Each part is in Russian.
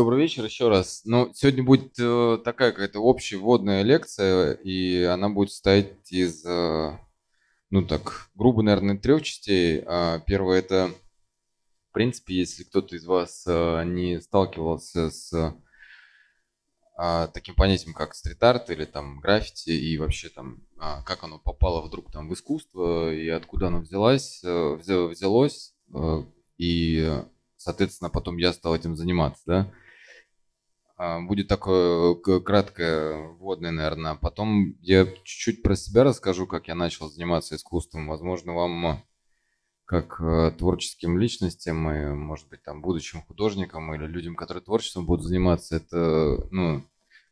Добрый вечер еще раз. Ну, сегодня будет э, такая какая-то общая вводная лекция, и она будет состоять из, э, ну так, грубо, наверное, трех частей. А, первое это, в принципе, если кто-то из вас э, не сталкивался с э, а, таким понятием, как стрит-арт или там граффити, и вообще там, а, как оно попало вдруг там в искусство, и откуда оно э, взялось, взялось, э, и, соответственно, потом я стал этим заниматься, да. А, будет такое э, краткое вводное, наверное. Потом я чуть-чуть про себя расскажу, как я начал заниматься искусством. Возможно, вам как э, творческим личностям и, может быть, там, будущим художникам или людям, которые творчеством будут заниматься, это, ну,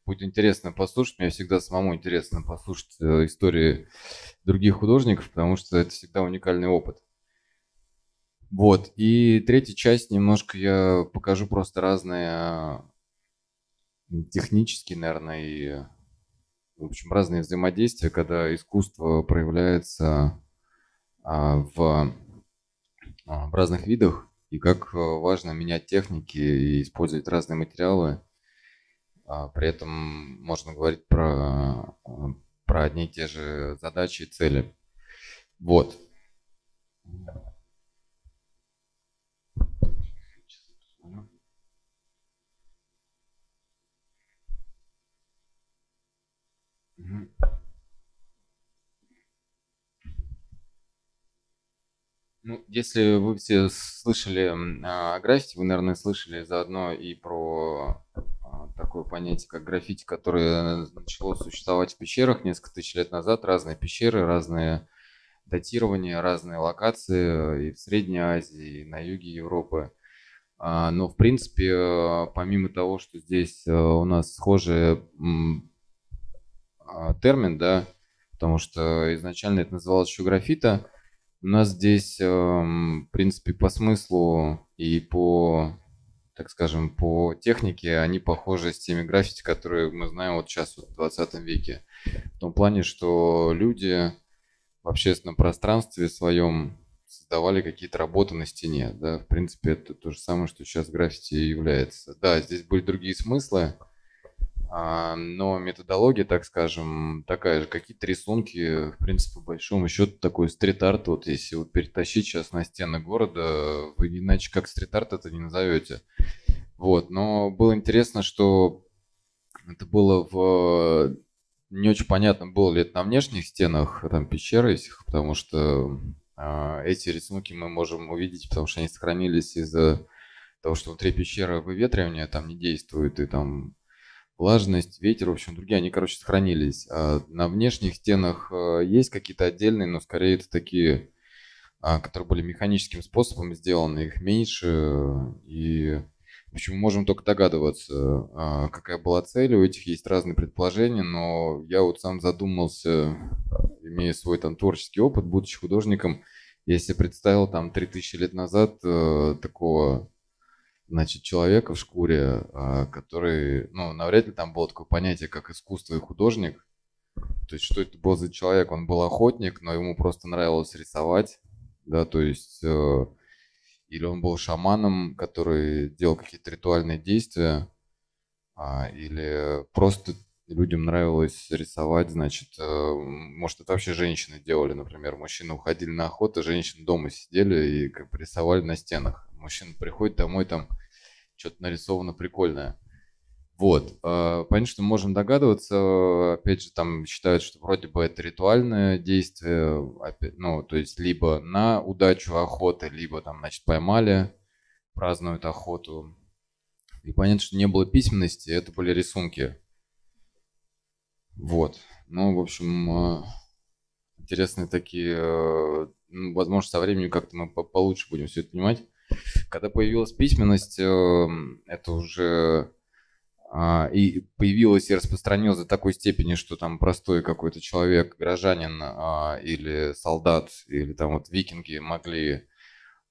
будет интересно послушать. Мне всегда самому интересно послушать э, истории других художников, потому что это всегда уникальный опыт. Вот. И третья часть немножко я покажу просто разные технические, наверное, и, э, в общем, разные взаимодействия, когда искусство проявляется а, в, а, в разных видах, и как э, важно менять техники и использовать разные материалы. А, при этом можно говорить про, э, про одни и те же задачи и цели. Вот. Ну, если вы все слышали а, о граффити, вы, наверное, слышали заодно и про а, такое понятие, как граффити, которое начало существовать в пещерах несколько тысяч лет назад. Разные пещеры, разные датирования, разные локации э, и в Средней Азии, и на юге Европы. А, но, в принципе, э, помимо того, что здесь э, у нас схожие а, термин, да, потому что изначально это называлось еще графита. У нас здесь, эм, в принципе, по смыслу и по, так скажем, по технике они похожи с теми граффити, которые мы знаем вот сейчас, вот в 20 веке. В том плане, что люди в общественном пространстве своем создавали какие-то работы на стене. Да? В принципе, это то же самое, что сейчас граффити является. Да, здесь были другие смыслы, а, но методология, так скажем, такая же. Какие-то рисунки, в принципе, по большому счету, такой стрит-арт, вот если его перетащить сейчас на стены города, вы иначе как стрит-арт это не назовете. Вот, но было интересно, что это было в... Не очень понятно, было ли это на внешних стенах, там, пещеры этих, потому что а, эти рисунки мы можем увидеть, потому что они сохранились из-за того, что внутри пещеры выветривание там не действует, и там влажность, ветер, в общем, другие, они, короче, сохранились. А на внешних стенах э, есть какие-то отдельные, но скорее это такие, а, которые были механическим способом сделаны, их меньше, и в общем, можем только догадываться, а, какая была цель, у этих есть разные предположения, но я вот сам задумался, имея свой там творческий опыт, будучи художником, если представил там 3000 лет назад э, такого значит, человека в шкуре, а, который, ну, навряд ли там было такое понятие, как искусство и художник. То есть, что это был за человек? Он был охотник, но ему просто нравилось рисовать, да, то есть, э, или он был шаманом, который делал какие-то ритуальные действия, э, или просто людям нравилось рисовать, значит, э, может, это вообще женщины делали, например, мужчины уходили на охоту, женщины дома сидели и как бы рисовали на стенах мужчина приходит домой, там что-то нарисовано прикольное. Вот. Э, понятно, что мы можем догадываться, опять же, там считают, что вроде бы это ритуальное действие, ну, то есть либо на удачу охоты, либо там, значит, поймали, празднуют охоту. И понятно, что не было письменности, это были рисунки. Вот. Ну, в общем, э, интересные такие, э, ну, возможно, со временем как-то мы получше будем все это понимать. Когда появилась письменность, эм, это уже а, и появилась и распространилась до такой степени, что там простой какой-то человек, гражданин а, или солдат, или там вот викинги могли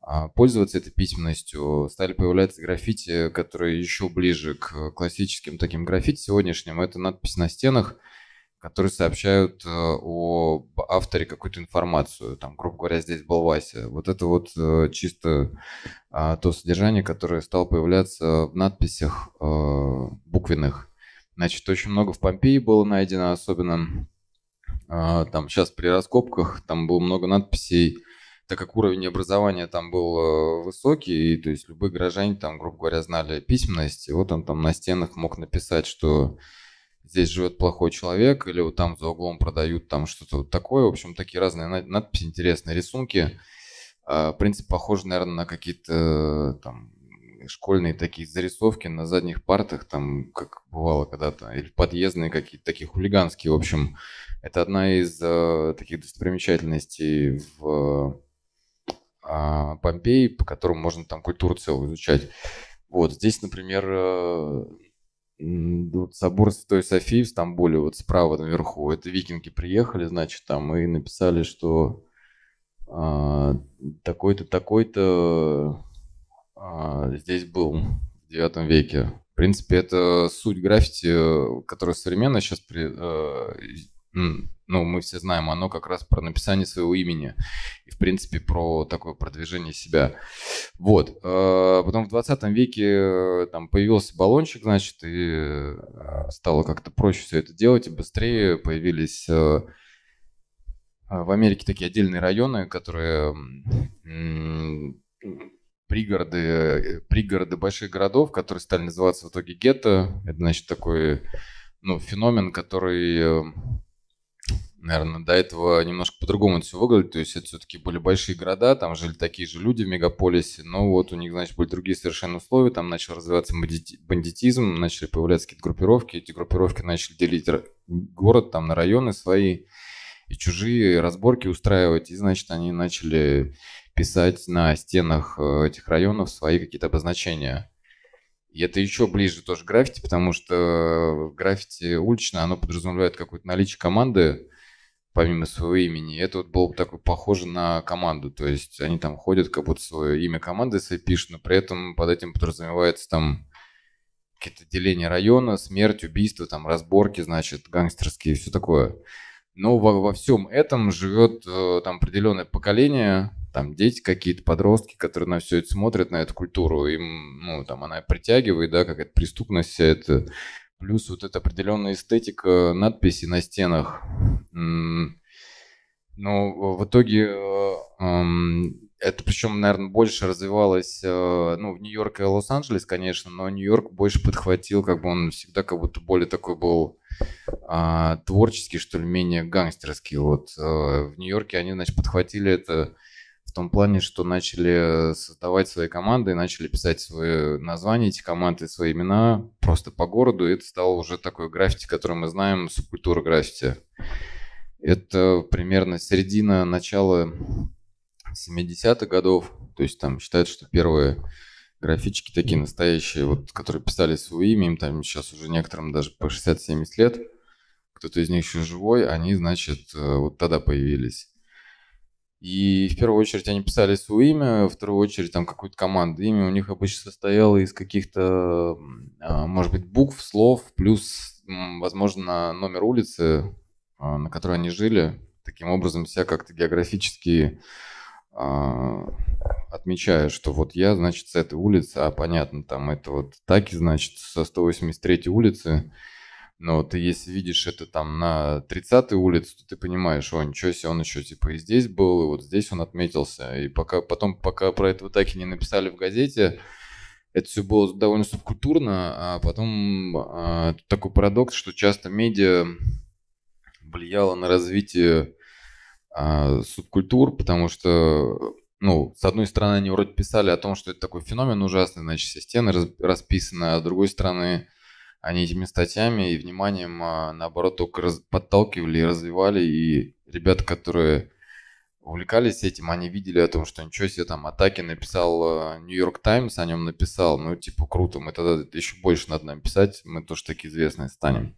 а, пользоваться этой письменностью, стали появляться граффити, которые еще ближе к классическим таким граффити сегодняшним. Это надпись на стенах, которые сообщают э, о авторе какую-то информацию. Там, грубо говоря, здесь был Вася. Вот это вот э, чисто а, то содержание, которое стало появляться в надписях э, буквенных. Значит, очень много в Помпеи было найдено, особенно а, там сейчас при раскопках, там было много надписей, так как уровень образования там был высокий, и, то есть любые горожане там, грубо говоря, знали письменность, и вот он там на стенах мог написать, что здесь живет плохой человек, или вот там за углом продают там что-то вот такое. В общем, такие разные надписи, интересные рисунки. А, в принципе, похоже, наверное, на какие-то э, там школьные такие зарисовки на задних партах, там, как бывало когда-то, или подъездные какие-то такие хулиганские. В общем, это одна из э, таких достопримечательностей в э, Помпеи, по которым можно там культуру целую изучать. Вот здесь, например, э, вот собор Святой Софии в Стамбуле, вот справа наверху, это викинги приехали, значит, там и написали, что а, такой-то, такой-то а, здесь был в 9 веке. В принципе, это суть граффити, э, которая современно сейчас при, а, ну, мы все знаем, оно как раз про написание своего имени и, в принципе, про такое продвижение себя. Вот. Э, потом в 20 веке э, там появился баллончик, значит, и э, стало как-то проще все это делать, и быстрее появились в Америке такие отдельные районы, которые пригороды, пригороды больших городов, которые стали называться в итоге гетто. Это, значит, такой ну, феномен, который наверное, до этого немножко по-другому это все выглядело. То есть это все-таки были большие города, там жили такие же люди в мегаполисе, но вот у них, значит, были другие совершенно условия, там начал развиваться бандитизм, начали появляться какие-то группировки, эти группировки начали делить город там на районы свои и чужие разборки устраивать, и, значит, они начали писать на стенах э, этих районов свои какие-то обозначения. И это еще ближе тоже граффити, потому что э, граффити уличное, оно подразумевает какое-то наличие команды, помимо своего имени. Это вот было бы такое похоже на команду. То есть они там ходят, как будто свое имя команды себе пишут, но при этом под этим подразумевается там какие-то деления района, смерть, убийство, там разборки, значит, гангстерские, все такое. Но во, во всем этом живет э, там определенное поколение, там дети какие-то, подростки, которые на все это смотрят, на эту культуру, им, ну, там она притягивает, да, какая-то преступность вся эта Плюс вот эта определенная эстетика надписи на стенах. но ну, в итоге э, эм, это причем, наверное, больше развивалось, э, ну, в Нью-Йорке и Лос-Анджелес, конечно, но Нью-Йорк больше подхватил, как бы он всегда как будто более такой был а, творческий, что ли, менее гангстерский. Вот э, в Нью-Йорке они, значит, подхватили это том плане, что начали э, создавать свои команды, начали писать свои названия, эти команды, свои имена просто по городу, и это стало уже такой граффити, который мы знаем, субкультура граффити. Это примерно середина, начала 70-х годов, то есть там считают, что первые графички такие настоящие, вот, которые писали свои имя, им там сейчас уже некоторым даже по 60-70 лет, кто-то из них еще живой, они, значит, э, вот тогда появились. И в первую очередь они писали свое имя, во вторую очередь там какую-то команду. Имя у них обычно состояло из каких-то, а, может быть, букв, слов, плюс, возможно, номер улицы, а, на которой они жили. Таким образом себя как-то географически а, отмечаю, что вот я, значит, с этой улицы, а понятно, там это вот Таки, значит, со 183 улицы, но ты если видишь это там на 30-й улице, то ты понимаешь, о, ничего себе, он еще типа и здесь был, и вот здесь он отметился. И пока, потом, пока про это так и не написали в газете, это все было довольно субкультурно, а потом а, такой парадокс, что часто медиа влияло на развитие а, субкультур, потому что, ну, с одной стороны, они вроде писали о том, что это такой феномен ужасный, значит, все стены расписаны, а с другой стороны, они этими статьями и вниманием, а, наоборот, только раз, подталкивали и развивали. И ребята, которые увлекались этим, они видели о том, что ничего себе там атаки написал а, Нью-Йорк Таймс, о нем написал, ну типа круто, мы тогда еще больше надо нам писать, мы тоже такие известные станем.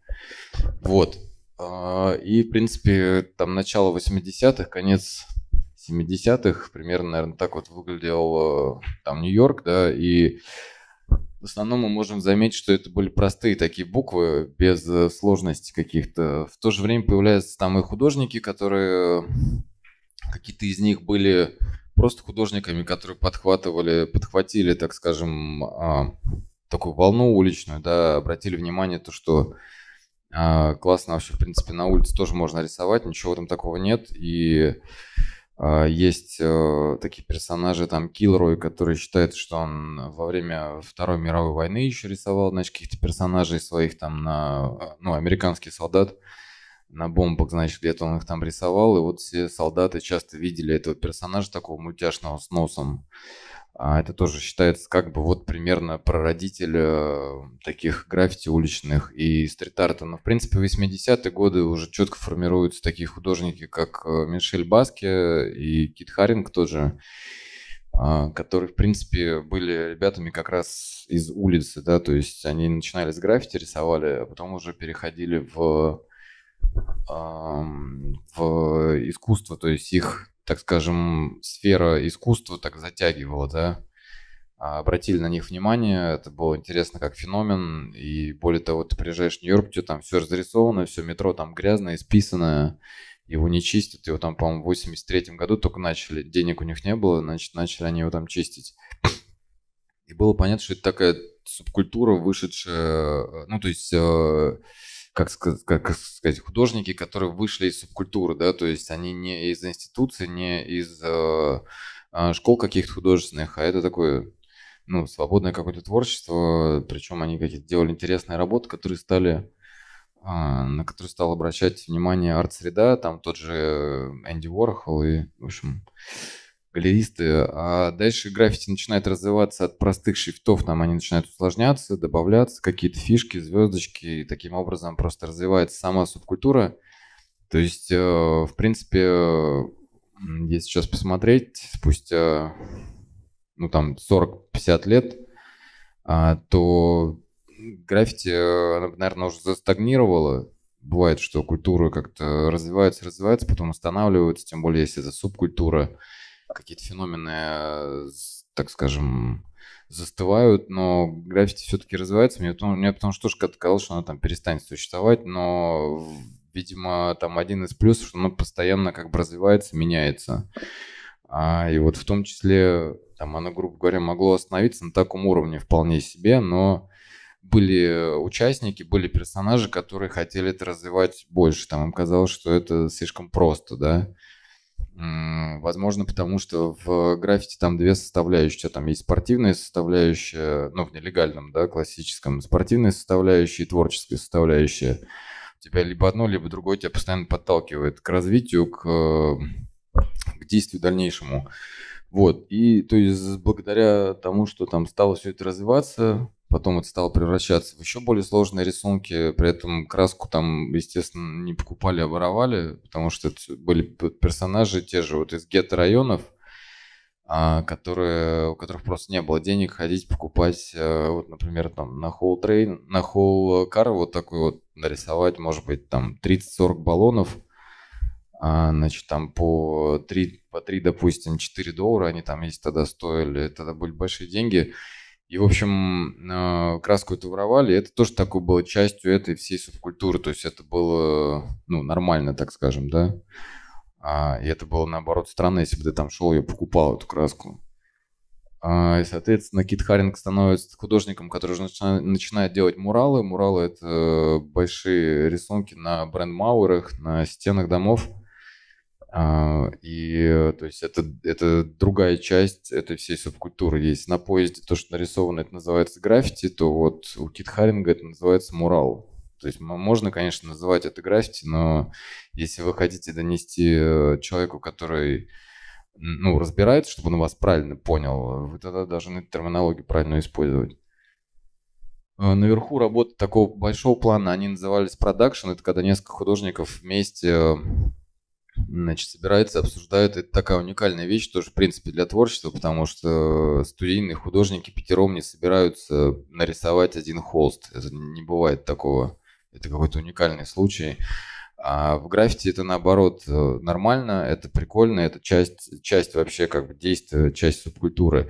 Вот. А, и, в принципе, там начало 80-х, конец 70-х, примерно, наверное, так вот выглядел там Нью-Йорк, да, и в основном мы можем заметить, что это были простые такие буквы, без э, сложностей каких-то. В то же время появляются там и художники, которые... Э, какие-то из них были просто художниками, которые подхватывали, подхватили, так скажем, а, такую волну уличную, да, обратили внимание то, что а, классно вообще, в принципе, на улице тоже можно рисовать, ничего там такого нет, и а, есть э, такие персонажи, там, Килрой, который считает, что он э, во время Второй мировой войны еще рисовал, значит, каких-то персонажей своих там на... Э, ну, американский солдат на бомбах, значит, где-то он их там рисовал, и вот все солдаты часто видели этого персонажа такого мультяшного с носом. А это тоже считается как бы вот примерно прародитель э, таких граффити уличных и стрит-арта. Но, в принципе, в 80-е годы уже четко формируются такие художники, как э, Мишель Баски и Кит Харинг тоже, а, которые, в принципе, были ребятами как раз из улицы, да, то есть они начинали с граффити, рисовали, а потом уже переходили в в искусство, то есть их так скажем, сфера искусства так затягивала, да, а обратили на них внимание, это было интересно как феномен, и более того, ты приезжаешь в Нью-Йорк, где там все разрисовано, все метро там грязное, исписанное, его не чистят, его там, по-моему, в 83 году только начали, денег у них не было, значит, начали они его там чистить. И было понятно, что это такая субкультура, вышедшая, э, ну, то есть э, как, как, сказать, художники, которые вышли из субкультуры, да, то есть они не из институции, не из э, а, школ каких-то художественных, а это такое, ну, свободное какое-то творчество, причем они какие-то делали интересные работы, которые стали а, на который стал обращать внимание арт-среда, там тот же э, Энди Уорхол и, в общем, галеристы. А дальше граффити начинает развиваться от простых шрифтов, там они начинают усложняться, добавляться, какие-то фишки, звездочки, и таким образом просто развивается сама субкультура. То есть, э, в принципе, если сейчас посмотреть, спустя, ну там, 40-50 лет, а, то граффити, э, наверное, уже застагнировало. Бывает, что культура как-то развивается, развивается, потом останавливается, тем более, если это субкультура какие-то феномены, э, так скажем, застывают, но граффити все-таки развивается. Мне потому, мне потому что тоже казалось, что она там перестанет существовать, но, видимо, там один из плюсов, что оно постоянно как бы развивается, меняется. А, и вот в том числе, там оно, грубо говоря, могло остановиться на таком уровне вполне себе, но были участники, были персонажи, которые хотели это развивать больше. Там им казалось, что это слишком просто, да. Возможно, потому что в граффити там две составляющие. Там есть спортивная составляющая, ну, в нелегальном, да, классическом, спортивная составляющая и творческая составляющая. Тебя либо одно, либо другое тебя постоянно подталкивает к развитию, к, э, к действию дальнейшему. Вот, и то есть благодаря тому, что там стало все это развиваться, Потом это стало превращаться в еще более сложные рисунки. При этом краску там, естественно, не покупали, а воровали, потому что это были персонажи те же вот из гетто-районов, а, которые, у которых просто не было денег ходить покупать, э, вот, например, там на холл трейн, на холл кар вот такой вот нарисовать, может быть, там 30-40 баллонов, а, значит, там по 3, по 3, допустим, 4 доллара они там есть тогда стоили, тогда были большие деньги, и, в общем, а, краску эту воровали. Это тоже такое было частью этой всей субкультуры. То есть это было, ну, нормально, так скажем, да. А, и это было, наоборот, странно, если бы ты там шел и покупал эту краску. А, и, соответственно, Кит Харинг становится художником, который начинает, начинает делать муралы. Муралы — это большие рисунки на бренд-маурах, на стенах домов — а, и то есть это, это другая часть этой всей субкультуры есть. На поезде то, что нарисовано, это называется граффити, то вот у Кит Харинга это называется мурал. То есть можно, конечно, называть это граффити, но если вы хотите донести э, человеку, который ну, разбирается, чтобы он вас правильно понял, вы тогда должны терминологию правильно использовать. А, наверху работы такого большого плана, они назывались продакшн, это когда несколько художников вместе значит, собираются, обсуждают. Это такая уникальная вещь тоже, в принципе, для творчества, потому что студийные художники пятером не собираются нарисовать один холст. Это не бывает такого. Это какой-то уникальный случай. А в граффити это наоборот э, нормально, это прикольно, это часть, часть вообще как бы действия, часть субкультуры.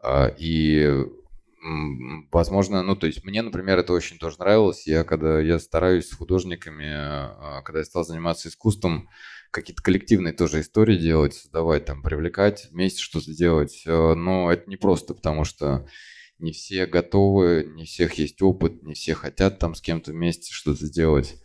А, и возможно, ну, то есть мне, например, это очень тоже нравилось. Я когда я стараюсь с художниками, а, когда я стал заниматься искусством, какие-то коллективные тоже истории делать, создавать, там, привлекать, вместе что-то делать. Э, но это не просто, потому что не все готовы, не всех есть опыт, не все хотят там с кем-то вместе что-то сделать.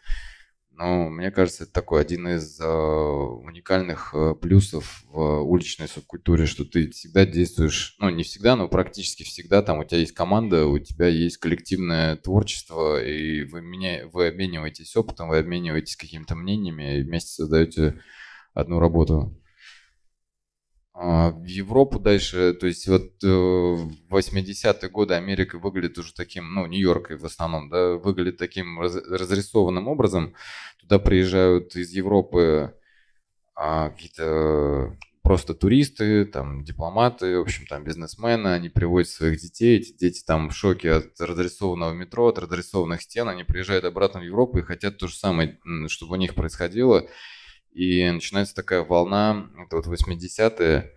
Но ну, мне кажется, это такой один из э, уникальных э, плюсов в э, уличной субкультуре, что ты всегда действуешь, ну не всегда, но практически всегда там у тебя есть команда, у тебя есть коллективное творчество, и вы, меня, вы обмениваетесь опытом, вы обмениваетесь какими-то мнениями и вместе создаете одну работу. А, в Европу дальше, то есть вот э, в 80-е годы Америка выглядит уже таким, ну, Нью-Йорк в основном, да, выглядит таким разрисованным образом. Туда приезжают из Европы а, какие-то просто туристы, там, дипломаты, в общем, там, бизнесмены, они привозят своих детей, эти дети там в шоке от разрисованного метро, от разрисованных стен, они приезжают обратно в Европу и хотят то же самое, чтобы у них происходило, и начинается такая волна, это вот 80-е, то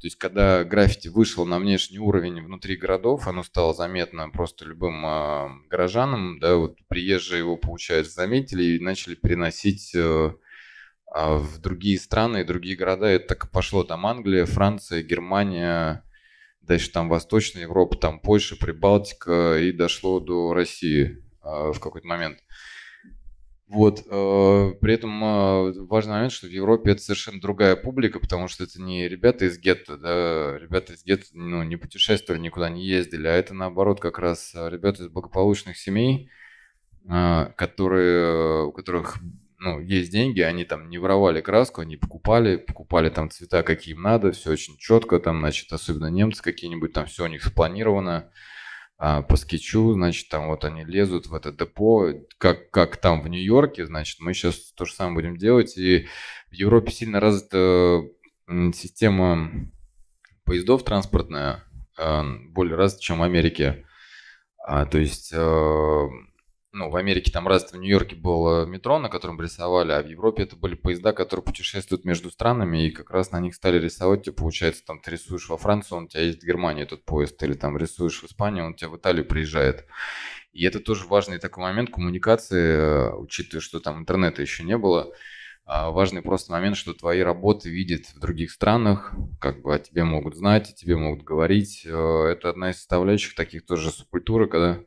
есть, когда граффити вышло на внешний уровень внутри городов, оно стало заметно просто любым э, горожанам, да, вот приезжие его, получается, заметили и начали переносить э, а, в другие страны и другие города. Это так и пошло, там Англия, Франция, Германия, дальше там Восточная Европа, там Польша, Прибалтика и дошло до России э, в какой-то момент. Э, вот. Э, при этом а, важный момент, что в Европе это совершенно другая публика, потому что это не ребята из гетто, да, ребята из гетто ну, не путешествовали, никуда не ездили, а это наоборот как раз а, ребята из благополучных семей, а, которые, у которых ну, есть деньги, они там не воровали краску, они покупали, покупали там цвета, какие им надо, все очень четко, там, значит, особенно немцы какие-нибудь, там все у них спланировано, а, по скетчу, значит, там вот они лезут в это депо, как, как там в Нью-Йорке, значит, мы сейчас то же самое будем делать. И в Европе сильно развита система поездов транспортная, а, более развита, чем в Америке. А, то есть а, ну, в Америке там раз в Нью-Йорке было метро, на котором рисовали, а в Европе это были поезда, которые путешествуют между странами, и как раз на них стали рисовать, тебе типа, получается, там ты рисуешь во Францию, он у тебя есть в Германии этот поезд, или там рисуешь в Испании, он у тебя в Италию приезжает. И это тоже важный такой момент коммуникации, э, учитывая, что там интернета еще не было, а важный просто момент, что твои работы видят в других странах, как бы о тебе могут знать, о тебе могут говорить. Э, это одна из составляющих таких тоже субкультуры, когда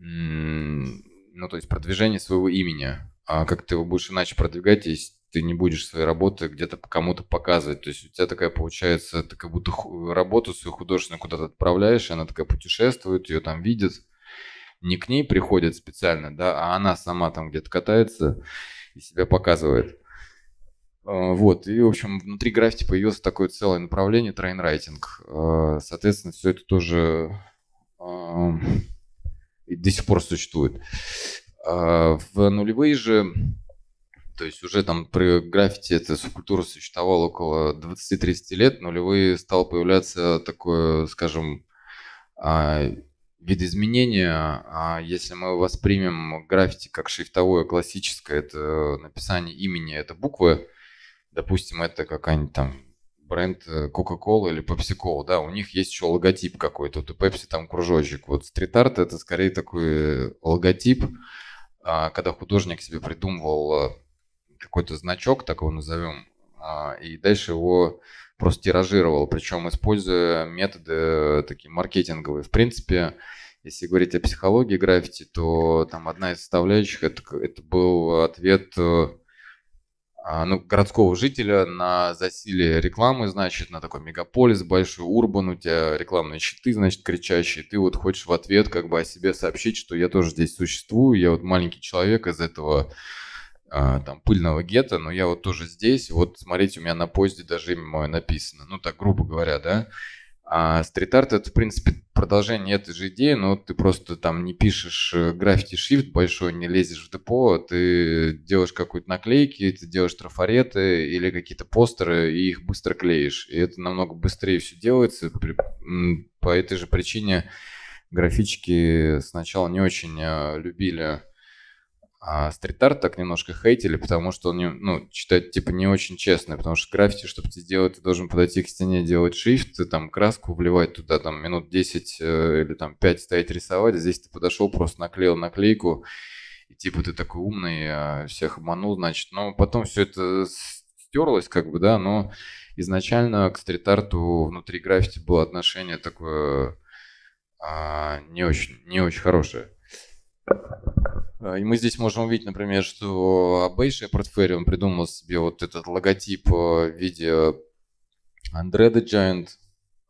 ну, то есть продвижение своего имени. А как ты его будешь иначе продвигать, если ты не будешь свои работы где-то кому-то показывать. То есть у тебя такая получается, ты как будто работу свою художественную куда-то отправляешь, и она такая путешествует, ее там видит. Не к ней приходит специально, да, а она сама там где-то катается и себя показывает. А, вот, и, в общем, внутри граффити появилось такое целое направление, трейнрайтинг. А, соответственно, все это тоже до сих пор существует. А в нулевые же, то есть уже там при граффити эта субкультура существовала около 20-30 лет, нулевые стал появляться такое, скажем, а, видоизменения, а если мы воспримем граффити как шрифтовое классическое, это написание имени, это буквы, допустим, это какая-нибудь там бренд э, Coca-Cola или PepsiCo, да, у них есть еще логотип какой-то, вот у Pepsi там кружочек. Вот стрит-арт это скорее такой э, логотип, а, когда художник себе придумывал э, какой-то значок, так его назовем, а, и дальше его просто тиражировал, причем используя методы такие маркетинговые. В принципе, если говорить о психологии граффити, то там одна из составляющих это, это был ответ а, ну, городского жителя на засилие рекламы, значит, на такой мегаполис большой, урбан, у тебя рекламные щиты, значит, кричащие, ты вот хочешь в ответ как бы о себе сообщить, что я тоже здесь существую, я вот маленький человек из этого а, там пыльного гетто, но я вот тоже здесь, вот смотрите, у меня на поезде даже имя мое написано, ну так грубо говоря, да, а стрит-арт это, в принципе, продолжение этой же идеи, но ты просто там не пишешь э, граффити-шрифт большой, не лезешь в депо, ты делаешь какую-то наклейки, ты делаешь трафареты или какие-то постеры, и их быстро клеишь. И это намного быстрее все делается. По этой же причине графички сначала не очень э, любили а стрит-арт так немножко хейтили, потому что он, не, ну, читать, типа, не очень честно, потому что граффити, чтобы ты сделать, ты должен подойти к стене, делать шрифт, ты, там, краску вливать туда, там, минут 10 э, или, там, 5 стоять рисовать, здесь ты подошел, просто наклеил наклейку, и, типа, ты такой умный, а всех обманул, значит, но потом все это стерлось, как бы, да, но изначально к стрит-арту внутри граффити было отношение такое а, не очень, не очень хорошее. Э, и мы здесь можем увидеть, например, что Абейши портфель, он придумал себе вот этот логотип э, в виде Andre the Giant, э,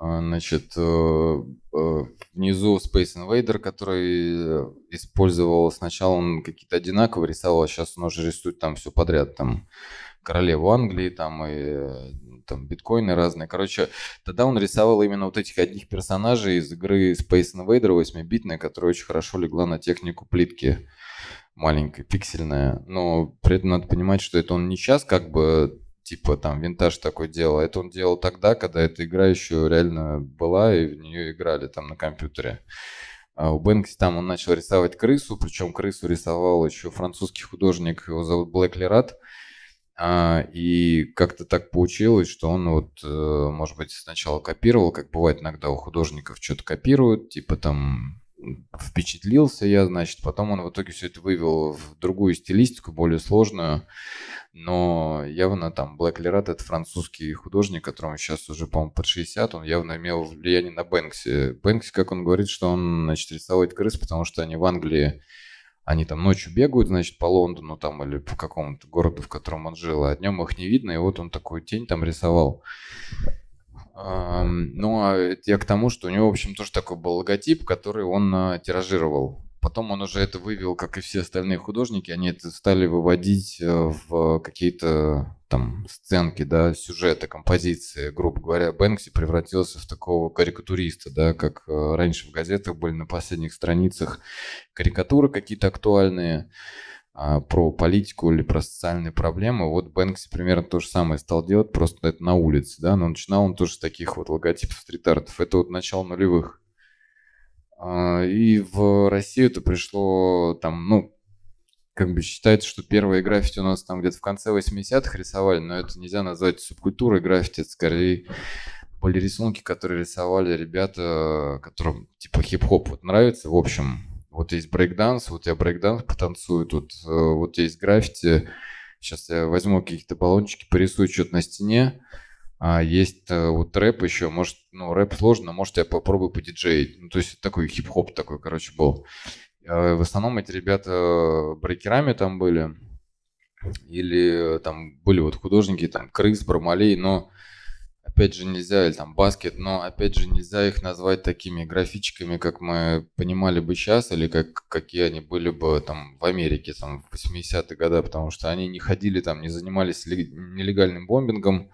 значит, внизу Space Invader, который использовал, сначала он какие-то одинаковые рисовал, а сейчас он уже рисует там все подряд, там королеву Англии, там и там биткоины разные. Короче, тогда он рисовал именно вот этих одних персонажей из игры Space Invader 8-битной, которая очень хорошо легла на технику плитки маленькая, пиксельная, но при этом надо понимать, что это он не сейчас как бы типа там винтаж такой делал, а это он делал тогда, когда эта игра еще реально была и в нее играли там на компьютере. А у Бэнкси там он начал рисовать крысу, причем крысу рисовал еще французский художник, его зовут Блэк Лерат. А, и как-то так получилось, что он вот, э, может быть, сначала копировал, как бывает иногда у художников что-то копируют, типа там впечатлился я, значит, потом он в итоге все это вывел в другую стилистику, более сложную, но явно там Блэк Лерат, это французский художник, которому сейчас уже, по-моему, под 60, он явно имел влияние на Бэнкси. Бэнкси, как он говорит, что он, значит, рисовать крыс, потому что они в Англии они там ночью бегают, значит, по Лондону там или по какому-то городу, в котором он жил, а днем их не видно, и вот он такую тень там рисовал. Но ну, а я к тому, что у него, в общем, тоже такой был логотип, который он а, тиражировал. Потом он уже это вывел, как и все остальные художники, они это стали выводить э, в какие-то там сценки, да, сюжеты, композиции. Грубо говоря, Бэнкси превратился в такого карикатуриста, да, как э, раньше в газетах были на последних страницах карикатуры какие-то актуальные. А, про политику или про социальные проблемы. Вот Бэнкси примерно то же самое стал делать, просто это на улице, да, но начинал он тоже с таких вот логотипов стрит-артов. Это вот начало нулевых. А, и в Россию это пришло там, ну, как бы считается, что первые граффити у нас там где-то в конце 80-х рисовали, но это нельзя назвать субкультурой граффити, это скорее были рисунки, которые рисовали ребята, которым типа хип-хоп вот нравится, в общем, вот есть брейкданс, вот я брейкданс потанцую, тут э, вот есть граффити, сейчас я возьму какие-то баллончики, порисую что-то на стене, а есть э, вот рэп еще, может, ну, рэп сложно, может, я попробую по подиджеить. Ну, то есть такой хип-хоп такой, короче, был. А, в основном эти ребята э, брейкерами там были, или там были вот художники, там, Крыс, Бармалей, но опять же нельзя, или там баскет, но опять же нельзя их назвать такими графичками, как мы понимали бы сейчас, или как, какие они были бы там в Америке там, в 80-е годы, потому что они не ходили там, не занимались нелегальным бомбингом,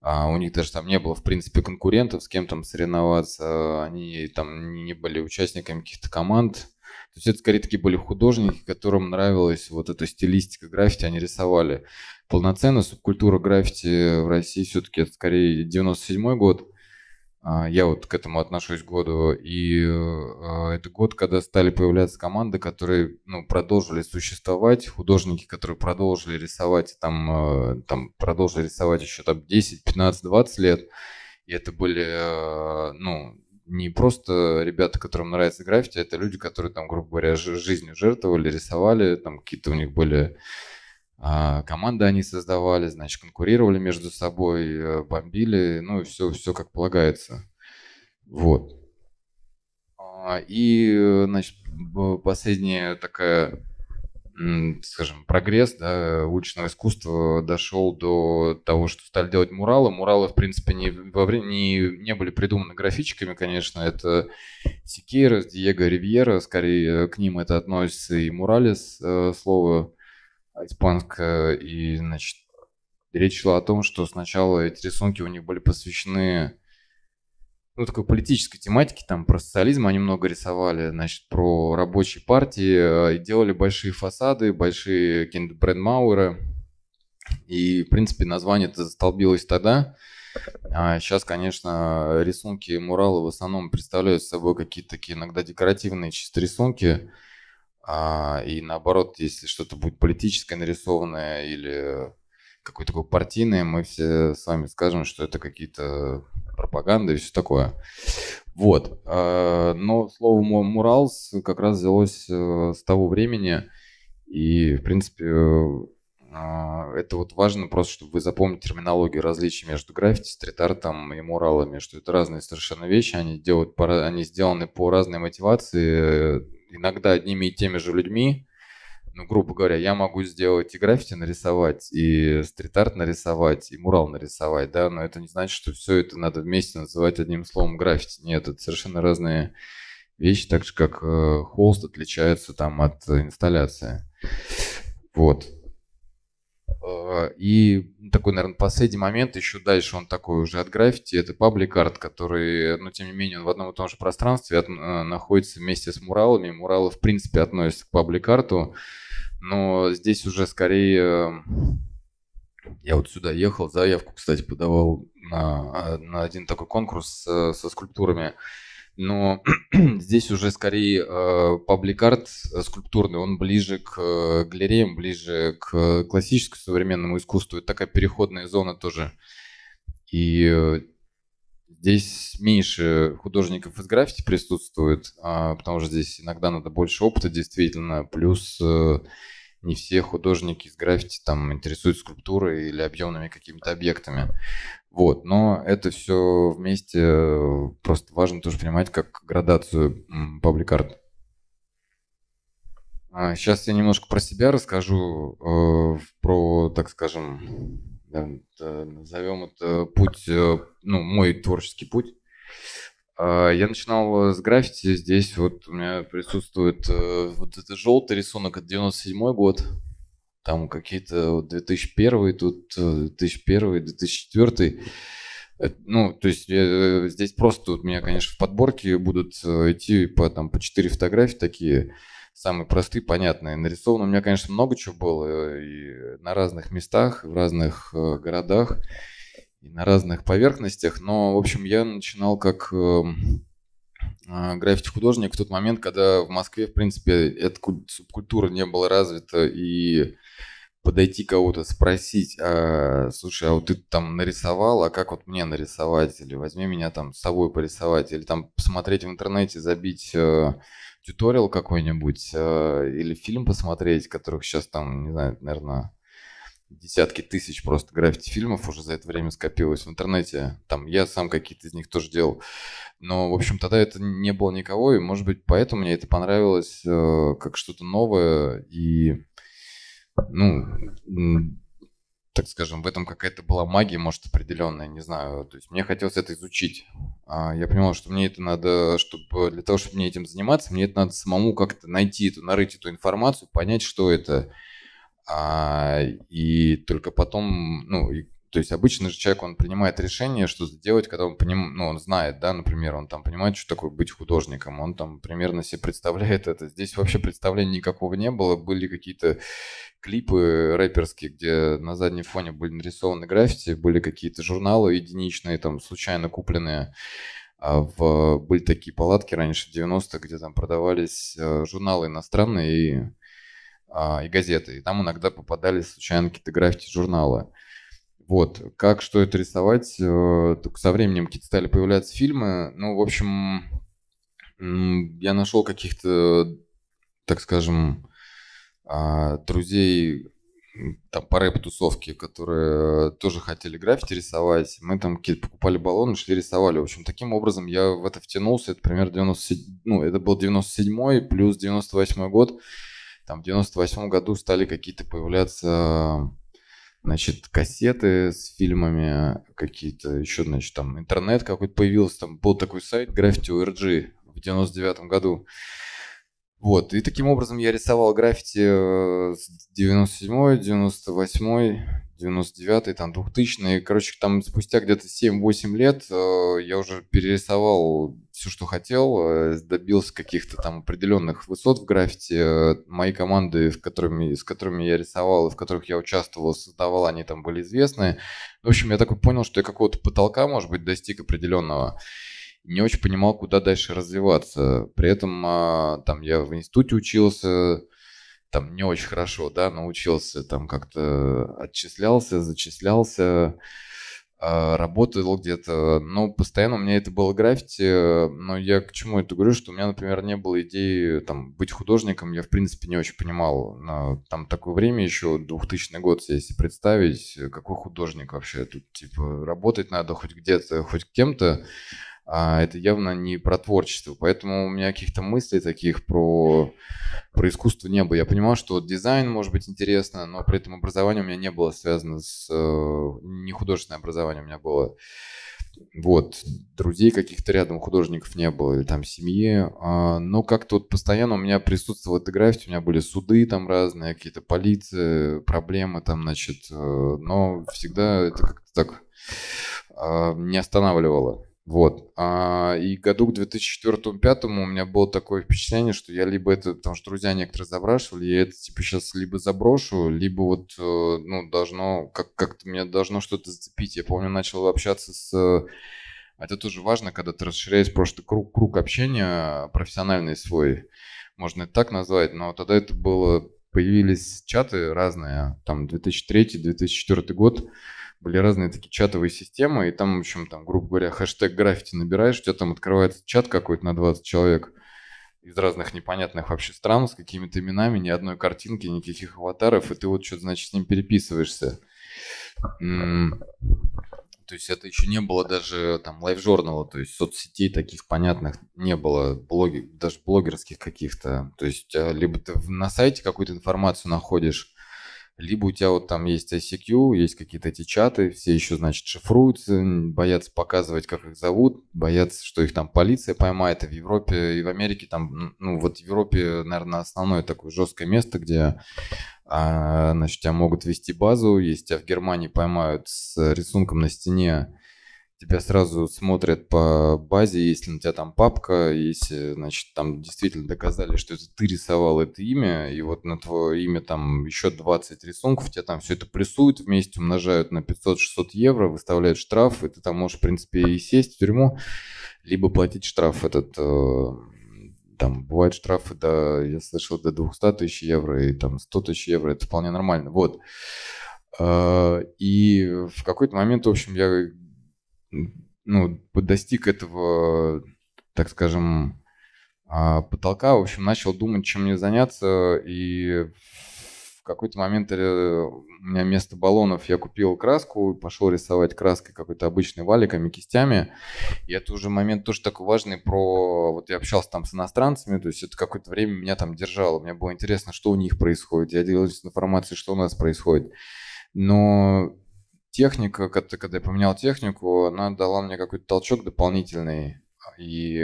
а у них даже там не было, в принципе, конкурентов, с кем там соревноваться, они там не были участниками каких-то команд, то есть это скорее такие были художники, которым нравилась вот эта стилистика граффити, они рисовали. Полноценно субкультура граффити в России все-таки это скорее 97 год. А, я вот к этому отношусь году. И э, это год, когда стали появляться команды, которые ну, продолжили существовать, художники, которые продолжили рисовать, там, э, там продолжили рисовать еще там 10, 15, 20 лет. И это были, э, ну, не просто ребята, которым нравится граффити, а это люди, которые там, грубо говоря, жизнью жертвовали, рисовали, там какие-то у них были а, команды они создавали, значит, конкурировали между собой, э, бомбили, ну и все, все как полагается. Вот. А, и, э, значит, последняя такая скажем, прогресс да, уличного искусства дошел до того, что стали делать муралы. Муралы, в принципе, не, во время, не, не были придуманы графичками, конечно. Это Сикейрос, Диего Ривьера, скорее э, к ним это относится и муралис, э, слово испанское. И, значит, речь шла о том, что сначала эти рисунки у них были посвящены ну, такой политической тематики, там про социализм они много рисовали, значит, про рабочие партии, э, и делали большие фасады, большие какие-нибудь брендмауэры. И, в принципе, название это застолбилось тогда. А сейчас, конечно, рисунки муралы в основном представляют собой какие-то такие иногда декоративные чисто рисунки. А, и наоборот, если что-то будет политическое нарисованное или какой то такой партийной, мы все с вами скажем, что это какие-то пропаганда и все такое. Вот. Э, но слово «муралс» как раз взялось э, с того времени, и, в принципе, э, это вот важно просто, чтобы вы запомнили терминологию различий между граффити, стрит-артом и муралами, что это разные совершенно вещи, они, делают они сделаны по разной мотивации, иногда одними и теми же людьми, ну, грубо говоря, я могу сделать и граффити нарисовать, и стрит-арт нарисовать, и мурал нарисовать, да, но это не значит, что все это надо вместе называть одним словом граффити. Нет, это совершенно разные вещи, так же, как э, холст отличается там от инсталляции. Вот. Э, и такой, наверное, последний момент, еще дальше он такой уже от граффити, это паблик арт, который, но ну, тем не менее, он в одном и том же пространстве от, э, находится вместе с муралами. Муралы, в принципе, относятся к паблик арту, но здесь уже скорее... Э, я вот сюда ехал, заявку, кстати, подавал на, на один такой конкурс со, со скульптурами но здесь уже скорее э, пабликарт э, скульптурный, он ближе к э, галереям, ближе к классическому современному искусству. Это такая переходная зона тоже. И здесь меньше художников из граффити присутствует, а, потому что здесь иногда надо больше опыта действительно, плюс не все художники из граффити там интересуются скульптурой или объемными какими-то объектами. Вот, но это все вместе просто важно тоже понимать как градацию паблик Сейчас а, я немножко про себя расскажу, э, про, так скажем, назовем это путь, э, ну, мой творческий путь. А, я начинал э, с граффити, здесь вот у меня присутствует вот этот желтый рисунок, это 97 год, там какие-то 2001, тут 2001, э, 2004. Э, ну, то есть э, здесь просто у меня, конечно, в подборке будут идти по, там, по 4 фотографии такие, самые простые, понятные. Нарисовано у меня, конечно, много чего было и на разных местах, в разных городах, и на разных поверхностях. Но, в общем, я начинал как граффити-художник в тот момент, когда в Москве, в принципе, эта субкультура не была развита, и подойти кого-то, спросить, а, слушай, а вот ты там нарисовал, а как вот мне нарисовать, или возьми меня там с собой порисовать, или там посмотреть в интернете, забить э, тьюториал какой-нибудь, э, или фильм посмотреть, которых сейчас там, не знаю, наверное, десятки тысяч просто граффити-фильмов уже за это время скопилось в интернете. Там я сам какие-то из них тоже делал. Но, в общем, тогда это не было никого, и, может быть, поэтому мне это понравилось э, как что-то новое, и ну, так скажем, в этом какая-то была магия, может, определенная, не знаю. То есть мне хотелось это изучить. А, я понимал, что мне это надо, чтобы для того, чтобы мне этим заниматься, мне это надо самому как-то найти эту, нарыть эту информацию, понять, что это. А, и только потом, ну, и то есть обычно же человек, он принимает решение что-то делать, когда он поним... ну, он знает, да, например, он там понимает, что такое быть художником, он там примерно себе представляет это. Здесь вообще представления никакого не было, были какие-то клипы рэперские, где на заднем фоне были нарисованы граффити, были какие-то журналы единичные, там, случайно купленные. А в, были такие палатки раньше, в 90-х, где там продавались э, журналы иностранные и, а, и газеты. И там иногда попадались случайно какие-то граффити-журналы. Вот, как, что это рисовать, э, только со временем какие-то стали появляться фильмы. Ну, в общем, я нашел каких-то, так скажем, а, друзей там по рэп-тусовке, которые тоже хотели граффити рисовать. Мы там какие-то покупали баллоны, шли рисовали. В общем, таким образом я в это втянулся. Это примерно 97... Ну, это был 97-й плюс 98-й год. Там в 98-м году стали какие-то появляться значит, кассеты с фильмами, какие-то еще, значит, там интернет какой-то появился, там был такой сайт Graffiti ORG в 99 году. Вот, и таким образом я рисовал граффити э, с 97 98 99-й, там, 2000-й. Короче, там спустя где-то 7-8 лет э, я уже перерисовал все, что хотел, э, добился каких-то там определенных высот в граффити. Э, мои команды, в которыми, с которыми я рисовал, в которых я участвовал, создавал, они там были известны. В общем, я такой понял, что я какого-то потолка, может быть, достиг определенного не очень понимал, куда дальше развиваться. При этом а, там я в институте учился, там не очень хорошо, да, научился, там как-то отчислялся, зачислялся, а, работал где-то, но ну, постоянно у меня это было граффити, но я к чему это говорю, что у меня, например, не было идеи там быть художником, я в принципе не очень понимал, но, там такое время еще, 2000 год, если представить, какой художник вообще тут, типа, работать надо хоть где-то, хоть кем-то, а это явно не про творчество. Поэтому у меня каких-то мыслей таких про, про искусство не было. Я понимал, что дизайн может быть интересно, но при этом образование у меня не было связано с... Э, не художественное образование у меня было. Вот, друзей каких-то рядом художников не было, или там семьи. А, но как-то вот постоянно у меня присутствовала эта графика, у меня были суды там разные, какие-то полиции, проблемы там, значит. Э, но всегда это как-то так а, не останавливало. Вот. А, и году к 2004-2005 у меня было такое впечатление, что я либо это, потому что друзья некоторые забрашивали, я это типа сейчас либо заброшу, либо вот, э, ну, должно, как- как-то меня должно что-то зацепить. Я помню, начал общаться с... А, это тоже важно, когда ты расширяешь просто круг, круг общения, профессиональный свой, можно это так назвать, но тогда это было... Появились чаты разные, а, там 2003-2004 год, были разные такие чатовые системы, и там, в общем, там, грубо говоря, хэштег граффити набираешь, у тебя там открывается чат какой-то на 20 человек из разных непонятных вообще стран с какими-то именами, ни одной картинки, никаких аватаров, и ты вот что-то, значит, с ним переписываешься. То есть это еще не было даже там лайв-журнала, то есть соцсетей таких понятных не было, блоги, даже блогерских каких-то. То есть а, либо ты на сайте какую-то информацию находишь, либо у тебя вот там есть ICQ, есть какие-то эти чаты, все еще, значит, шифруются, боятся показывать, как их зовут, боятся, что их там полиция поймает, и в Европе, и в Америке там, ну, вот в Европе, наверное, основное такое жесткое место, где, а, значит, тебя могут вести базу, если тебя в Германии поймают с рисунком на стене, тебя сразу смотрят по базе, если на тебя там папка, если, значит, там действительно доказали, что это ты рисовал это имя, и вот на твое имя там еще 20 рисунков, тебя там все это плюсуют вместе, умножают на 500-600 евро, выставляют штраф, и ты там можешь, в принципе, и сесть в тюрьму, либо платить штраф этот, э, там бывают штрафы до, я слышал, до 200 тысяч евро и там 100 тысяч евро, это вполне нормально, вот. Э, и в какой-то момент, в общем, я ну, достиг этого, так скажем, а, потолка, в общем, начал думать, чем мне заняться, и в какой-то момент э, у меня вместо баллонов я купил краску, пошел рисовать краской какой-то обычной валиками, кистями, и это уже момент тоже такой важный про... Вот я общался там с иностранцами, то есть это какое-то время меня там держало, мне было интересно, что у них происходит, я делился информацией, что у нас происходит, но техника, когда я поменял технику, она дала мне какой-то толчок дополнительный. И,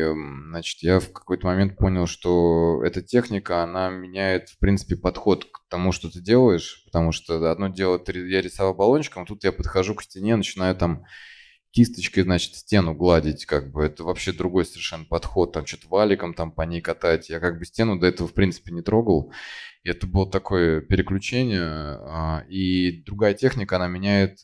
значит, я в какой-то момент понял, что эта техника, она меняет, в принципе, подход к тому, что ты делаешь. Потому что одно дело, я рисовал баллончиком, тут я подхожу к стене, начинаю там кисточкой, значит, стену гладить, как бы, это вообще другой совершенно подход, там что-то валиком там по ней катать, я как бы стену до этого, в принципе, не трогал, и это было такое переключение, а, и другая техника, она меняет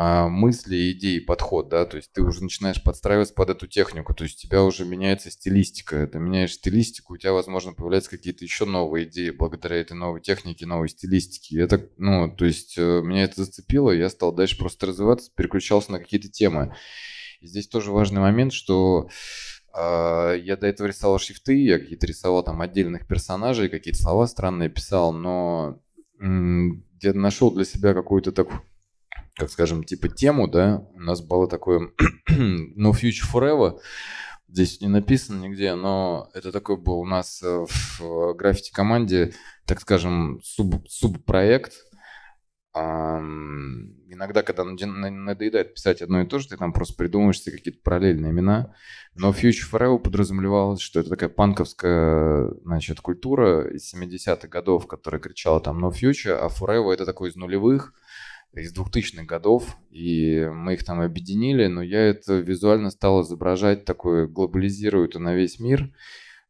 а, мысли, идеи, подход, да, то есть ты уже начинаешь подстраиваться под эту технику, то есть у тебя уже меняется стилистика, ты меняешь стилистику, у тебя, возможно, появляются какие-то еще новые идеи благодаря этой новой технике, новой стилистике. Это, ну, то есть э, меня это зацепило, я стал дальше просто развиваться, переключался на какие-то темы. И здесь тоже важный момент, что а, я до этого рисовал шрифты, я какие-то рисовал там отдельных персонажей, какие-то слова странные писал, но я нашел для себя какую-то такую как скажем, типа тему, да, у нас было такое No Future Forever, здесь не написано нигде, но это такой был у нас э, в э, граффити команде, так скажем, суб, субпроект. Иногда, когда надоедает писать одно и то же, ты там просто придумываешь себе какие-то параллельные имена. Но Future Forever подразумевалось, что это такая панковская значит, культура из 70-х годов, которая кричала там No Future, а Forever это такой из нулевых – из 2000-х годов, и мы их там объединили, но я это визуально стал изображать, такое глобализирую это на весь мир,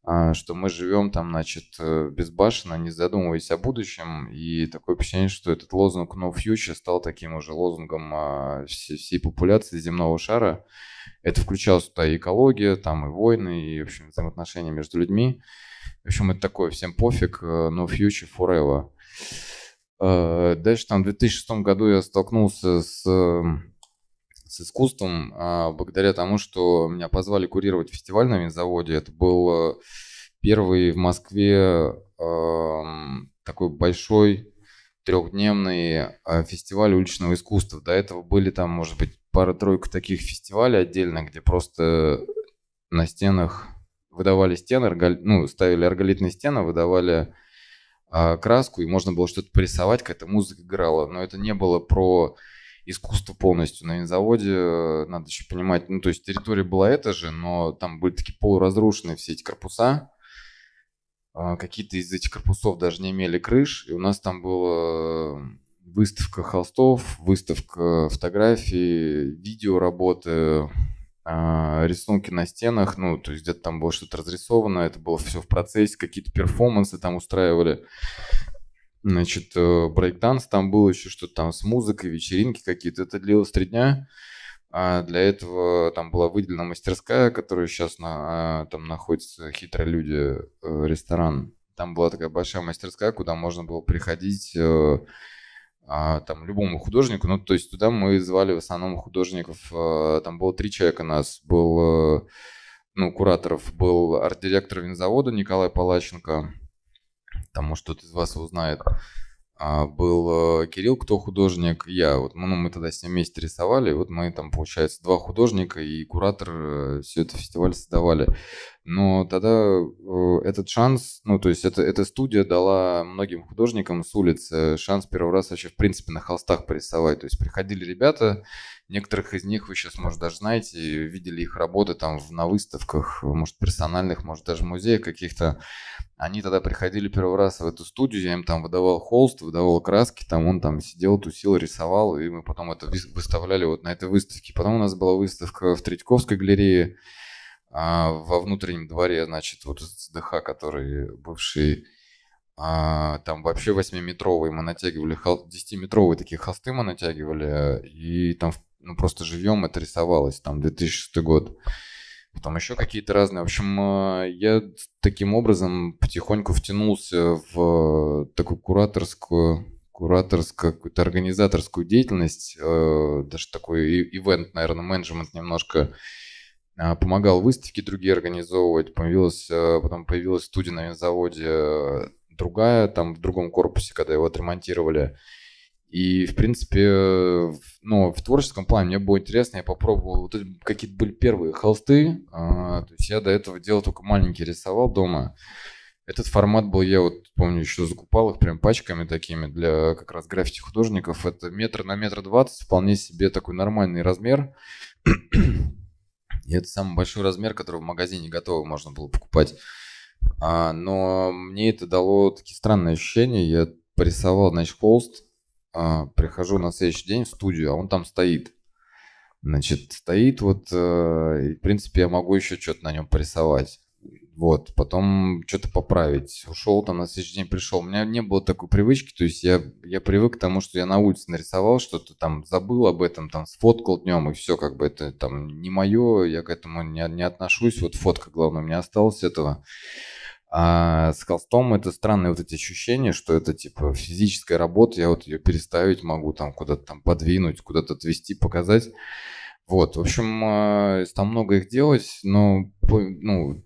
а, что мы живем там, значит, э, безбашенно, а не задумываясь о будущем, и такое впечатление, что этот лозунг No Future стал таким уже лозунгом а, всей, популяции земного шара. Это включало туда и экология, там и войны, и, в общем, взаимоотношения между людьми. В общем, это такое, всем пофиг, э, No Future Forever. Э, дальше там в 2006 году я столкнулся с, эм, с искусством а, благодаря тому, что меня позвали курировать фестиваль на винзаводе. Это был э, первый в Москве эм, такой большой трехдневный э, фестиваль уличного искусства. До этого были там, может быть, пара-тройка таких фестивалей отдельно, где просто на стенах выдавали стены, ну, ставили арголитные стены, выдавали а, краску, и можно было что-то порисовать, какая-то музыка играла, но это не было про искусство полностью. На винзаводе э, надо еще понимать, ну, то есть территория была эта же, но там были такие полуразрушенные все эти корпуса, а, какие-то из этих корпусов даже не имели крыш, и у нас там была э, выставка холстов, выставка фотографий, видеоработы, а, рисунки на стенах, ну, то есть где-то там было что-то разрисовано, это было все в процессе, какие-то перформансы там устраивали, значит, э, брейкданс там был, еще что-то там с музыкой, вечеринки какие-то, это длилось три дня, а для этого там была выделена мастерская, которая сейчас на, а, там находится «Хитрые люди» э, ресторан, там была такая большая мастерская, куда можно было приходить э, а, там, любому художнику. Ну, то есть туда мы звали в основном художников, э, там было три человека нас, был, э, ну, кураторов, был арт-директор винзавода Николай Палаченко, тому что-то из вас узнает. А, был э, Кирилл, кто художник, я. Вот ну, мы тогда с ним вместе рисовали, вот мы там, получается, два художника и куратор все это фестиваль создавали но тогда э, этот шанс, ну, то есть это, эта студия дала многим художникам с улицы шанс первый раз вообще, в принципе, на холстах порисовать. То есть приходили ребята, некоторых из них вы сейчас, может, даже знаете, видели их работы там на выставках, может, персональных, может, даже музеях каких-то. Они тогда приходили первый раз в эту студию, я им там выдавал холст, выдавал краски, там он там сидел, тусил, рисовал, и мы потом это выставляли вот на этой выставке. Потом у нас была выставка в Третьяковской галерее, а во внутреннем дворе, значит, вот ДХ, СДХ, который бывший, а, там вообще 8-метровые мы натягивали, 10-метровые такие холсты мы натягивали, и там ну, просто живьем это рисовалось, там 2006 год. Потом еще какие-то разные. В общем, а, я таким образом потихоньку втянулся в такую кураторскую кураторскую, какую-то организаторскую деятельность, э, даже такой ивент, наверное, менеджмент немножко. А, помогал выставки другие организовывать, появилась, э, потом появилась студия на заводе э, другая, там в другом корпусе, когда его отремонтировали. И, в принципе, э, ну, в творческом плане мне было интересно, я попробовал, вот какие-то были первые холсты, а, то есть я до этого делал только маленькие, рисовал дома. Этот формат был, я вот помню, еще закупал их прям пачками такими для как раз граффити художников. Это метр на метр двадцать, вполне себе такой нормальный размер. И это самый большой размер, который в магазине готовый можно было покупать. А, но мне это дало такие странные ощущения. Я порисовал, значит, холст, а, прихожу на следующий день в студию, а он там стоит. Значит, стоит вот, э, и, в принципе, я могу еще что-то на нем порисовать. Вот, потом что-то поправить. Ушел там на следующий день, пришел. У меня не было такой привычки, то есть я, я привык к тому, что я на улице нарисовал что-то, там забыл об этом, там сфоткал днем, и все, как бы это там не мое, я к этому не, не отношусь. Вот фотка, главное, у меня осталась этого. А с холстом это странные вот эти ощущения, что это типа физическая работа, я вот ее переставить могу, там куда-то там подвинуть, куда-то отвести, показать. Вот, в общем, э, там много их делать, но ну,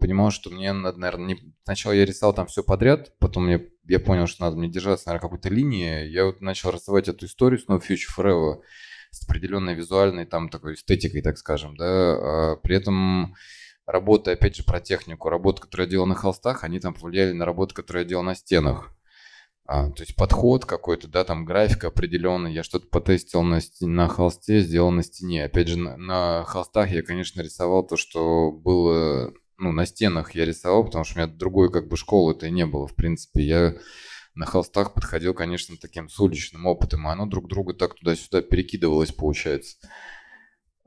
понимал, что мне надо, наверное, не... сначала я рисовал там все подряд, потом мне, я понял, что надо мне держаться, наверное, какой-то линии. Я вот начал рисовать эту историю с No Future Forever с определенной визуальной там такой эстетикой, так скажем, да. А при этом работы, опять же, про технику, работы, которые я делал на холстах, они там повлияли на работы, которые я делал на стенах. А, то есть подход какой-то, да, там график определенный, я что-то потестил на, на холсте, сделал на стене. Опять же, на, на холстах я, конечно, рисовал то, что было, ну, на стенах я рисовал, потому что у меня другой как бы школы-то и не было, в принципе. Я на холстах подходил, конечно, таким с уличным опытом, и а оно друг друга так туда-сюда перекидывалось, получается.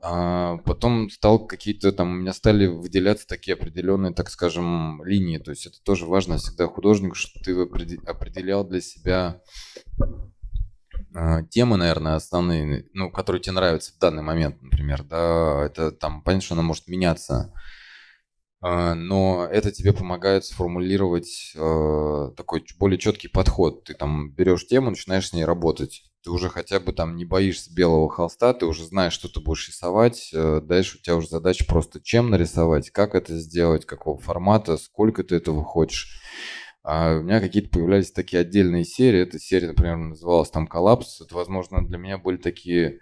А потом стал какие-то там, у меня стали выделяться такие определенные, так скажем, линии. То есть это тоже важно всегда художнику, что ты определял для себя а, темы, наверное, основные, ну, которые тебе нравятся в данный момент, например, да, это там, понятно, что она может меняться, а, но это тебе помогает сформулировать э, такой более четкий подход. Ты там берешь тему, начинаешь с ней работать. Ты уже хотя бы там не боишься белого холста, ты уже знаешь, что ты будешь рисовать. Э, дальше у тебя уже задача просто чем нарисовать, как это сделать, какого формата, сколько ты этого хочешь. А у меня какие-то появлялись такие отдельные серии. Эта серия, например, называлась там «Коллапс». Это, возможно, для меня были такие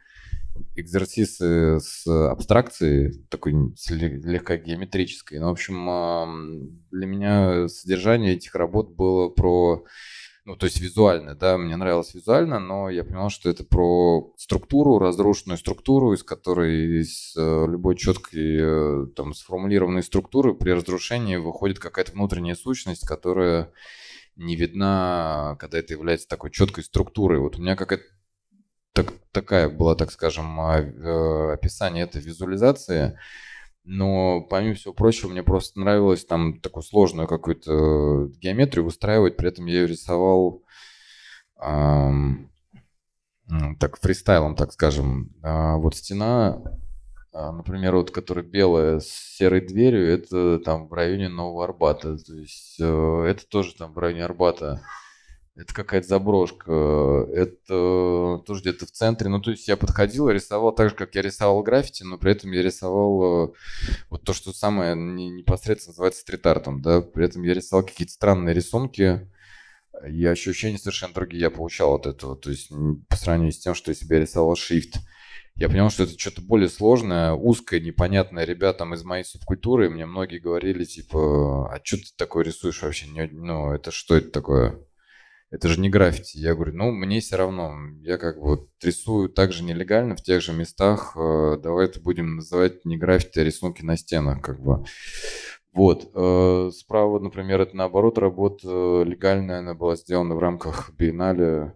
экзерсисы э, с абстракцией, такой с геометрической. Ну, в общем, для меня содержание этих работ было про ну, то есть визуально, да, мне нравилось визуально, но я понимал, что это про структуру, разрушенную структуру, из которой из э, любой четкой э, там сформулированной структуры при разрушении выходит какая-то внутренняя сущность, которая не видна, когда это является такой четкой структурой. Вот у меня какая-то так, такая была, так скажем, а, э, описание этой визуализации. Но, помимо всего прочего, мне просто нравилось там такую сложную какую-то э, геометрию устраивать, При этом я ее рисовал эм, так фристайлом, так скажем. А вот стена, а, например, вот которая белая с серой дверью, это там в районе Нового Арбата. То есть э, это тоже там в районе Арбата это какая-то заброшка, э, это э, тоже где-то в центре. Ну, то есть я подходил и рисовал так же, как я рисовал граффити, но при этом я рисовал э, вот то, что самое непосредственно называется стрит-артом, да, при этом я рисовал какие-то странные рисунки, и ощущения совершенно другие я получал от этого, то есть по сравнению с тем, что я себе рисовал Shift. Я понял, что это что-то более сложное, узкое, непонятное ребятам из моей субкультуры. Мне многие говорили, типа, а что ты такое рисуешь вообще? Ну, это что это такое? это же не граффити. Я говорю, ну, мне все равно, я как бы вот рисую также нелегально в тех же местах, э, давай это будем называть не граффити, а рисунки на стенах, как бы. Вот. Э, справа, например, это наоборот работа э, легальная, она была сделана в рамках биеннале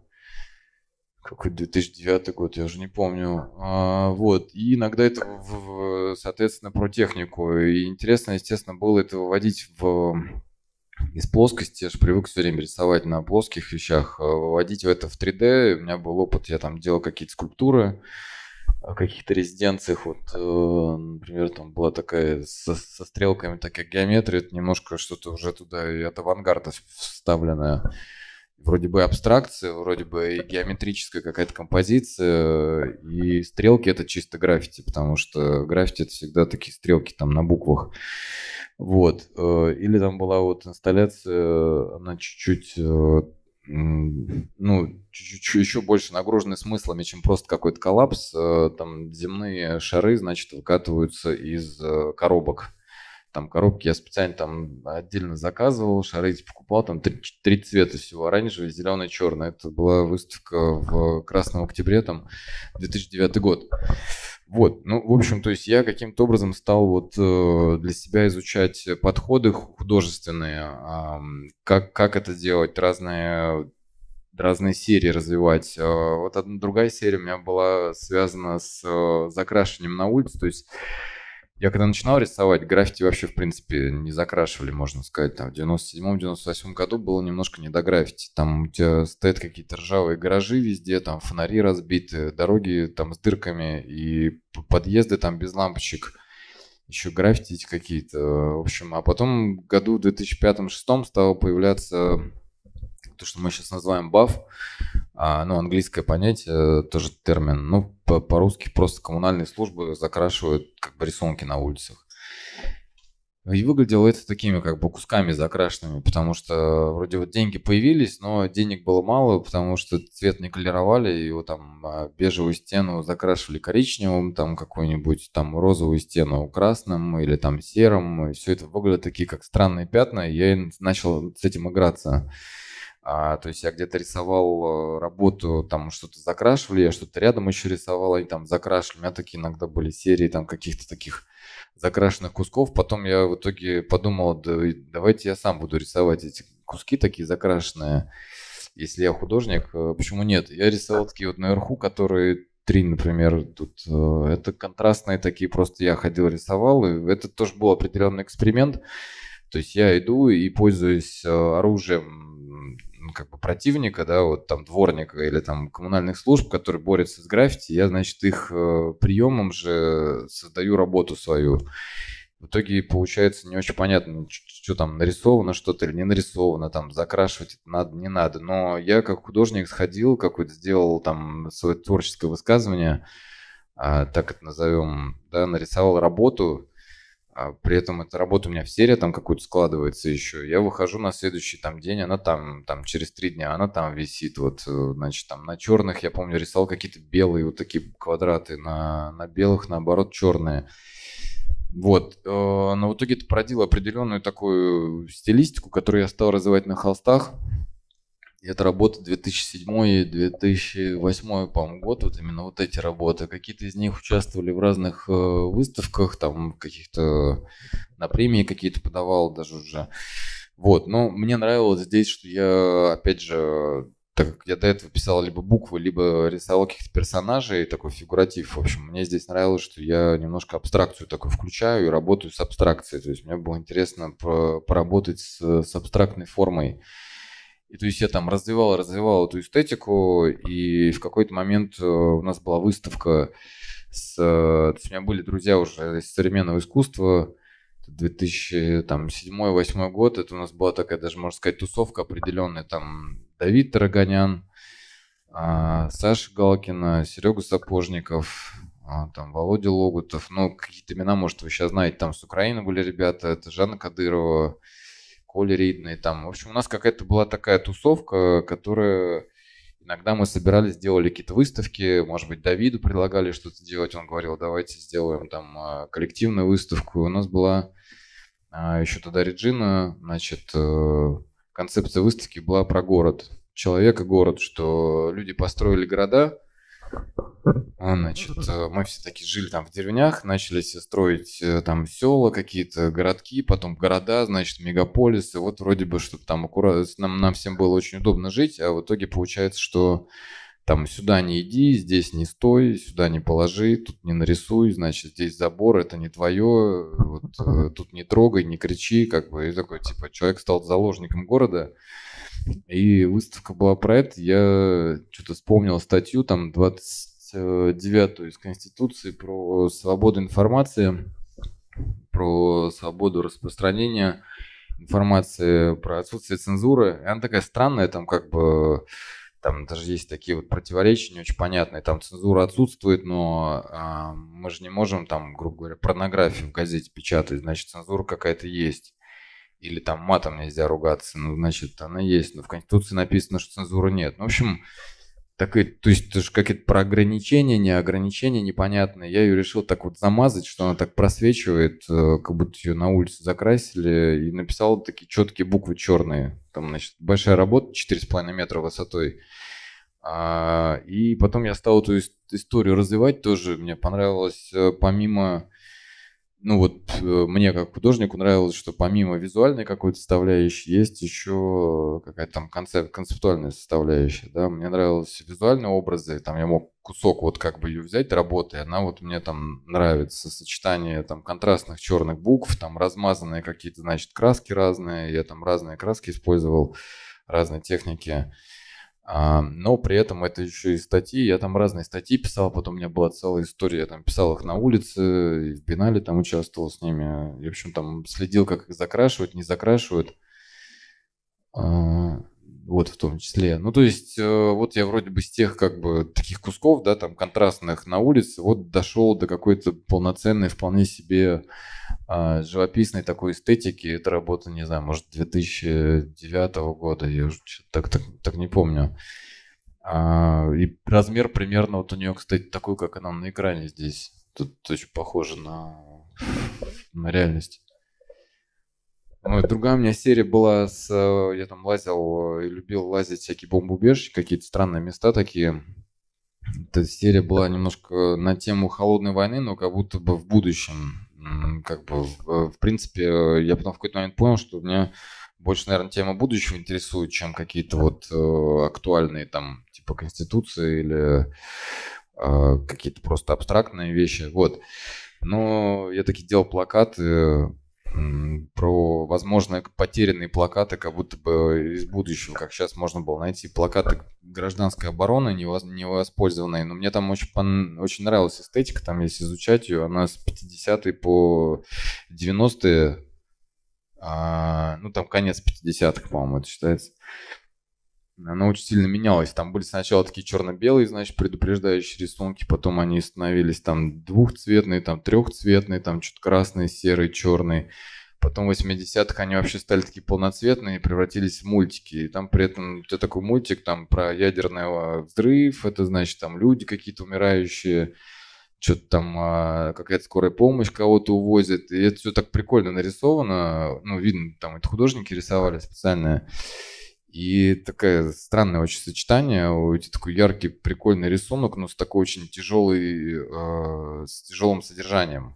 какой 2009 год, я уже не помню. А, вот. И иногда это, в, соответственно, про технику. И интересно, естественно, было это выводить в из плоскости, я же привык все время рисовать на плоских вещах, а выводить это в 3D, у меня был опыт, я там делал какие-то скульптуры, каких-то резиденциях, вот, э, например, там была такая со, со стрелками такая геометрия, это немножко что-то уже туда это от авангарда вставленное вроде бы абстракция, вроде бы и геометрическая какая-то композиция, и стрелки это чисто граффити, потому что граффити это всегда такие стрелки там на буквах. Вот. Э, или там была вот инсталляция, она чуть-чуть э, ну, чуть-чуть еще больше нагружены смыслами, чем просто какой-то коллапс. Э, там земные шары, значит, выкатываются из коробок там коробки я специально там отдельно заказывал, шары эти покупал, там три, три цвета всего, оранжевый, зеленый, черный. Это была выставка в Красном Октябре, там 2009 год. Вот, ну, в общем, то есть я каким-то образом стал вот э, для себя изучать подходы художественные, э, как, как это делать, разные, разные серии развивать. Э, вот одна другая серия у меня была связана с э, закрашиванием на улице, то есть я когда начинал рисовать, граффити вообще, в принципе, не закрашивали, можно сказать. Там в 97-98 году было немножко не до граффити. Там у тебя стоят какие-то ржавые гаражи везде, там фонари разбиты, дороги там с дырками и подъезды там без лампочек. Еще граффити какие-то. В общем, а потом году в 2005-2006 стало появляться то, что мы сейчас называем баф, а, ну, английское понятие, э, тоже термин, ну, по-русски просто коммунальные службы закрашивают как бы рисунки на улицах. И выглядело это такими как бы кусками закрашенными, потому что вроде вот деньги появились, но денег было мало, потому что цвет не колеровали, его там а, бежевую стену закрашивали коричневым, там какую-нибудь там розовую стену красным или там серым. И все это выглядело такие как странные пятна, и я начал с этим играться. А, то есть я где-то рисовал э, работу, там что-то закрашивали, я что-то рядом еще рисовал, и там закрашивали. У меня такие иногда были серии там каких-то таких закрашенных кусков. Потом я в итоге подумал, да, давайте я сам буду рисовать эти куски такие закрашенные. Если я художник, э, почему нет? Я рисовал такие вот наверху, которые три, например, тут. Э, это контрастные такие, просто я ходил рисовал. И это тоже был определенный эксперимент. То есть я иду и пользуюсь оружием ну, как бы противника, да, вот там дворника или там коммунальных служб, которые борются с граффити, я, значит, их э, приемом же создаю работу свою. В итоге получается не очень понятно, что там нарисовано что-то или не нарисовано, там закрашивать это надо, не надо. Но я как художник сходил, какой-то сделал там свое творческое высказывание, а, так это назовем, да, нарисовал работу, а при этом эта работа у меня в серии там какую-то складывается еще. Я выхожу на следующий там день, она там, там через три дня, она там висит, вот, э, значит, там на черных, я помню, рисовал какие-то белые вот такие квадраты, на, на белых, наоборот, черные. Вот, э, но в итоге это породило определенную такую стилистику, которую я стал развивать на холстах это работа 2007-2008, по-моему, год, вот именно вот эти работы. Какие-то из них участвовали в разных э, выставках, там каких-то на премии какие-то подавал даже уже. Вот, но мне нравилось здесь, что я, опять же, так как я до этого писал либо буквы, либо рисовал каких-то персонажей, такой фигуратив, в общем, мне здесь нравилось, что я немножко абстракцию такой включаю и работаю с абстракцией, то есть мне было интересно поработать с, с абстрактной формой, и то есть я там развивал, развивал эту эстетику, и в какой-то момент э, у нас была выставка с... То есть у меня были друзья уже из современного искусства, 2007-2008 год, это у нас была такая даже, можно сказать, тусовка определенная, там Давид Тарагонян, а, Саша Галкина, Серега Сапожников, а, там Володя Логутов, ну, какие-то имена, может, вы сейчас знаете, там с Украины были ребята, это Жанна Кадырова, Коля Ридный там. В общем, у нас какая-то была такая тусовка, которая иногда мы собирались, делали какие-то выставки, может быть, Давиду предлагали что-то делать, он говорил, давайте сделаем там а, коллективную выставку. У нас была а, еще тогда Реджина, значит, э, концепция выставки была про город, человек и город, что люди построили города, а, значит, э, мы все таки жили там в деревнях, начали все строить э, там села какие-то, городки, потом города, значит, мегаполисы. Вот вроде бы, чтобы там аккуратно, нам, нам всем было очень удобно жить, а в итоге получается, что там сюда не иди, здесь не стой, сюда не положи, тут не нарисуй, значит, здесь забор, это не твое, вот, э, тут не трогай, не кричи, как бы, и такой, типа, человек стал заложником города, и выставка была про это. Я что-то вспомнил статью, там, 29-ю из Конституции про свободу информации, про свободу распространения информации, про отсутствие цензуры. И она такая странная, там как бы там даже есть такие вот противоречия не очень понятные. Там цензура отсутствует, но э, мы же не можем там, грубо говоря, порнографию в газете печатать, значит, цензура какая-то есть или там матом нельзя ругаться, ну, значит, она есть, но в Конституции написано, что цензуры нет. Ну, в общем, так, то есть это же какие-то про ограничения, не ограничения непонятные. Я ее решил так вот замазать, что она так просвечивает, э, как будто ее на улице закрасили, и написал такие четкие буквы черные. Там, значит, большая работа, 4,5 метра высотой. А, и потом я стал эту историю развивать тоже. Мне понравилось, э, помимо ну вот э, мне как художнику нравилось, что помимо визуальной какой-то составляющей есть еще какая-то там концепт, концептуальная составляющая, да, мне нравились визуальные образы, там я мог кусок вот как бы ее взять работы, она вот мне там нравится, сочетание там контрастных черных букв, там размазанные какие-то, значит, краски разные, я там разные краски использовал, разные техники, а, но при этом это еще и статьи. Я там разные статьи писал, потом у меня была целая история. Я там писал их на улице, и в бинале там участвовал с ними. И, в общем, там следил, как их закрашивают, не закрашивают. А, вот в том числе. Ну, то есть, э, вот я вроде бы с тех, как бы, таких кусков, да, там, контрастных на улице, вот дошел до какой-то полноценной, вполне себе э, живописной такой эстетики. Это работа, не знаю, может, 2009 года, я уже так, так, так не помню. А, и размер примерно вот у нее, кстати, такой, как она на экране здесь. Тут очень похоже на, на реальность. Ну, другая у меня серия была с... Э, я там лазил э, и любил лазить всякие бомбоубежища, какие-то странные места такие. Эта серия была немножко на тему холодной войны, но как будто бы в будущем. Как бы, в э, принципе, я потом в какой-то момент понял, что меня больше, наверное, тема будущего интересует, чем какие-то вот э, актуальные там, типа, конституции или э, какие-то просто абстрактные вещи. Вот. Но я таки делал плакаты, про, возможные потерянные плакаты, как будто бы из будущего, как сейчас можно было найти плакаты гражданской обороны, невоспользованные. Но мне там очень, пон... очень нравилась эстетика, там есть изучать ее. Она с 50-е по 90-е, а, ну там конец 50-х, по-моему, это считается она очень сильно менялась. Там были сначала такие черно-белые, значит, предупреждающие рисунки, потом они становились там двухцветные, там трехцветные, там что-то красные, серые, черные. Потом в 80-х они вообще стали такие полноцветные и превратились в мультики. И там при этом у тебя такой мультик там про ядерный а, взрыв, это значит там люди какие-то умирающие, что-то там а, какая-то скорая помощь кого-то увозит. И это все так прикольно нарисовано. Ну, видно, там это художники рисовали специально. И такое странное очень сочетание, у Эти такой яркий, прикольный рисунок, но с такой очень тяжелый, э, а, с тяжелым содержанием.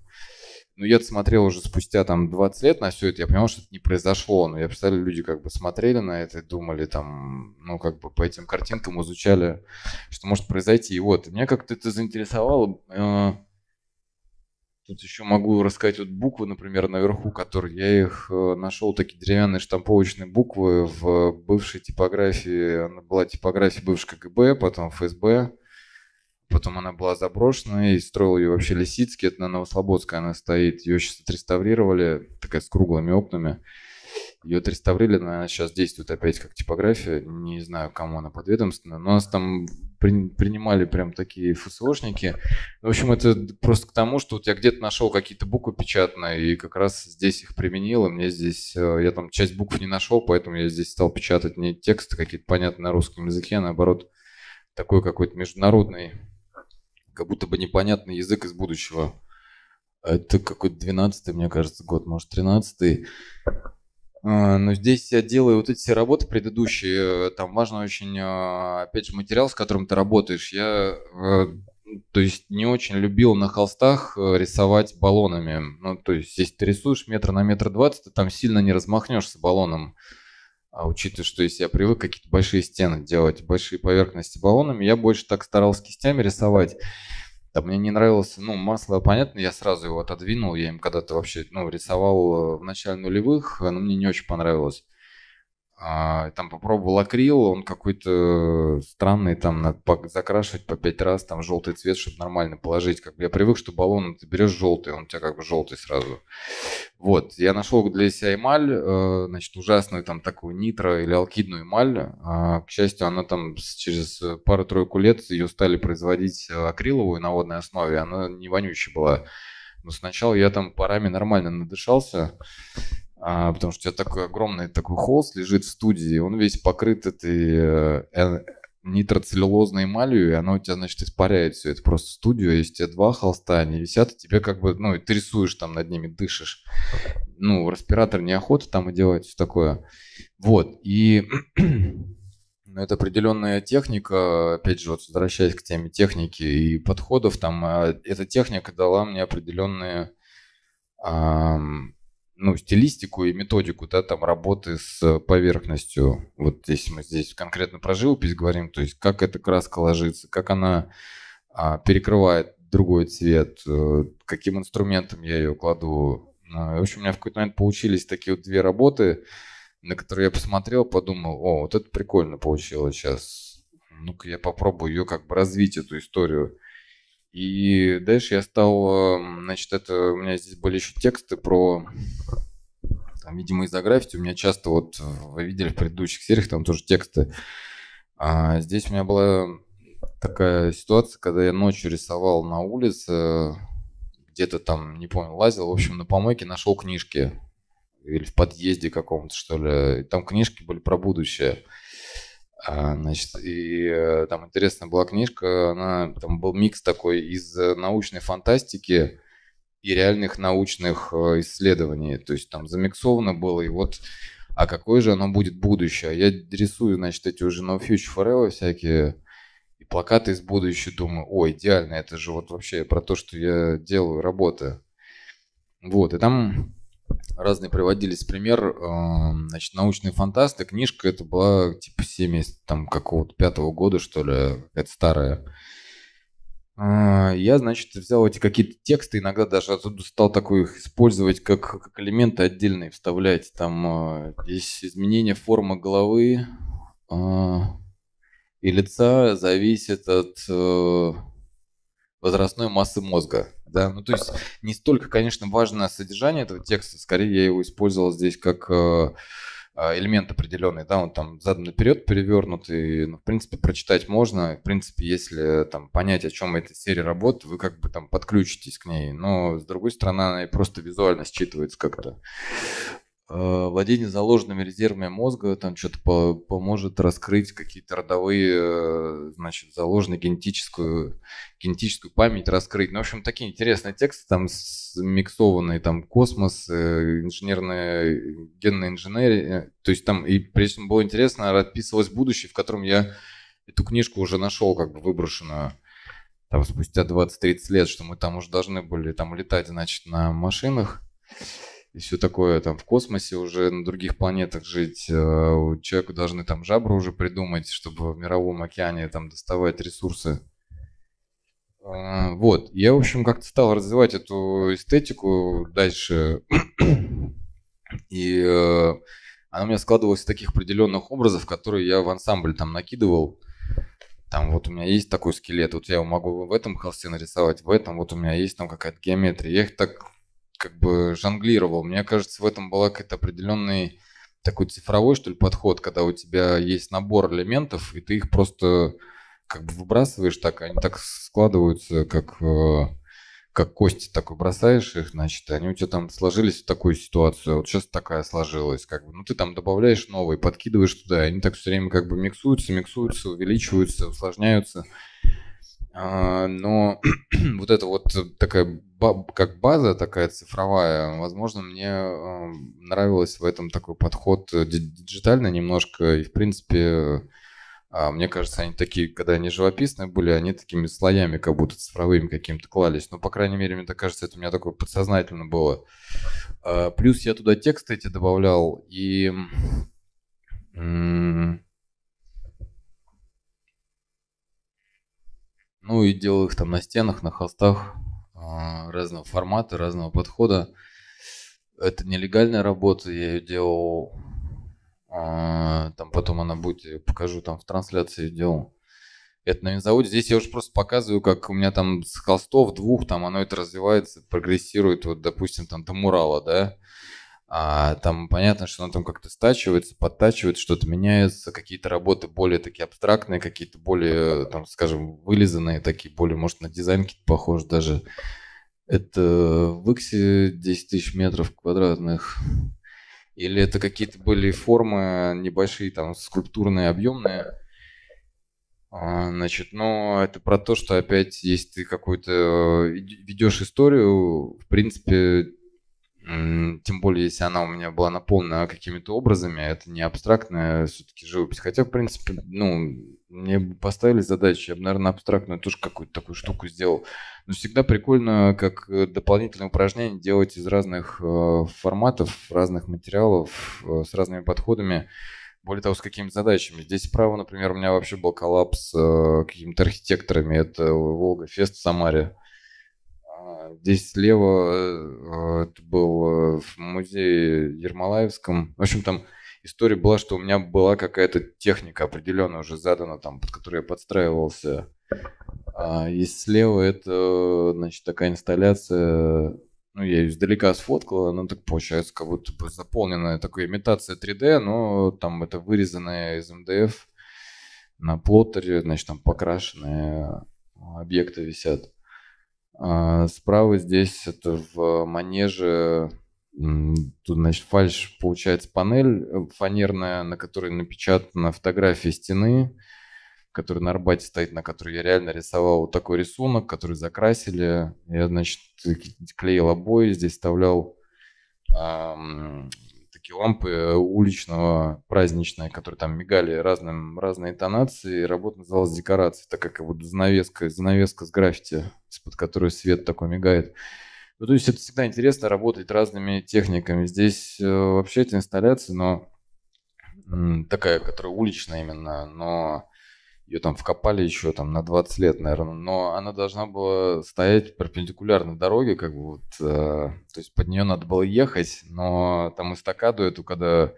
Но ну, я смотрел уже спустя там 20 лет на все это, я понимал, что это не произошло. Но я представляю, люди как бы смотрели на это и думали там, ну как бы по этим картинкам изучали, что может произойти. И вот, меня как-то это заинтересовало. Э, Тут еще могу рассказать вот буквы, например, наверху, которые я их э, нашел, такие деревянные штамповочные буквы в бывшей типографии. Она была типография бывшей КГБ, потом ФСБ, потом она была заброшена и строил ее вообще Лисицкий. Это на Новослободской она стоит. Ее сейчас отреставрировали, такая с круглыми окнами. Ее отреставрировали, но она сейчас действует опять как типография. Не знаю, кому она подведомственна. Но у нас там при, принимали прям такие ФСОшники. В общем, это просто к тому, что вот я где-то нашел какие-то буквы печатные, и как раз здесь их применил, и мне здесь, э, я там часть букв не нашел, поэтому я здесь стал печатать не тексты какие-то понятные на русском языке, а наоборот, такой какой-то международный, как будто бы непонятный язык из будущего. А это какой-то 12 мне кажется, год, может, 13 а, но здесь я делаю вот эти все работы предыдущие, э, там важно очень, а, опять же, материал, с которым ты работаешь. Я, э, то есть, не очень любил на холстах э, рисовать баллонами. Ну, то есть, если ты рисуешь метр на метр двадцать, ты там сильно не размахнешься баллоном. А учитывая, что если я привык какие-то большие стены делать, большие поверхности баллонами, я больше так старался кистями рисовать. Да, мне не нравилось, ну, масло, понятно, я сразу его отодвинул, я им когда-то вообще, ну, рисовал э, в начале нулевых, но мне не очень понравилось. А, там попробовал акрил, он какой-то странный, там надо закрашивать по пять раз, там желтый цвет, чтобы нормально положить. Как бы я привык, что баллон ты берешь желтый, он у тебя как бы желтый сразу. Вот, я нашел для себя эмаль, э, значит, ужасную там такую нитро или алкидную эмаль. А, к счастью, она там через пару-тройку лет ее стали производить э, акриловую на водной основе, она не вонючая была. Но сначала я там парами нормально надышался. А, потому что у тебя такой огромный такой холст лежит в студии, он весь покрыт этой э, нитроцеллюлозной эмалью, и она у тебя, значит, испаряет все. Это просто студию, Есть у тебя два холста, они висят, и тебе как бы, ну, ты рисуешь там над ними, дышишь. Ну, респиратор неохота там и делать все такое. Вот, и... Но ну, это определенная техника, опять же, вот возвращаясь к теме техники и подходов, там, э, эта техника дала мне определенные ну, стилистику и методику, да, там, работы с э, поверхностью. Вот здесь мы здесь конкретно про живопись говорим, то есть как эта краска ложится, как она а, перекрывает другой цвет, э, каким инструментом я ее кладу. Ну, в общем, у меня в какой-то момент получились такие вот две работы, на которые я посмотрел, подумал, о, вот это прикольно получилось сейчас. Ну-ка я попробую ее как бы развить, эту историю. И дальше я стал, значит, это у меня здесь были еще тексты про, там, видимо, из-за граффити. У меня часто вот, вы видели в предыдущих сериях, там тоже тексты. А здесь у меня была такая ситуация, когда я ночью рисовал на улице, где-то там, не помню, лазил, в общем, на помойке нашел книжки. Или в подъезде каком-то, что ли. И там книжки были про будущее. А, значит, и э, там интересная была книжка, она, там был микс такой из э, научной фантастики и реальных научных э, исследований. То есть там замиксовано было, и вот, а какое же оно будет будущее? А я рисую, значит, эти уже No Future Forever всякие, и плакаты из будущего, думаю, о, идеально, это же вот вообще про то, что я делаю, работа. Вот, и там разные приводились пример, эм, значит, научные фантасты, книжка это была типа 70 там какого-то пятого года, что ли, это старая. А, я, значит, взял эти какие-то тексты, иногда даже оттуда стал такой их использовать, как, как элементы отдельные вставлять. Там э, здесь изменение формы головы э, и лица зависит от э, возрастной массы мозга. Да? Ну, то есть не столько, конечно, важно содержание этого текста, скорее я его использовал здесь как э, э, элемент определенный, да, он там задан наперед перевернутый, ну, в принципе, прочитать можно, в принципе, если там понять, о чем эта серия работ, вы как бы там подключитесь к ней, но с другой стороны, она и просто визуально считывается как-то. А, владение заложенными резервами мозга там что-то по поможет раскрыть какие-то родовые, э, значит, заложенные генетическую, генетическую память раскрыть. Ну, в общем, такие интересные тексты, там миксованные, там космос, э, инженерная, генная инженерия. То есть там, и при этом было интересно, отписывалось будущее, в котором я эту книжку уже нашел, как бы выброшенную там спустя 20-30 лет, что мы там уже должны были там летать, значит, на машинах и все такое, там в космосе уже, на других планетах жить, э, человеку должны там жабру уже придумать, чтобы в мировом океане там доставать ресурсы. А, вот, я, в общем, как-то стал развивать эту эстетику дальше, и э, она у меня складывалась из таких определенных образов, которые я в ансамбль там накидывал, там вот у меня есть такой скелет, вот я его могу в этом холсте нарисовать, в этом вот у меня есть там какая-то геометрия. Я их так как бы жонглировал. Мне кажется, в этом была какая-то определенный такой цифровой, что ли, подход, когда у тебя есть набор элементов, и ты их просто как бы выбрасываешь так, они так складываются, как, э, как кости такой бросаешь их, значит, они у тебя там сложились в такую ситуацию, а вот сейчас такая сложилась, как бы, ну ты там добавляешь новые, подкидываешь туда, они так все время как бы миксуются, миксуются, увеличиваются, усложняются, а, но вот это вот такая как база такая цифровая, возможно, мне эм, нравилось в этом такой подход э, диджитальный немножко. И, в принципе, э, а, мне кажется, они такие, когда они живописные были, они такими слоями как будто цифровыми каким-то клались. Ну, по крайней мере, мне так кажется, это у меня такое подсознательно было. Э, плюс я туда тексты эти добавлял, и... Ну, и делал их там на стенах, на холстах. А, разного формата, разного подхода. Это нелегальная работа, я ее делал, а, там потом она будет, я покажу, там в трансляции делал. Это на заводе. Здесь я уже просто показываю, как у меня там с холстов двух, там оно это развивается, прогрессирует, вот, допустим, там до мурала, да а там понятно, что оно там как-то стачивается, подтачивается, что-то меняется, какие-то работы более такие абстрактные, какие-то более, э, там, скажем, вылизанные, такие более, может, на дизайнки похож даже. Это в Иксе 10 тысяч метров квадратных. Или это какие-то были формы небольшие, там, скульптурные, объемные. А, значит, но это про то, что опять, если ты какую-то э, ведешь историю, в принципе, тем более, если она у меня была наполнена какими-то образами, а это не абстрактная все-таки живопись. Хотя, в принципе, ну, мне бы поставили задачу, я бы, наверное, абстрактную тоже какую-то такую штуку сделал. Но всегда прикольно, как э, дополнительное упражнение делать из разных э, форматов, разных материалов, э, с разными подходами. Более того, с какими задачами. Здесь справа, например, у меня вообще был коллапс с какими-то архитекторами. Это Волга Фест в Самаре а, здесь слева э, это был э, в музее Ермолаевском. В общем, там история была, что у меня была какая-то техника определенная уже задана, там, под которую я подстраивался. А слева это, значит, такая инсталляция, ну, я ее издалека сфоткал, она так получается, как будто бы заполненная такой имитация 3D, но там это вырезанная из МДФ эм на плоттере, значит, там покрашенные а, объекты висят. А справа здесь это в манеже, тут, значит, фальш получается панель э, фанерная, на которой напечатана фотография стены, который на Арбате стоит, на которой я реально рисовал вот такой рисунок, который закрасили. Я, значит, клеил обои, здесь вставлял эм, такие лампы э, уличного, праздничные, которые там мигали разным, разные тонации, и работа называлась декорацией, так как вот занавеска, занавеска с граффити, под которой свет такой мигает. Ну, то есть это всегда интересно работать разными техниками. Здесь э, вообще эта инсталляция, но такая, которая уличная именно, но ее там вкопали еще там на 20 лет, наверное, но она должна была стоять перпендикулярно дороге, как бы вот, э, то есть под нее надо было ехать, но там эстакаду эту, когда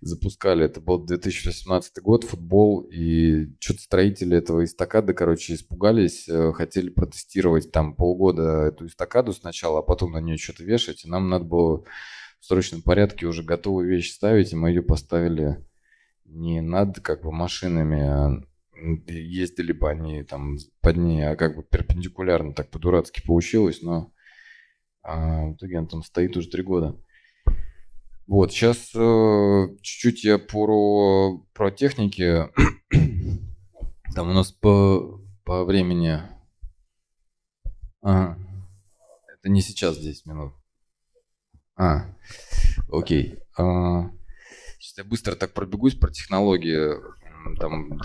запускали, это был 2018 год, футбол, и что-то строители этого эстакады, короче, испугались, э, хотели протестировать там полгода эту эстакаду сначала, а потом на нее что-то вешать, и нам надо было в срочном порядке уже готовую вещь ставить, и мы ее поставили не над как бы машинами, а ездили бы они там под ней, а как бы перпендикулярно так по-дурацки получилось, но а, в итоге она там стоит уже три года. Вот, сейчас э, чуть-чуть я про, про техники. Там у нас по, по времени... Ага. Это не сейчас 10 минут. А, окей. А, сейчас я быстро так пробегусь про технологии там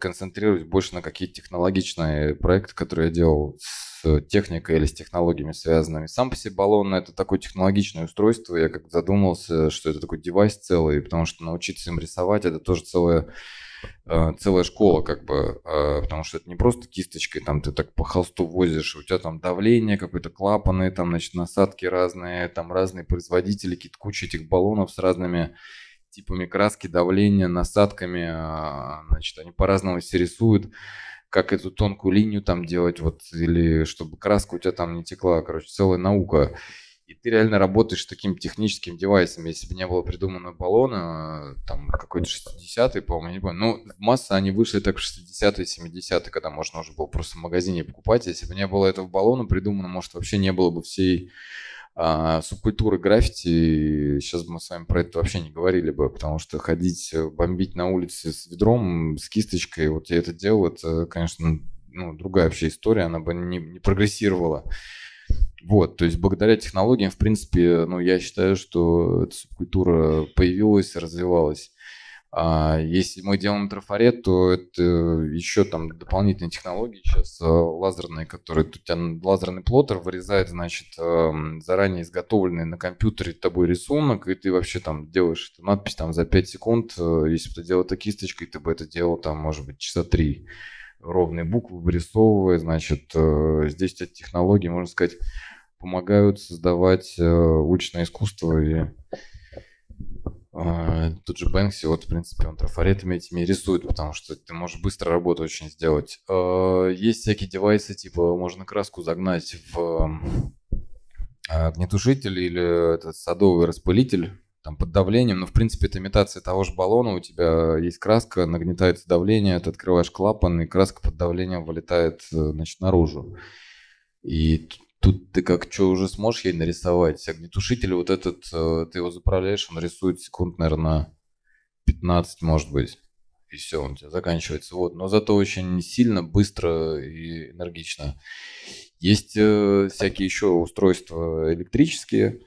концентрируюсь больше на какие-то технологичные проекты, которые я делал с техникой или с технологиями связанными. Сам по себе баллон — это такое технологичное устройство. Я как задумался, что это такой девайс целый, потому что научиться им рисовать — это тоже целое э, целая школа, как бы, а, потому что это не просто кисточкой, там ты так по холсту возишь, у тебя там давление, какое-то клапаны, там, значит, насадки разные, там разные производители, какие-то куча этих баллонов с разными типами краски, давления, насадками, а, значит, они по-разному все рисуют, как эту тонкую линию там делать, вот, или чтобы краска у тебя там не текла, короче, целая наука. И ты реально работаешь с таким техническим девайсом. Если бы не было придумано баллона, а, там какой-то 60-й, по-моему, не помню. Ну, масса они вышли так в 60-е, 70-е, когда можно уже было просто в магазине покупать. Если бы не было этого баллона придумано, может, вообще не было бы всей а субкультуры граффити, сейчас бы мы с вами про это вообще не говорили бы, потому что ходить, э, бомбить на улице с ведром, с кисточкой, вот я это делал, это, конечно, ну, другая вообще история, она бы не, не прогрессировала. Вот, то есть благодаря технологиям, в принципе, ну, я считаю, что эта субкультура появилась, развивалась. А если мы делаем трафарет, то это э, еще там дополнительные технологии сейчас э, лазерные, которые тут лазерный плоттер вырезает, значит, эм, заранее изготовленный на компьютере тобой рисунок, и ты вообще там делаешь эту надпись там за 5 секунд. Э, если бы ты делал это кисточкой, ты бы это делал там, может быть, часа 3 ровные буквы вырисовывая, значит, здесь эти технологии, можно сказать, помогают создавать уличное искусство и а, Тут же Бэнкси, вот, в принципе, он трафаретами этими рисует, потому что ты можешь быстро работу очень сделать. А, есть всякие девайсы, типа, можно краску загнать в а, огнетушитель или этот садовый распылитель, там, под давлением, но, ну, в принципе, это имитация того же баллона, у тебя есть краска, нагнетается давление, ты открываешь клапан, и краска под давлением вылетает, э, значит, наружу. И Тут ты как, что, уже сможешь ей нарисовать? Огнетушитель вот этот, э, ты его заправляешь, он рисует секунд, наверное, 15, может быть. И все, он у тебя заканчивается. Вот. Но зато очень сильно, быстро и энергично. Есть э, всякие еще устройства электрические.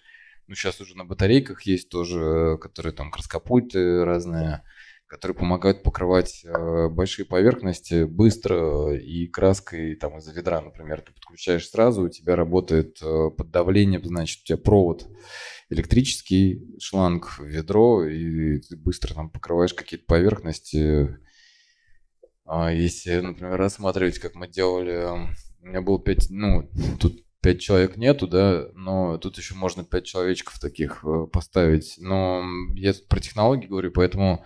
Ну, сейчас уже на батарейках есть тоже, э, которые там краскопульты разные которые помогают покрывать э, большие поверхности быстро и краской там из ведра, например, ты подключаешь сразу, у тебя работает э, под давлением, значит, у тебя провод электрический, шланг в ведро, и ты быстро там покрываешь какие-то поверхности. А если, например, рассматривать, как мы делали, у меня было 5, ну, тут пять человек нету, да, но тут еще можно пять человечков таких э, поставить. Но я тут про технологии говорю, поэтому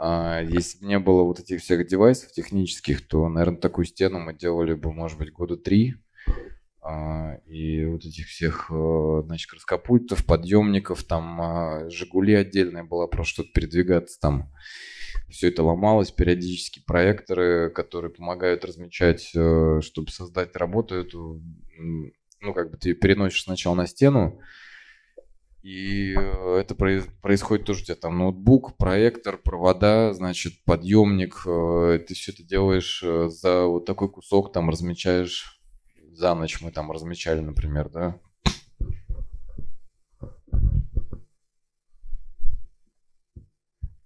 а если бы не было вот этих всех девайсов технических, то, наверное, такую стену мы делали бы, может быть, года три. А, и вот этих всех, э, значит, краскопультов, подъемников, там а, «Жигули» отдельная была, просто что-то передвигаться там. Все это ломалось, периодически проекторы, которые помогают размечать, э, чтобы создать работу эту, ну, как бы ты переносишь сначала на стену, и э, это происходит тоже где-то там ноутбук, проектор, провода, значит, подъемник. Э, ты все это делаешь э, за вот такой кусок, там размечаешь за ночь. Мы там размечали, например, да,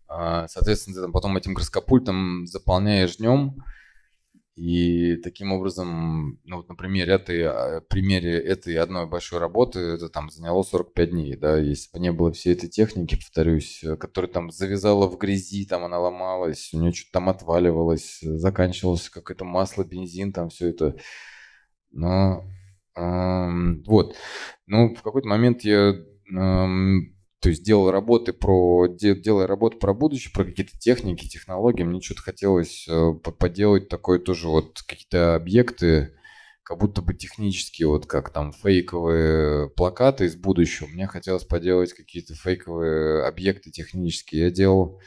а, Соответственно, ты потом этим краскопультом заполняешь днем, и таким образом, ну вот, например, этой, а, примере этой одной большой работы это там заняло 45 дней, да, если бы не было всей этой техники, повторюсь, э, которая там завязала в грязи, там она ломалась, у нее что-то там отваливалось, э, заканчивалось какое-то масло, бензин, там все это. Но эм, вот, ну в какой-то момент я эм, то есть делал работы про, делая работы про будущее, про какие-то техники, технологии. Мне что-то хотелось э, поделать такое тоже вот какие-то объекты, как будто бы технические, вот как там фейковые плакаты из будущего. Мне хотелось поделать какие-то фейковые объекты технические. Я делал,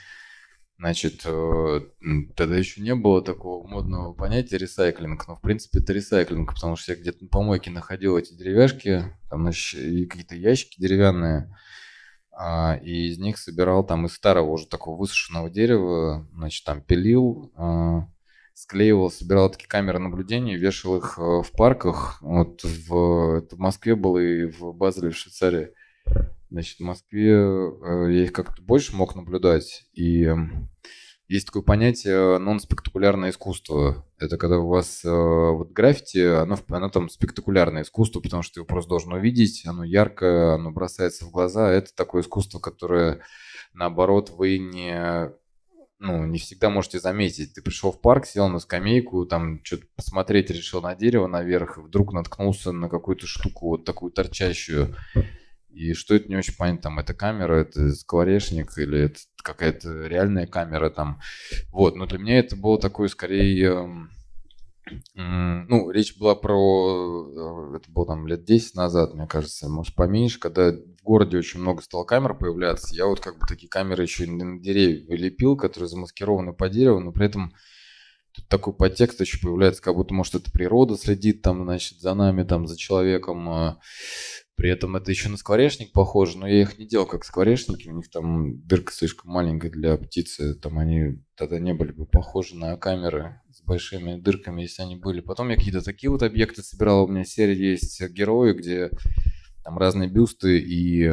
значит, э, тогда еще не было такого модного понятия ресайклинг, но в принципе это ресайклинг, потому что я где-то на помойке находил эти деревяшки, там и какие-то ящики деревянные, а, и из них собирал там из старого уже такого высушенного дерева, значит, там пилил, а, склеивал, собирал такие камеры наблюдения, вешал их э, в парках. Вот в, это в Москве было и в Базеле, в Швейцарии. Значит, в Москве э, я их как-то больше мог наблюдать. И есть такое понятие э, нон-спектакулярное искусство. Это когда у вас э, вот граффити, оно, оно там спектакулярное искусство, потому что его просто должен увидеть, оно яркое, оно бросается в глаза. Это такое искусство, которое, наоборот, вы не, ну, не всегда можете заметить. Ты пришел в парк, сел на скамейку, там что-то посмотреть решил на дерево наверх, и вдруг наткнулся на какую-то штуку вот такую торчащую. И что это не очень понятно, там это камера, это скворечник или это какая-то реальная камера там. Вот, но для меня это было такое скорее... Эм, ну, речь была про... Э, это было там лет 10 назад, мне кажется, может поменьше, когда в городе очень много стал камер появляться. Я вот как бы такие камеры еще на деревья лепил, которые замаскированы по дереву, но при этом тут такой подтекст еще появляется, как будто, может, это природа следит там, значит, за нами, там, за человеком. А, при этом это еще на скворечник похоже, но я их не делал как скворечники, у них там дырка слишком маленькая для птицы, там они тогда не были бы похожи на камеры с большими дырками, если они были. Потом я какие-то такие вот объекты собирал, у меня серия есть герои, где там разные бюсты и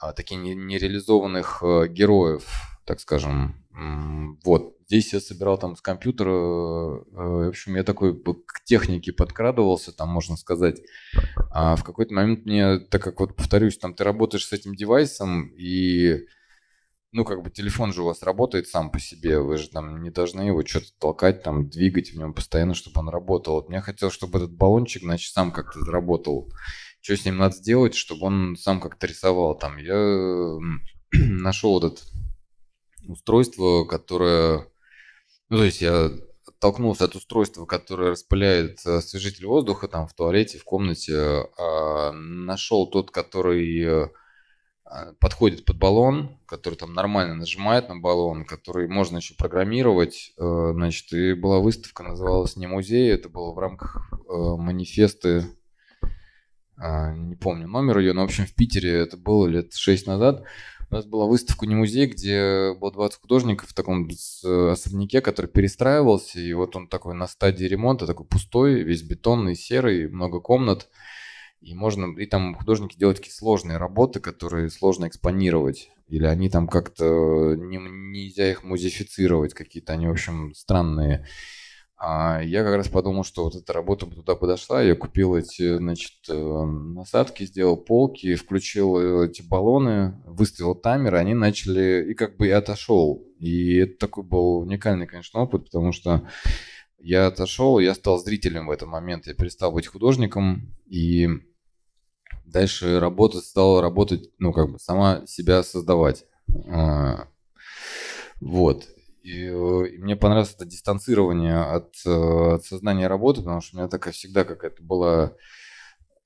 а, такие нереализованных э, героев, так скажем, вот. Здесь я собирал там с компьютера, э, в общем, я такой к технике подкрадывался, там, можно сказать. А в какой-то момент мне, так как вот повторюсь, там ты работаешь с этим девайсом, и, ну, как бы телефон же у вас работает сам по себе, вы же там не должны его что-то толкать, там, двигать в нем постоянно, чтобы он работал. Вот мне хотелось, чтобы этот баллончик, значит, сам как-то заработал. Что с ним надо сделать, чтобы он сам как-то рисовал там. Я нашел этот устройство, которое... Ну, то есть я оттолкнулся от устройства, которое распыляет э, освежитель воздуха там в туалете, в комнате, а нашел тот, который э, а, подходит под баллон, который там нормально нажимает на баллон, который можно еще программировать. Э, значит, и была выставка, называлась «Не музей», это было в рамках манифесты, а, не помню номер ее, но, в общем, в Питере это было лет шесть назад. У нас была выставка не музей, где было 20 художников в таком э, особняке, который перестраивался, и вот он такой на стадии ремонта, такой пустой, весь бетонный, серый, много комнат. И можно, и там художники делают такие сложные работы, которые сложно экспонировать. Или они там как-то, э, не, нельзя их музифицировать, какие-то они, в общем, странные. А я как раз подумал, что вот эта работа бы туда подошла. Я купил эти, значит, э, насадки, сделал полки, включил э, эти баллоны, выставил таймер, они начали, и как бы я отошел. И это такой был уникальный, конечно, опыт, потому что я отошел, я стал зрителем в этот момент, я перестал быть художником, и дальше работа стала работать, ну, как бы сама себя создавать. А, вот. Э, и, мне понравилось это дистанцирование от, э, от сознания работы, потому что у меня такая всегда какая-то была,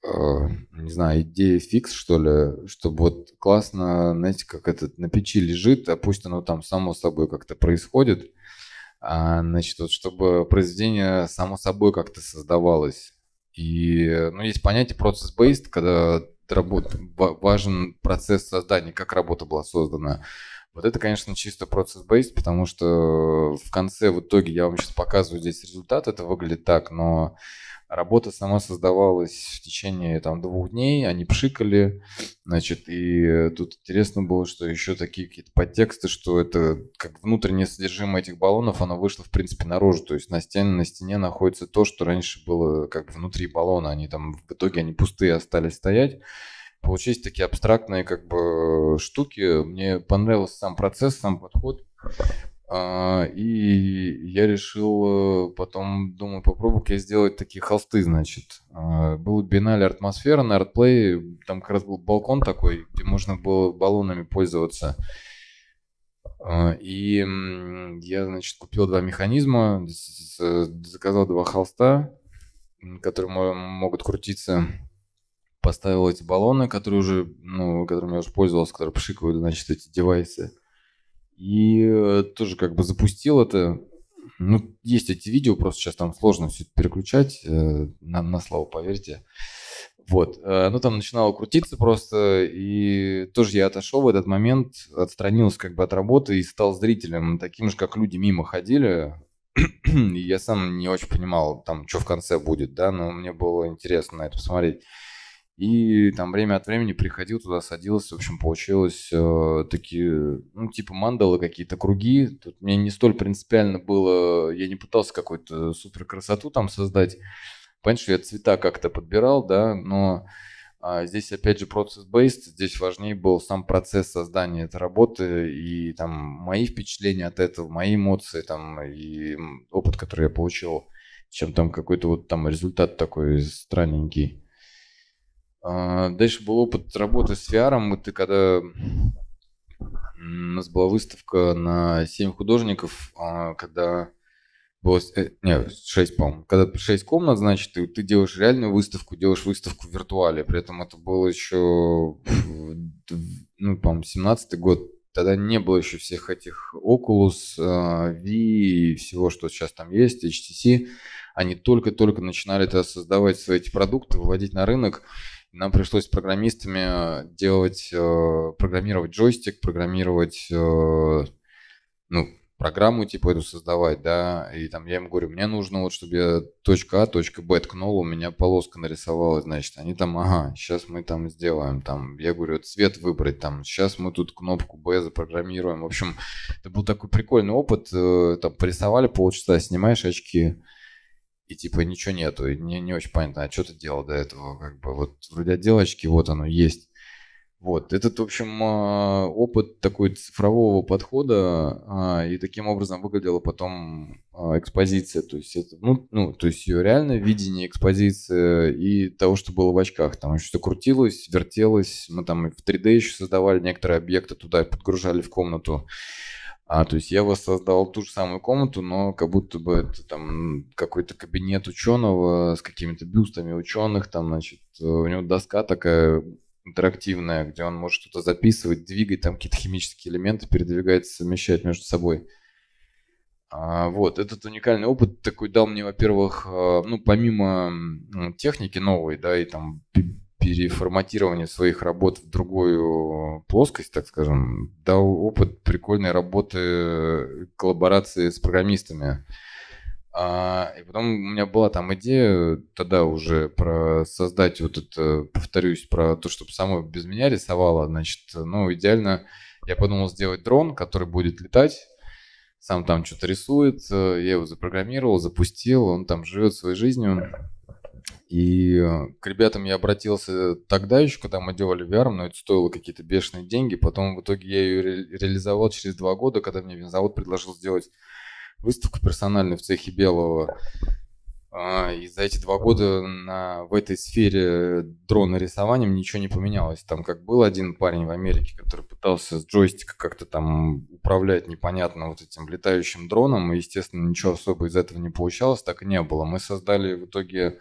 э, не знаю, идея фикс, что ли, чтобы вот классно, знаете, как этот на печи лежит, а пусть оно там само собой как-то происходит, а, значит, вот чтобы произведение само собой как-то создавалось. И, ну, есть понятие процесс-based, когда работа, важен процесс создания, как работа была создана. Вот это, конечно, чисто процесс-бейст, потому что э, в конце, в итоге, я вам сейчас показываю здесь результат, это выглядит так, но работа сама создавалась в течение там двух дней, они пшикали, значит, и э, тут интересно было, что еще такие какие-то подтексты, что это как внутреннее содержимое этих баллонов, оно вышло, в принципе, наружу, то есть на стене, на стене находится то, что раньше было как бы внутри баллона, они там в итоге они пустые остались стоять, получились такие абстрактные как бы штуки. Мне понравился сам процесс, сам подход. А, и я решил э, потом, думаю, попробую я сделать такие холсты, значит. А, был бинале атмосфера на артплей, там как раз был балкон такой, где можно было баллонами пользоваться. А, и я, значит, купил два механизма, заказал два холста, которые могут крутиться поставил эти баллоны, которые уже, ну, которыми я уже пользовался, которые пшикают, значит, эти девайсы. И э, тоже как бы запустил это. Ну, есть эти видео, просто сейчас там сложно все это переключать, э, на, на славу, поверьте. Вот, э, оно там начинало крутиться просто, и тоже я отошел в этот момент, отстранился как бы от работы и стал зрителем, таким же, как люди мимо ходили. и я сам не очень понимал, там, что в конце будет, да, но мне было интересно на это посмотреть. И там время от времени приходил туда, садился, в общем, получилось э, такие, ну, типа мандалы какие-то, круги. Тут мне не столь принципиально было, я не пытался какую-то супер красоту там создать. Понятно, что я цвета как-то подбирал, да, но а здесь, опять же, процесс-based, здесь важнее был сам процесс создания этой работы и там мои впечатления от этого, мои эмоции там и опыт, который я получил, чем там какой-то вот там результат такой странненький. А, дальше был опыт работы с VR. Мы ты когда у нас была выставка на 7 художников, а, когда было э, не, 6, по-моему. Когда 6 комнат, значит, ты, ты делаешь реальную выставку, делаешь выставку в виртуале. При этом это было еще, э, ну, по-моему, 17 год. Тогда не было еще всех этих Oculus, а, V и всего, что сейчас там есть, HTC. Они только-только начинали тогда создавать свои эти продукты, выводить на рынок. Нам пришлось с программистами э, делать, э, программировать джойстик, программировать э, ну, программу типа эту создавать, да, и там я им говорю, мне нужно вот, чтобы я точка А, точка Б ткнул, у меня полоска нарисовалась, значит, они там, ага, сейчас мы там сделаем, там, я говорю, цвет выбрать, там, сейчас мы тут кнопку Б запрограммируем, в общем, это был такой прикольный опыт, там, порисовали полчаса, снимаешь очки, и типа ничего нету. И не, не очень понятно, а что ты делал до этого? Как бы вот вроде отделочки, вот оно есть. Вот, этот, в общем, а, опыт такой цифрового подхода, а, и таким образом выглядела потом а, экспозиция, то есть это, ну, ну, то есть ее реальное видение экспозиции и того, что было в очках, там что-то крутилось, вертелось, мы там в 3D еще создавали некоторые объекты, туда подгружали в комнату, а, то есть я воссоздал ту же самую комнату, но как будто бы это там какой-то кабинет ученого с какими-то бюстами ученых, там, значит, у него доска такая интерактивная, где он может что-то записывать, двигать там какие-то химические элементы, передвигать, совмещать между собой. А, вот, этот уникальный опыт такой дал мне, во-первых, э, ну, помимо техники новой, да, и там переформатирование своих работ в другую плоскость, так скажем, дал опыт прикольной работы, э, коллаборации с программистами. А, и потом у меня была там идея тогда уже про создать вот это, повторюсь, про то, чтобы само без меня рисовало, значит, ну, идеально я подумал сделать дрон, который будет летать, сам там что-то рисует, э, я его запрограммировал, запустил, он там живет своей жизнью. И э, к ребятам я обратился тогда еще, когда мы делали VR, но это стоило какие-то бешеные деньги. Потом в итоге я ее ре- реализовал через два года, когда мне винзавод предложил сделать выставку персональную в цехе Белого. А, и за эти два года на, в этой сфере э, дрона рисованием ничего не поменялось. Там как был один парень в Америке, который пытался с джойстика как-то там управлять непонятно вот этим летающим дроном, и, естественно, ничего особо из этого не получалось, так и не было. Мы создали в итоге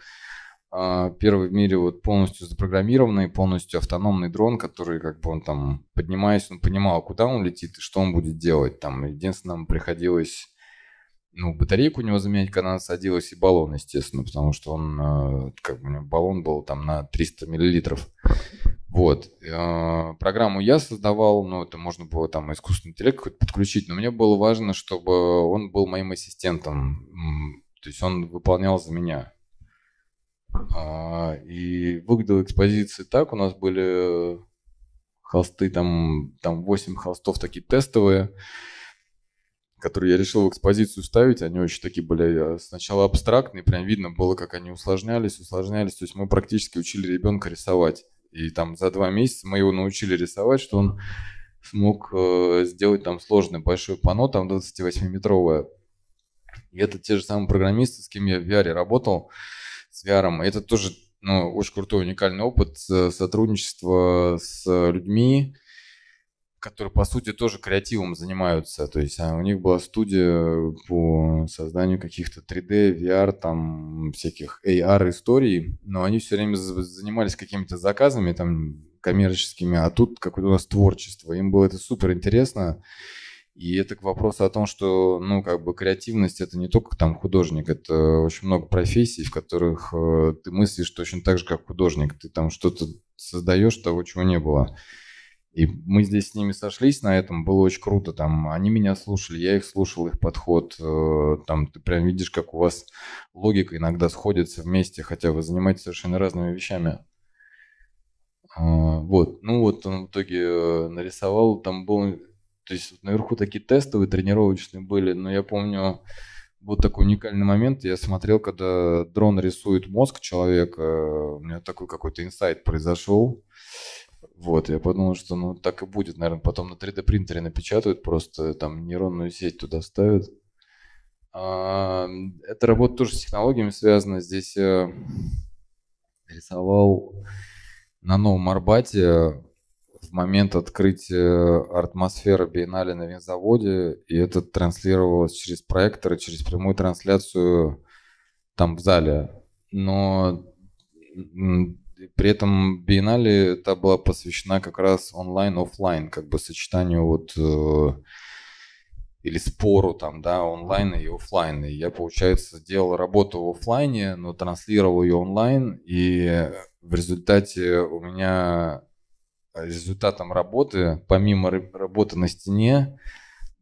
а, первый в мире вот полностью запрограммированный, полностью автономный дрон, который как бы он там, поднимаясь, он понимал, куда он летит и что он будет делать. Там единственное, нам приходилось ну, батарейку у него заменять, когда она садилась, и баллон, естественно, потому что он, а, как бы, баллон был там на 300 миллилитров. Вот. А, программу я создавал, но ну, это можно было там искусственный интеллект какой подключить, но мне было важно, чтобы он был моим ассистентом, то есть он выполнял за меня. А, и выглядела экспозиция так. У нас были э, холсты, там, там 8 холстов такие тестовые, которые я решил в экспозицию вставить. Они очень такие были э, сначала абстрактные, прям видно было, как они усложнялись, усложнялись. То есть мы практически учили ребенка рисовать. И там за два месяца мы его научили рисовать, что он смог э, сделать там сложное большое панно, там 28-метровое. И это те же самые программисты, с кем я в VR работал с VR. Это тоже ну, очень крутой, уникальный опыт э, сотрудничества с людьми, которые, по сути, тоже креативом занимаются. То есть а, у них была студия по созданию каких-то 3D, VR, там всяких AR историй, но они все время занимались какими-то заказами там коммерческими, а тут какое-то у нас творчество. Им было это супер интересно. И это к вопросу о том, что, ну, как бы креативность это не только там художник, это очень много профессий, в которых э, ты мыслишь точно так же, как художник. Ты там что-то создаешь, того, чего не было. И мы здесь с ними сошлись на этом, было очень круто. Там они меня слушали, я их слушал, их подход. Э, там ты прям видишь, как у вас логика иногда сходится вместе, хотя вы занимаетесь совершенно разными вещами. Э, вот, ну вот он в итоге э, нарисовал, там был то есть наверху такие тестовые, тренировочные были, но я помню, был такой уникальный момент, я смотрел, когда дрон рисует мозг человека, э, у меня такой какой-то инсайт произошел, вот, я подумал, что ну так и будет, наверное, потом на 3D принтере напечатают, просто там нейронную сеть туда ставят. А, эта работа тоже с технологиями связана, здесь рисовал на Новом Арбате в момент открытия э, атмосферы биеннале на винзаводе, и это транслировалось через проекторы, через прямую трансляцию там в зале. Но при этом биеннале это была посвящена как раз онлайн офлайн как бы сочетанию вот э, или спору там, да, онлайн и офлайн. И я, получается, делал работу в офлайне, но транслировал ее онлайн, и в результате у меня Э, результатом работы, помимо работы на стене,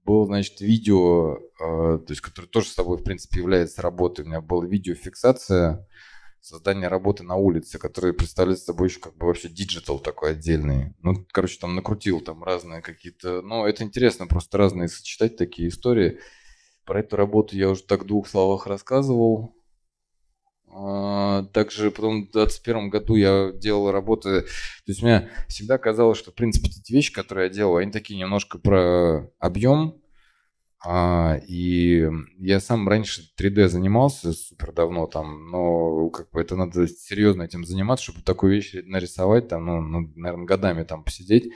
было, значит, видео, э, то есть, которое тоже с тобой, в принципе, является работой. У меня была видеофиксация создания работы на улице, которая представляет собой еще как бы вообще диджитал такой отдельный. Ну, короче, там накрутил там разные какие-то... Ну, это интересно просто разные сочетать такие истории. Про эту работу я уже так в двух словах рассказывал. А, также потом в 2021 году я делал работы. То есть мне всегда казалось, что, в принципе, эти вещи, которые я делал, они такие немножко про объем. А, и я сам раньше 3D занимался супер давно там, но как бы это надо серьезно этим заниматься, чтобы такую вещь нарисовать, там, ну, ну наверное, годами там посидеть,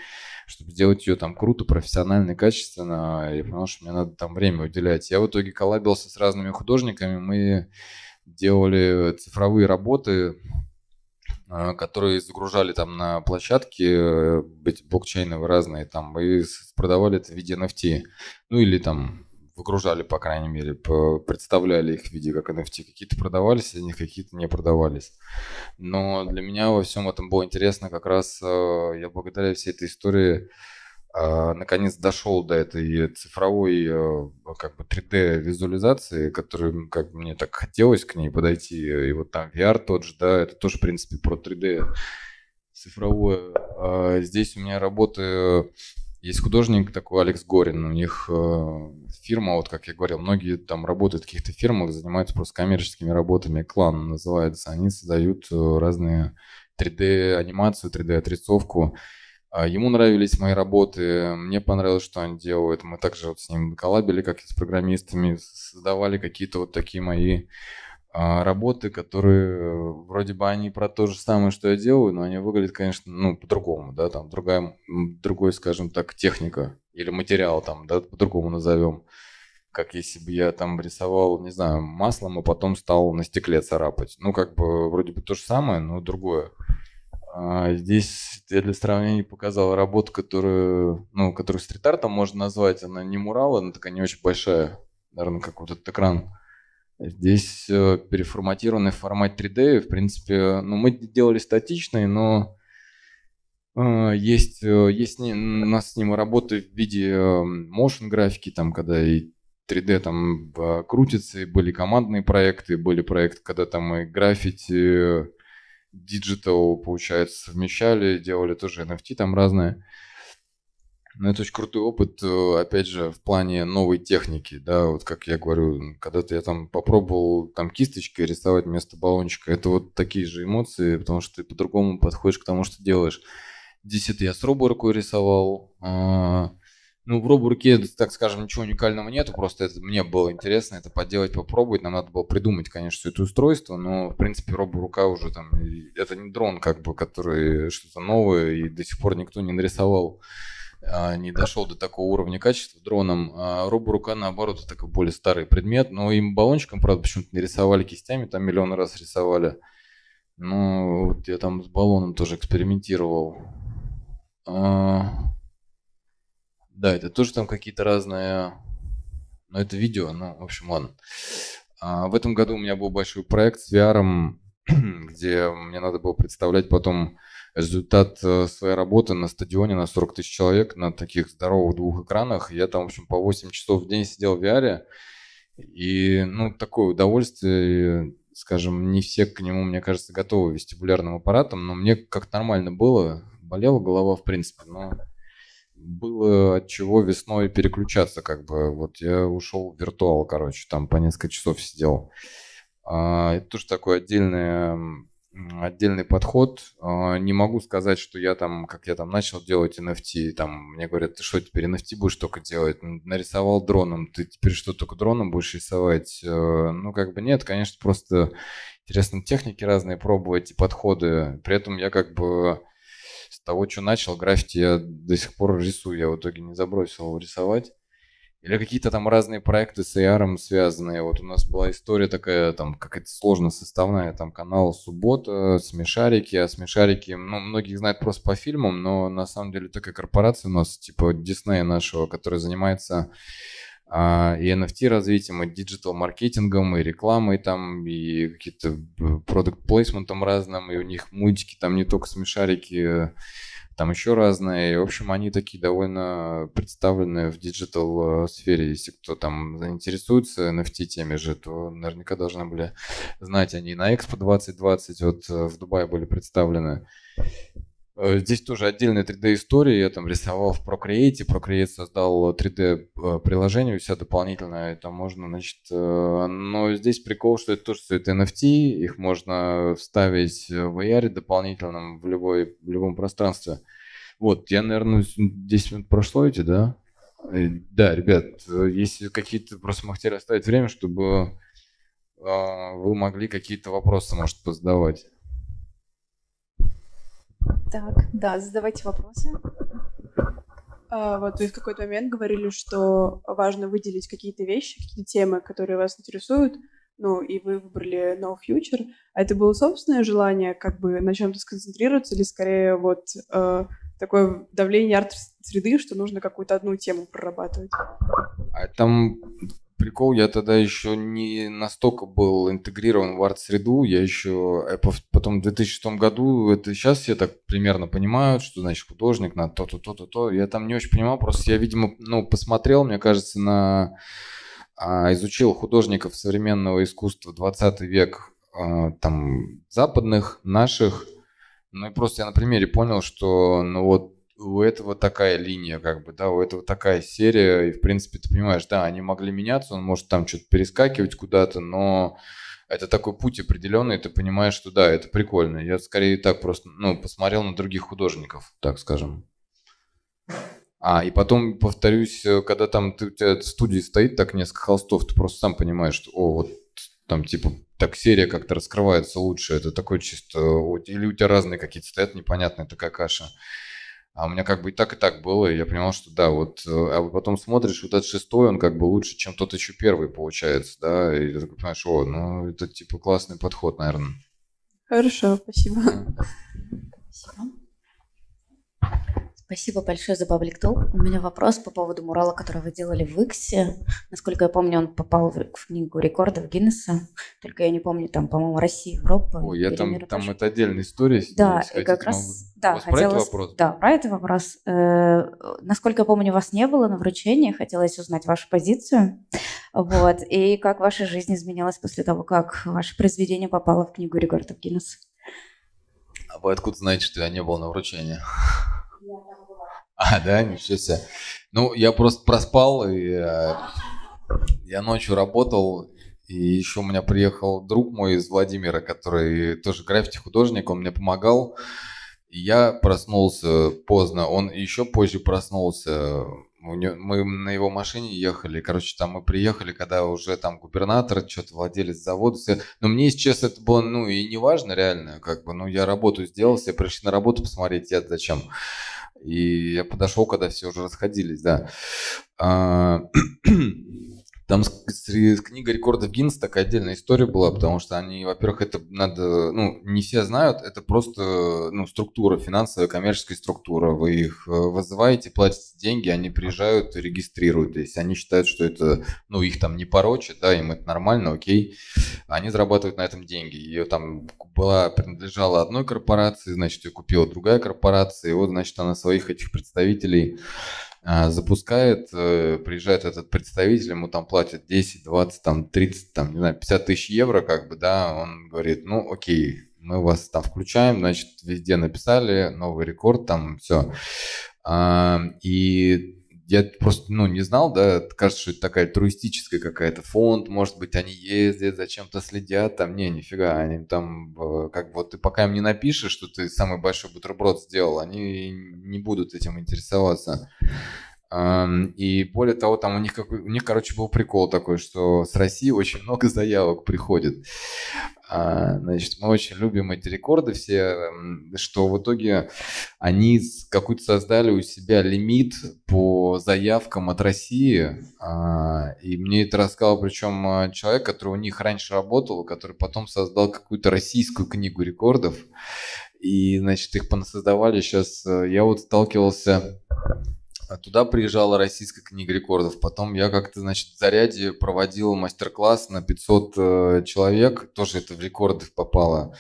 чтобы сделать ее там круто, профессионально, и качественно. И потому что мне надо там время уделять. Я в итоге коллабился с разными художниками, мы делали цифровые работы, а, которые загружали там на площадки э, блокчейновые разные там и продавали это в виде NFT. Ну или там выгружали, по крайней мере, представляли их в виде как NFT. Какие-то продавались а них, какие-то не продавались. Но для меня во всем этом было интересно как раз, э, я благодаря всей этой истории а, наконец дошел до этой цифровой э, как бы 3D визуализации, которую как мне так хотелось к ней подойти. И вот там VR тот же, да, это тоже в принципе про 3D цифровое. А здесь у меня работы э, есть художник такой Алекс Горин, у них э, фирма, вот как я говорил, многие там работают в каких-то фирмах, занимаются просто коммерческими работами, клан называется, они создают разные 3D-анимацию, 3D-отрисовку, а, ему нравились мои работы, мне понравилось, что он делает. Мы также вот с ним коллабили, как и с программистами, создавали какие-то вот такие мои а, работы, которые э, вроде бы они про то же самое, что я делаю, но они выглядят, конечно, ну, по-другому, да, там другая, другой, скажем так, техника или материал там, да, по-другому назовем. Как если бы я там рисовал, не знаю, маслом, и а потом стал на стекле царапать. Ну, как бы вроде бы то же самое, но другое. А, здесь я для сравнения показал работу, которую, ну, которую стрит-артом можно назвать. Она не мурал, она такая не очень большая, наверное, как вот этот экран. Здесь э, переформатированный формат 3D. В принципе, ну, мы делали статичный, но э, есть, э, есть не, у нас с ним работы в виде motion графики, там, когда и 3D там крутится, и были командные проекты, были проекты, когда там и граффити, диджитал, получается, совмещали, делали тоже NFT там разное. Но ну, это очень крутой опыт, э, опять же, в плане новой техники, да, вот как я говорю, когда-то я там попробовал там кисточкой рисовать вместо баллончика, это вот такие же эмоции, потому что ты по-другому подходишь к тому, что делаешь. Десят я с рубой рукой рисовал, а, ну, в Робурке, так скажем, ничего уникального нету, просто это мне было интересно это поделать, попробовать. Нам надо было придумать, конечно, все это устройство, но, в принципе, Робурука уже там... Это не дрон, как бы, который что-то новое, и до сих пор никто не нарисовал а, не дошел до такого уровня качества дроном. А Робо рука, наоборот, это такой более старый предмет. Но им баллончиком, правда, почему-то нарисовали кистями, там миллион раз рисовали. Ну, вот я там с баллоном тоже экспериментировал. А... Да, это тоже там какие-то разные... Но это видео, ну, в общем, ладно. А, в этом году у меня был большой проект с VR, где мне надо было представлять потом результат э, своей работы на стадионе на 40 тысяч человек на таких здоровых двух экранах. Я там, в общем, по 8 часов в день сидел в VR. И, ну, такое удовольствие, скажем, не все к нему, мне кажется, готовы вестибулярным аппаратом, но мне как нормально было, болела голова, в принципе, но было от чего весной переключаться, как бы. Вот я ушел в виртуал, короче, там по несколько часов сидел. А, это тоже такой отдельный, отдельный подход. А, не могу сказать, что я там, как я там начал делать NFT, там мне говорят, ты что теперь NFT будешь только делать? Нарисовал дроном, ты теперь что только дроном будешь рисовать? Э, ну, как бы нет, конечно, просто интересно техники разные пробовать и подходы. При этом я как бы того, что начал, граффити я до сих пор рисую, я в итоге не забросил его рисовать. Или какие-то там разные проекты с AR связанные. Вот у нас была история такая, там, какая-то сложно составная, там, канал Суббота, Смешарики, а Смешарики, ну, многих знают просто по фильмам, но на самом деле такая корпорация у нас, типа Диснея нашего, которая занимается а, и NFT развитием, и диджитал маркетингом, и рекламой там, и какие-то э, продукт плейсментом разным, и у них мультики там не только смешарики, э, там еще разные. И, в общем, они такие довольно представленные в диджитал э, сфере. Если кто там заинтересуется NFT теми же, то наверняка должны были знать. Они на Экспо 2020 вот в Дубае были представлены. Э, здесь тоже отдельная 3D-история. Я там рисовал в Procreate. Procreate создал 3D-приложение э, у себя дополнительно. Это можно, значит... Э, но здесь прикол, что это тоже все это NFT. Их можно вставить в AR дополнительном в, любой, в любом пространстве. Вот, я, наверное, 10 минут прошло эти, да? Да, ребят, если какие-то... Просто мы хотели оставить время, чтобы вы могли какие-то вопросы, может, позадавать. Так, да, задавайте вопросы. А, вот вы в какой-то момент говорили, что важно выделить какие-то вещи, какие-то темы, которые вас интересуют, ну, и вы выбрали No Future. А это было собственное желание как бы на чем-то сконцентрироваться или скорее вот э, такое давление арт-среды, что нужно какую-то одну тему прорабатывать? А там прикол, я тогда еще не настолько был интегрирован в арт-среду, я еще э, потом в 2006 году, это сейчас я так примерно понимаю что значит художник, на то-то, то-то, то. Я там не очень понимал, просто я, видимо, ну, посмотрел, мне кажется, на а, изучил художников современного искусства 20 век, а, там, западных, наших, ну и просто я на примере понял, что, ну вот, у этого такая линия, как бы, да, у этого такая серия, и, в принципе, ты понимаешь, да, они могли меняться, он может там что-то перескакивать куда-то, но это такой путь определенный, ты понимаешь, что да, это прикольно. Я скорее так просто, ну, посмотрел на других художников, так скажем. А, и потом, повторюсь, э, когда там ты, у тебя в студии стоит так несколько холстов, ты просто сам понимаешь, что, о, вот там типа так серия как-то раскрывается лучше, это такой чисто, или у тебя разные какие-то стоят, непонятные такая каша. А у меня как бы и так, и так было, и я понимал, что да, вот, э, а потом смотришь, вот этот шестой, он как бы лучше, чем тот еще первый получается, да, и ты такой понимаешь, о, ну, это типа классный подход, наверное. Хорошо, спасибо. спасибо. Спасибо большое за паблик толк. У меня вопрос по поводу мурала, который вы делали в Иксе. Насколько я помню, он попал в книгу рекордов Гиннесса. Только я не помню, там, по-моему, Россия, Европа. О, я там, там это отдельная история. Да, и как раз... Да, хотелось, про этот вопрос? Да, про этот вопрос. Э, насколько я помню, вас не было на вручении. Хотелось узнать вашу позицию. Вот. И как ваша жизнь изменилась после того, как ваше произведение попало в книгу рекордов Гиннесса? А вы откуда знаете, что я не был на вручении? А, да, ничего себе. Ну, я просто проспал, и, э, я ночью работал, и еще у меня приехал друг мой из Владимира, который тоже граффити-художник, он мне помогал. И я проснулся поздно, он еще позже проснулся. Мы на его машине ехали, короче, там мы приехали, когда уже там губернатор, что-то владелец завода, все. Но мне, если честно, это было, ну, и не важно реально, как бы, ну, я работу сделал, все пришли на работу посмотреть, я зачем. И я подошел, когда все уже расходились, да. А, Там с, с, с книга рекордов Гиннесса такая отдельная история была, потому что они, во-первых, это надо, ну, не все знают, это просто, ну, структура, финансовая, коммерческая структура. Вы их э, вызываете, платите деньги, они приезжают, регистрируют. То есть они считают, что это, ну, их там не порочит, да, им это нормально, окей. Они зарабатывают на этом деньги. Ее там была, принадлежала одной корпорации, значит, ее купила другая корпорация, и вот, значит, она своих этих представителей а, запускает, э, приезжает этот представитель, ему там платят 10, 20, там 30, там, не знаю, 50 тысяч евро, как бы, да, он говорит, ну, окей, мы вас там включаем, значит, везде написали новый рекорд, там все. А, и я просто, ну, не знал, да, кажется, что это такая туристическая какая-то фонд, может быть, они ездят, зачем-то следят, там, не, нифига, они там, э, как вот ты пока им не напишешь, что ты самый большой бутерброд сделал, они не будут этим интересоваться. И более того, там у них, как, у них, короче, был прикол такой, что с России очень много заявок приходит. А, значит, мы очень любим эти рекорды все, что в итоге они какую-то создали у себя лимит по заявкам от России. А, и мне это рассказал, причем а, человек, который у них раньше работал, который потом создал какую-то российскую книгу рекордов. И, значит, их понасоздавали. Сейчас э, я вот сталкивался а туда приезжала российская книга рекордов. Потом я как-то, значит, в заряде проводил мастер-класс на 500 э, человек. Тоже это в рекорды попало.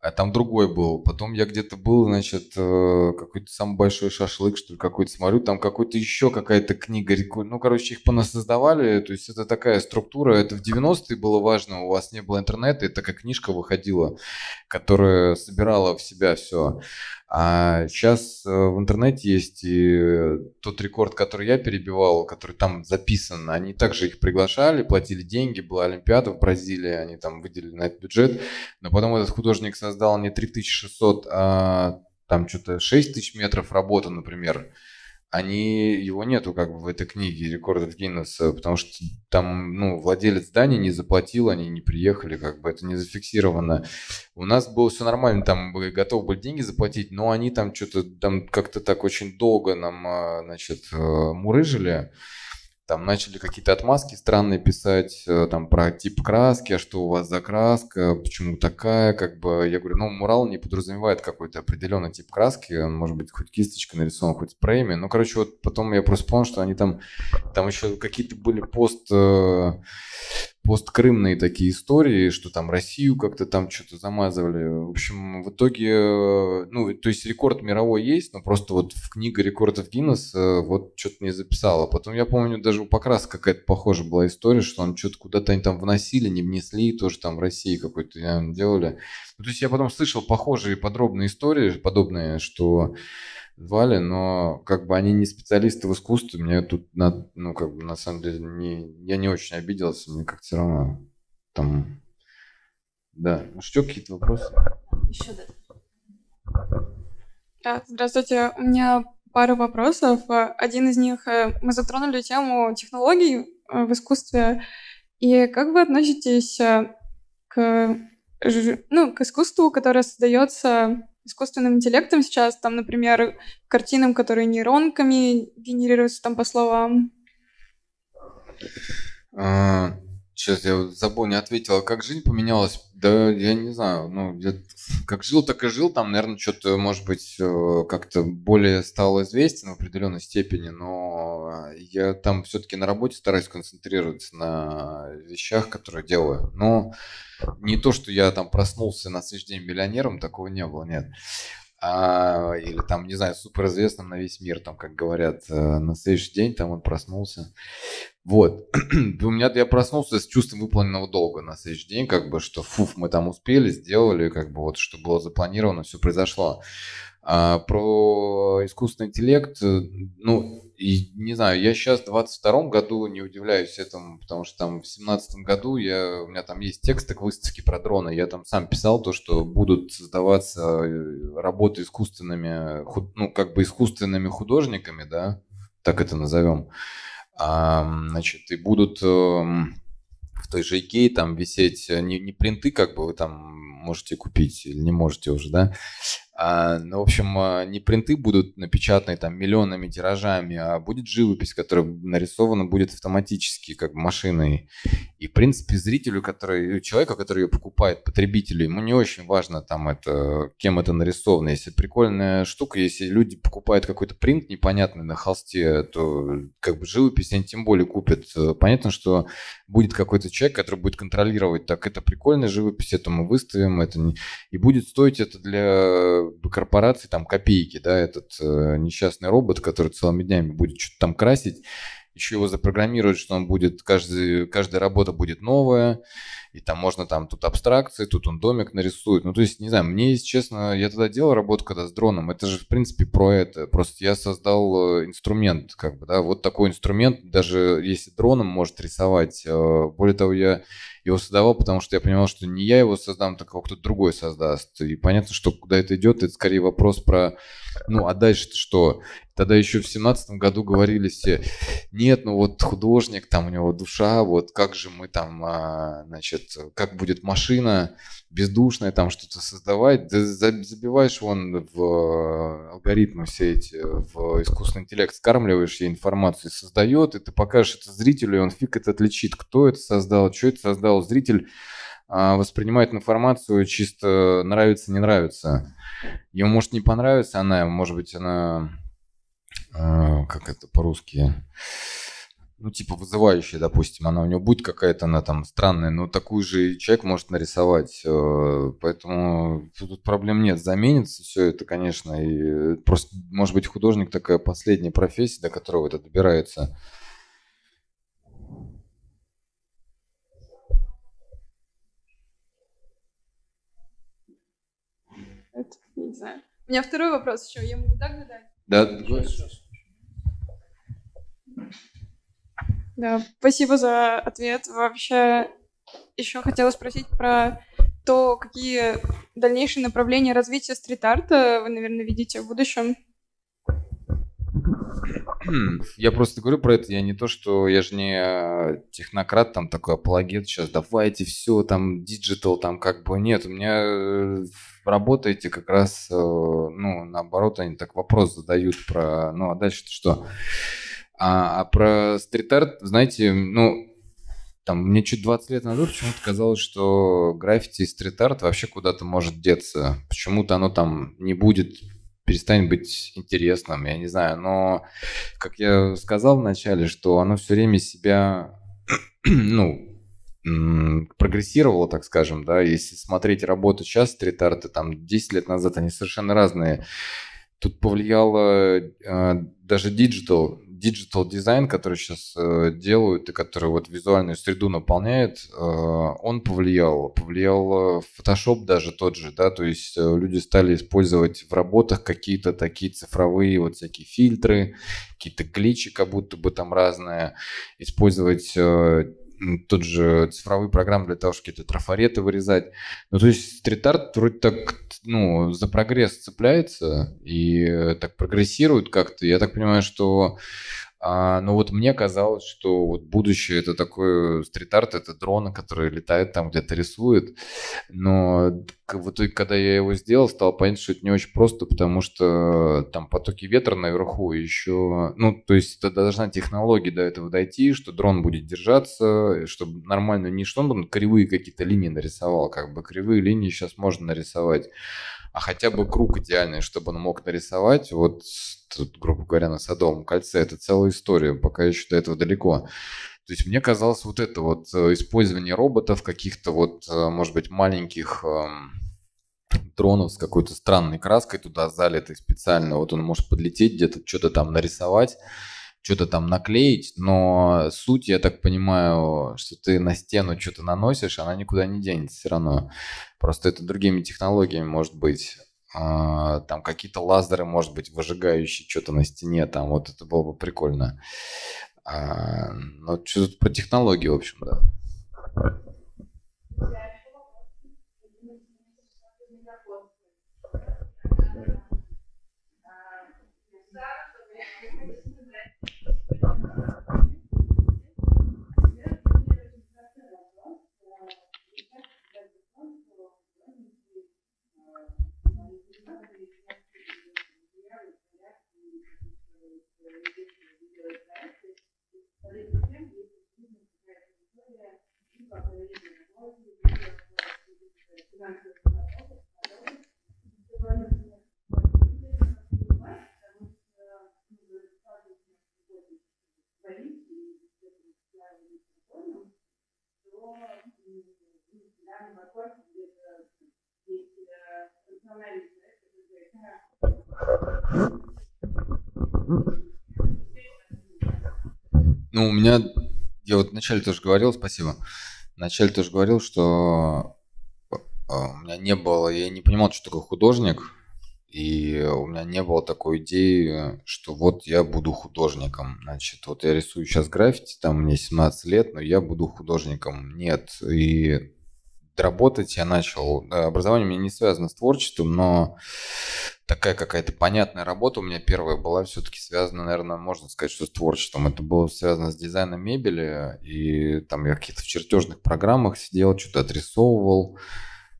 А там другой был. Потом я где-то был, значит, э, какой-то самый большой шашлык, что ли, какой-то смотрю. Там какой-то еще какая-то книга рекордов. Ну, короче, их понасоздавали. То есть это такая структура. Это в 90-е было важно. У вас не было интернета. И такая книжка выходила, которая собирала в себя все. А сейчас э, в интернете есть и тот рекорд, который я перебивал, который там записан. Они также их приглашали, платили деньги, была Олимпиада в Бразилии, они там выделили на этот бюджет. Но потом этот художник создал не 3600, а там что-то 6 тысяч метров работы, например они, его нету как бы в этой книге рекордов Гиннесса, потому что там, ну, владелец здания не заплатил, они не приехали, как бы это не зафиксировано. У нас было все нормально, там мы готовы были деньги заплатить, но они там что-то там как-то так очень долго нам, а, значит, э, мурыжили там начали какие-то отмазки странные писать, э, там про тип краски, а что у вас за краска, почему такая, как бы, я говорю, ну, мурал не подразумевает какой-то определенный тип краски, он может быть хоть кисточка нарисован, хоть спреями, ну, короче, вот потом я просто понял, что они там, там еще какие-то были пост, э, посткрымные такие истории, что там Россию как-то там что-то замазывали. В общем, в итоге, э, ну, то есть рекорд мировой есть, но просто вот в книге рекордов Гиннес э, вот что-то не записало. Потом я помню, даже у Покрас какая-то похожая была история, что он что-то куда-то они там вносили, не внесли, тоже там в России какой-то делали. Ну, то есть я потом слышал похожие подробные истории, подобные, что звали, но как бы они не специалисты в искусстве, мне тут, на, ну, как бы, на самом деле, не, я не очень обиделся, мне как-то все равно там... Да, ну что, какие-то вопросы? Еще да. Здравствуйте, у меня пара вопросов. Один из них, э, мы затронули тему технологий э, в искусстве, и как вы относитесь э, к, ну, к искусству, которое создается искусственным интеллектом сейчас, там, например, картинам, которые нейронками генерируются там по словам? А, Сейчас я забыл, не ответил. А как жизнь поменялась? Да я не знаю. Ну, я как жил, так и жил. Там, наверное, что-то, может быть, э, как-то более стало известен в определенной степени. Но я там все-таки на работе стараюсь концентрироваться на вещах, которые делаю. Но ну, не то, что я там проснулся на следующий день миллионером, такого не было, нет а, или там, не знаю, суперизвестным на весь мир, там, как говорят, э, на следующий день там он проснулся. Вот. у меня я проснулся с чувством выполненного долга на следующий день, как бы, что фуф, мы там успели, сделали, как бы вот, что было запланировано, все произошло. А, про искусственный интеллект, э, ну, и, не знаю, я сейчас в 22 году не удивляюсь этому, потому что там в 17 году я, у меня там есть тексты к выставке про дроны, я там сам писал то, что будут создаваться э, работы искусственными, ну, как бы искусственными художниками, да, так это назовем значит, и будут эм, в той же Икее там висеть э, не, не принты, как бы вы там можете купить или не можете уже, да, а, ну, в общем, а, не принты будут напечатаны там миллионными тиражами, а будет живопись, которая нарисована будет автоматически, как машиной. И, в принципе, зрителю, который, человеку, который ее покупает, потребителю, ему не очень важно там это, кем это нарисовано. Если прикольная штука, если люди покупают какой-то принт непонятный на холсте, то как бы живопись они тем более купят. Э, понятно, что будет какой-то человек, который будет контролировать, так это прикольная живопись, это мы выставим, это не... и будет стоить это для корпорации там копейки, да, этот э, несчастный робот, который целыми днями будет что-то там красить, еще его запрограммируют, что он будет, каждый, каждая работа будет новая, и там можно там тут абстракции, тут он домик нарисует. Ну, то есть, не знаю, мне, если честно, я тогда делал работу когда с дроном, это же, в принципе, про это. Просто я создал э, инструмент, как бы, да, вот такой инструмент, даже если дроном может рисовать. Э, более того, я его создавал, потому что я понимал, что не я его создам, так его кто-то другой создаст. И понятно, что куда это идет, это скорее вопрос про, ну, а дальше что? Тогда еще в семнадцатом году говорили все, нет, ну вот художник, там у него душа, вот как же мы там, а, значит, значит, как будет машина бездушная там что-то создавать. Да забиваешь вон в э, алгоритмы все эти, в искусственный интеллект, скармливаешь ей информацию, создает, и ты покажешь это зрителю, и он фиг это отличит, кто это создал, что это создал. Зритель а, воспринимает информацию чисто нравится, не нравится. Ему может не понравиться она, может быть она, а, как это по-русски, ну, типа, вызывающая, допустим, она у него будет какая-то, она там странная, но такую же человек может нарисовать, э, поэтому тут проблем нет, заменится все это, конечно, и э, просто, может быть, художник такая последняя профессия, до которого это добирается. Это, не знаю. У меня второй вопрос еще, я могу так задать? Да, да. Да, спасибо за ответ. Вообще, еще хотела спросить про то, какие дальнейшие направления развития стрит-арта вы, наверное, видите в будущем. Хм, я просто говорю про это, я не то, что я же не э, технократ, там такой апологет, сейчас давайте все, там, диджитал, там, как бы, нет, у меня э, работаете как раз, э, ну, наоборот, они так вопрос задают про, ну, а дальше-то что? А, а про стрит-арт, знаете, ну, там, мне чуть 20 лет назад почему-то казалось, что граффити и стрит-арт вообще куда-то может деться. Почему-то оно там не будет, перестанет быть интересным, я не знаю. Но, как я сказал вначале, что оно все время себя, ну, прогрессировало, так скажем, да, если смотреть работу сейчас стрит-арта, там, 10 лет назад, они совершенно разные. Тут повлияло э, даже диджитал, диджитал дизайн, который сейчас э, делают и который вот визуальную среду наполняет, э, он повлиял. Повлиял э, Photoshop даже тот же, да, то есть э, люди стали использовать в работах какие-то такие цифровые вот всякие фильтры, какие-то кличи, как будто бы там разные, использовать э, тот же цифровые программы для того, чтобы какие-то трафареты вырезать. Ну, то есть стрит-арт вроде так, ну, за прогресс цепляется и э, так прогрессирует как-то. Я так понимаю, что а, но ну, вот мне казалось, что вот будущее это такой стрит-арт, это дроны, которые летают там где-то рисуют. Но в итоге, когда я его сделал, стало понять, что это не очень просто, потому что там потоки ветра наверху еще... Ну, то есть это должна технология до этого дойти, что дрон будет держаться, чтобы нормально не что он кривые какие-то линии нарисовал, как бы кривые линии сейчас можно нарисовать а хотя бы круг идеальный, чтобы он мог нарисовать. Вот тут, грубо говоря, на Садовом кольце это целая история, пока еще до этого далеко. То есть мне казалось вот это вот э, использование роботов, каких-то вот, э, может быть, маленьких эм, дронов с какой-то странной краской туда залитой специально. Вот он может подлететь где-то, что-то там нарисовать что-то там наклеить, но суть, я так понимаю, что ты на стену что-то наносишь, она никуда не денется все равно. Просто это другими технологиями может быть а, там какие-то лазеры, может быть, выжигающие что-то на стене, там вот это было бы прикольно. А, ну, что тут про технологии, в общем, да. меня, я вот вначале тоже говорил, спасибо, вначале тоже говорил, что э, у меня не было, я не понимал, что такое художник, и у меня не было такой идеи, что вот я буду художником. Значит, вот я рисую сейчас граффити, там мне 17 лет, но я буду художником. Нет. И работать я начал. Э, образование у меня не связано с творчеством, но такая какая-то понятная работа у меня первая была все-таки связана, наверное, можно сказать, что с творчеством. Это было связано с дизайном мебели, и там я каких-то в чертежных программах сидел, что-то отрисовывал,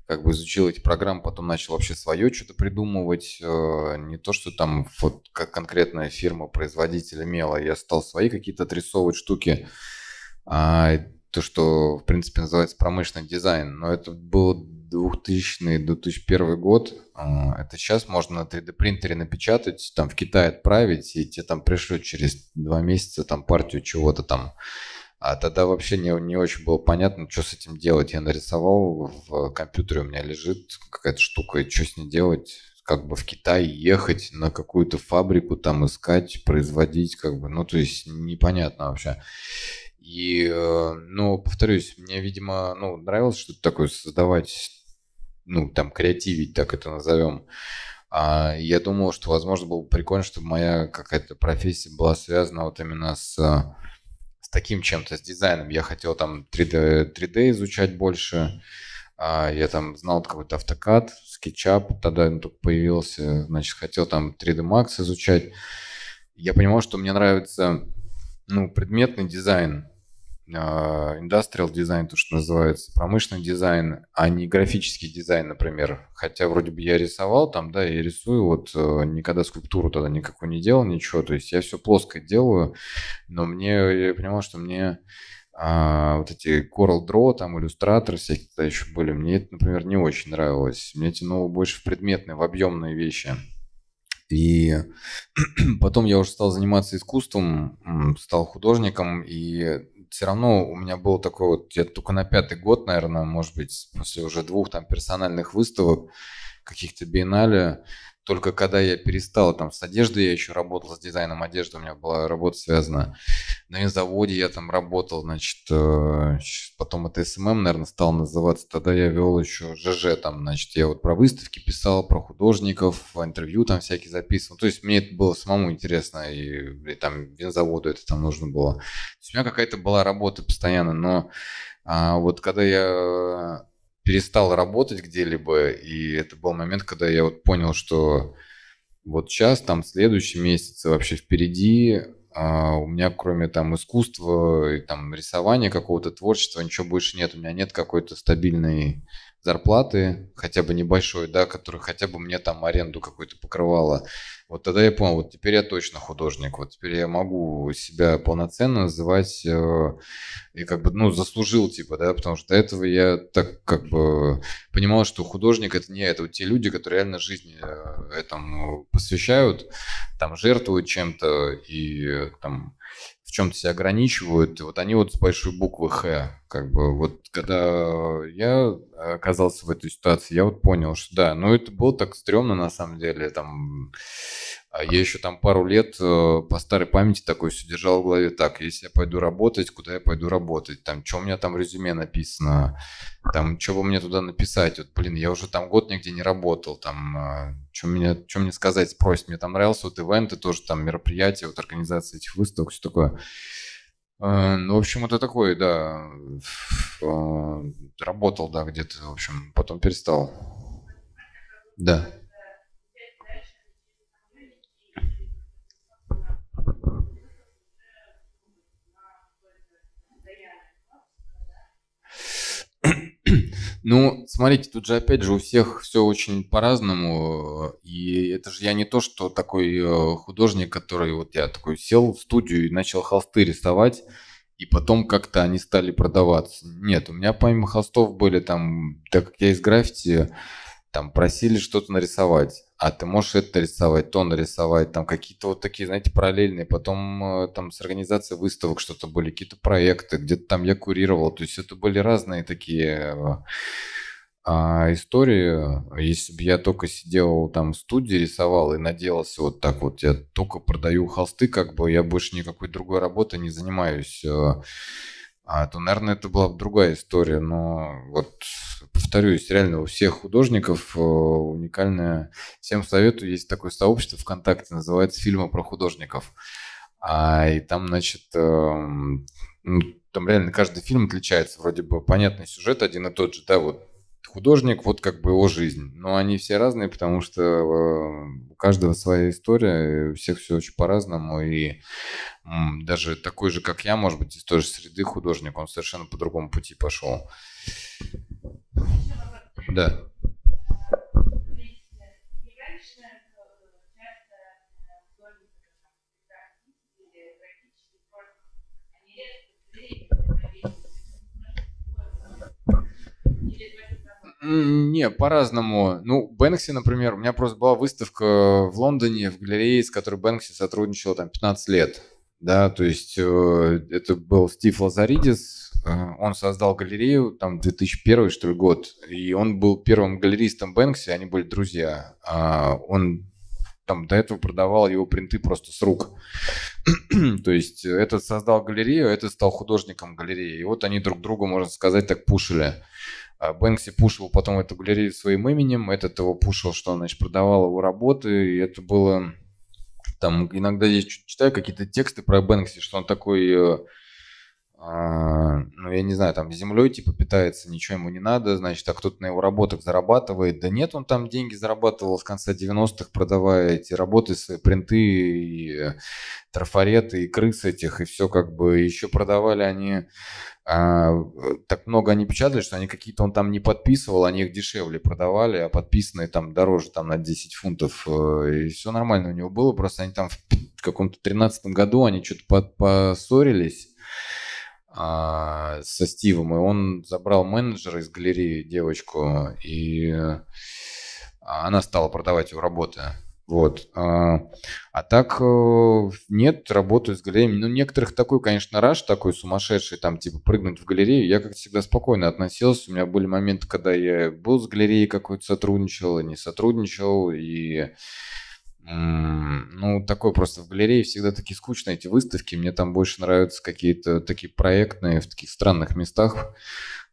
как бы изучил эти программы, потом начал вообще свое что-то придумывать. Э, не то, что там вот как конкретная фирма, производитель мела, я стал свои какие-то отрисовывать штуки. А, то, что, в принципе, называется промышленный дизайн, но это был 2000-2001 год. А, это сейчас можно на 3D принтере напечатать, там в Китае отправить, и тебе там пришлют через два месяца там партию чего-то там. А тогда вообще не, не очень было понятно, что с этим делать. Я нарисовал в компьютере, у меня лежит какая-то штука, и что с ней делать? Как бы в Китай ехать, на какую-то фабрику там искать, производить, как бы, ну то есть непонятно вообще. И, ну, повторюсь, мне, видимо, ну, нравилось что-то такое создавать, ну, там, креативить, так это назовем. А я думал, что, возможно, было бы прикольно, чтобы моя какая-то профессия была связана вот именно с, с таким чем-то, с дизайном. Я хотел там 3D, 3D изучать больше. А я там знал какой-то автокад, SketchUp тогда он только появился. Значит, хотел там 3D Max изучать. Я понимал, что мне нравится ну, предметный дизайн. А, индустриал дизайн, то, что называется, промышленный дизайн, а не графический дизайн, например. Хотя вроде бы я рисовал там, да, я рисую, вот э, никогда скульптуру тогда никакую не делал, ничего. То есть я все плоско делаю, но мне, я понимал, что мне а вот эти Coral Draw, там, иллюстраторы всякие тогда еще были, мне это, например, не очень нравилось. Мне тянуло больше в предметные, в объемные вещи. И потом я уже стал заниматься искусством, стал художником, и все равно у меня был такой вот, я только на пятый год, наверное, может быть, после уже двух там персональных выставок, каких-то биеннале, только когда я перестал там с одеждой, я еще работал с дизайном одежды, у меня была работа связана. На заводе, я там работал, значит, э, потом это СММ, эм эм, наверное, стал называться. Тогда я вел еще ЖЖ там, значит, я вот про выставки писал, про художников, интервью там всякие записывал. Ну, то есть мне это было самому интересно, и, и там винзаводу это там нужно было. То есть у меня какая-то была работа постоянно, но а, вот когда я перестал работать где-либо, и это был момент, когда я вот понял, что вот сейчас, там, следующий месяц, вообще впереди а, у меня кроме там искусства и там рисования какого-то творчества ничего больше нет. У меня нет какой-то стабильной зарплаты, хотя бы небольшой, да, которая хотя бы мне там аренду какую-то покрывала. Вот тогда я понял, вот теперь я точно художник, вот теперь я могу себя полноценно называть э, и как бы, ну, заслужил, типа, да, потому что до этого я так как бы понимал, что художник это не это, вот те люди, которые реально жизни э, этому посвящают, там, жертвуют чем-то и э, там в чем-то себя ограничивают. Вот они вот с большой буквы Х. Как бы вот когда я оказался в этой ситуации, я вот понял, что да, ну это было так стрёмно на самом деле, там а я еще там пару лет э, по старой памяти такой все держал в голове. Так, если я пойду работать, куда я пойду работать? Там, что у меня там в резюме написано? Там, что бы мне туда написать? Вот, блин, я уже там год нигде не работал. Там, а, что мне, что мне сказать, спросит. Мне там нравился вот ивенты тоже, там, мероприятия, вот организация этих выставок, все такое. Э, ну, в общем, это такой, да, э, работал, да, где-то, в общем, потом перестал. Да. Ну, смотрите, тут же опять же у всех все очень по-разному. Э, и это же я не то, что такой э, художник, который вот я такой сел в студию и начал холсты рисовать, и потом как-то они стали продаваться. Нет, у меня помимо холстов были там, так как я из граффити, там просили что-то нарисовать, а ты можешь это нарисовать, то нарисовать, там какие-то вот такие, знаете, параллельные, потом э, там с организацией выставок что-то были, какие-то проекты, где-то там я курировал, то есть это были разные такие э, а, истории, если бы я только сидел там в студии, рисовал и наделался вот так вот, я только продаю холсты, как бы я больше никакой другой работы не занимаюсь, э, а, то, наверное, это была бы другая история. Но вот, повторюсь, реально у всех художников э, уникальное... Всем советую, есть такое сообщество ВКонтакте, называется «Фильмы про художников». А, и там, значит, эм, ну, там реально каждый фильм отличается. Вроде бы понятный сюжет один и тот же, да, вот художник, вот как бы его жизнь. Но они все разные, потому что э, у каждого своя история, у всех все очень по-разному, и даже такой же, как я, может быть, из той же среды художник, он совершенно по другому пути пошел. Да. Не, по-разному. Ну, Бэнкси, например, у меня просто была выставка в Лондоне, в галерее, с которой Бэнкси сотрудничал там 15 лет да, то есть э, это был Стив Лазаридис, э, он создал галерею, там, 2001, что ли, год, и он был первым галеристом Бэнкси, они были друзья. А он там до этого продавал его принты просто с рук. То есть э, этот создал галерею, а этот стал художником галереи. И вот они друг друга, можно сказать, так пушили. А Бэнкси пушил потом эту галерею своим именем, этот его пушил, что он, значит, продавал его работы, и это было там иногда я читаю какие-то тексты про Бэнкси, что он такой э, а, ну, я не знаю, там землей типа питается, ничего ему не надо, значит, а кто-то на его работах зарабатывает. Да нет, он там деньги зарабатывал с конца 90-х, продавая эти работы свои принты и э, трафареты и крыс этих, и все как бы еще продавали они а, так много они печатали, что они какие-то он там не подписывал, они их дешевле продавали, а подписанные там дороже там на 10 фунтов. Э, и все нормально у него было, просто они там в каком-то 13 году они что-то поссорились, а, со Стивом, и он забрал менеджера из галереи, девочку, и а, она стала продавать его работы. Вот. А, а так э, нет, работаю с галереями. Ну, некоторых такой, конечно, раш такой сумасшедший, там, типа, прыгнуть в галерею. Я, как всегда, спокойно относился. У меня были моменты, когда я был с галереей какой-то, сотрудничал и не сотрудничал, и ну, такой просто в галерее всегда такие скучные эти выставки. Мне там больше нравятся какие-то такие проектные в таких странных местах,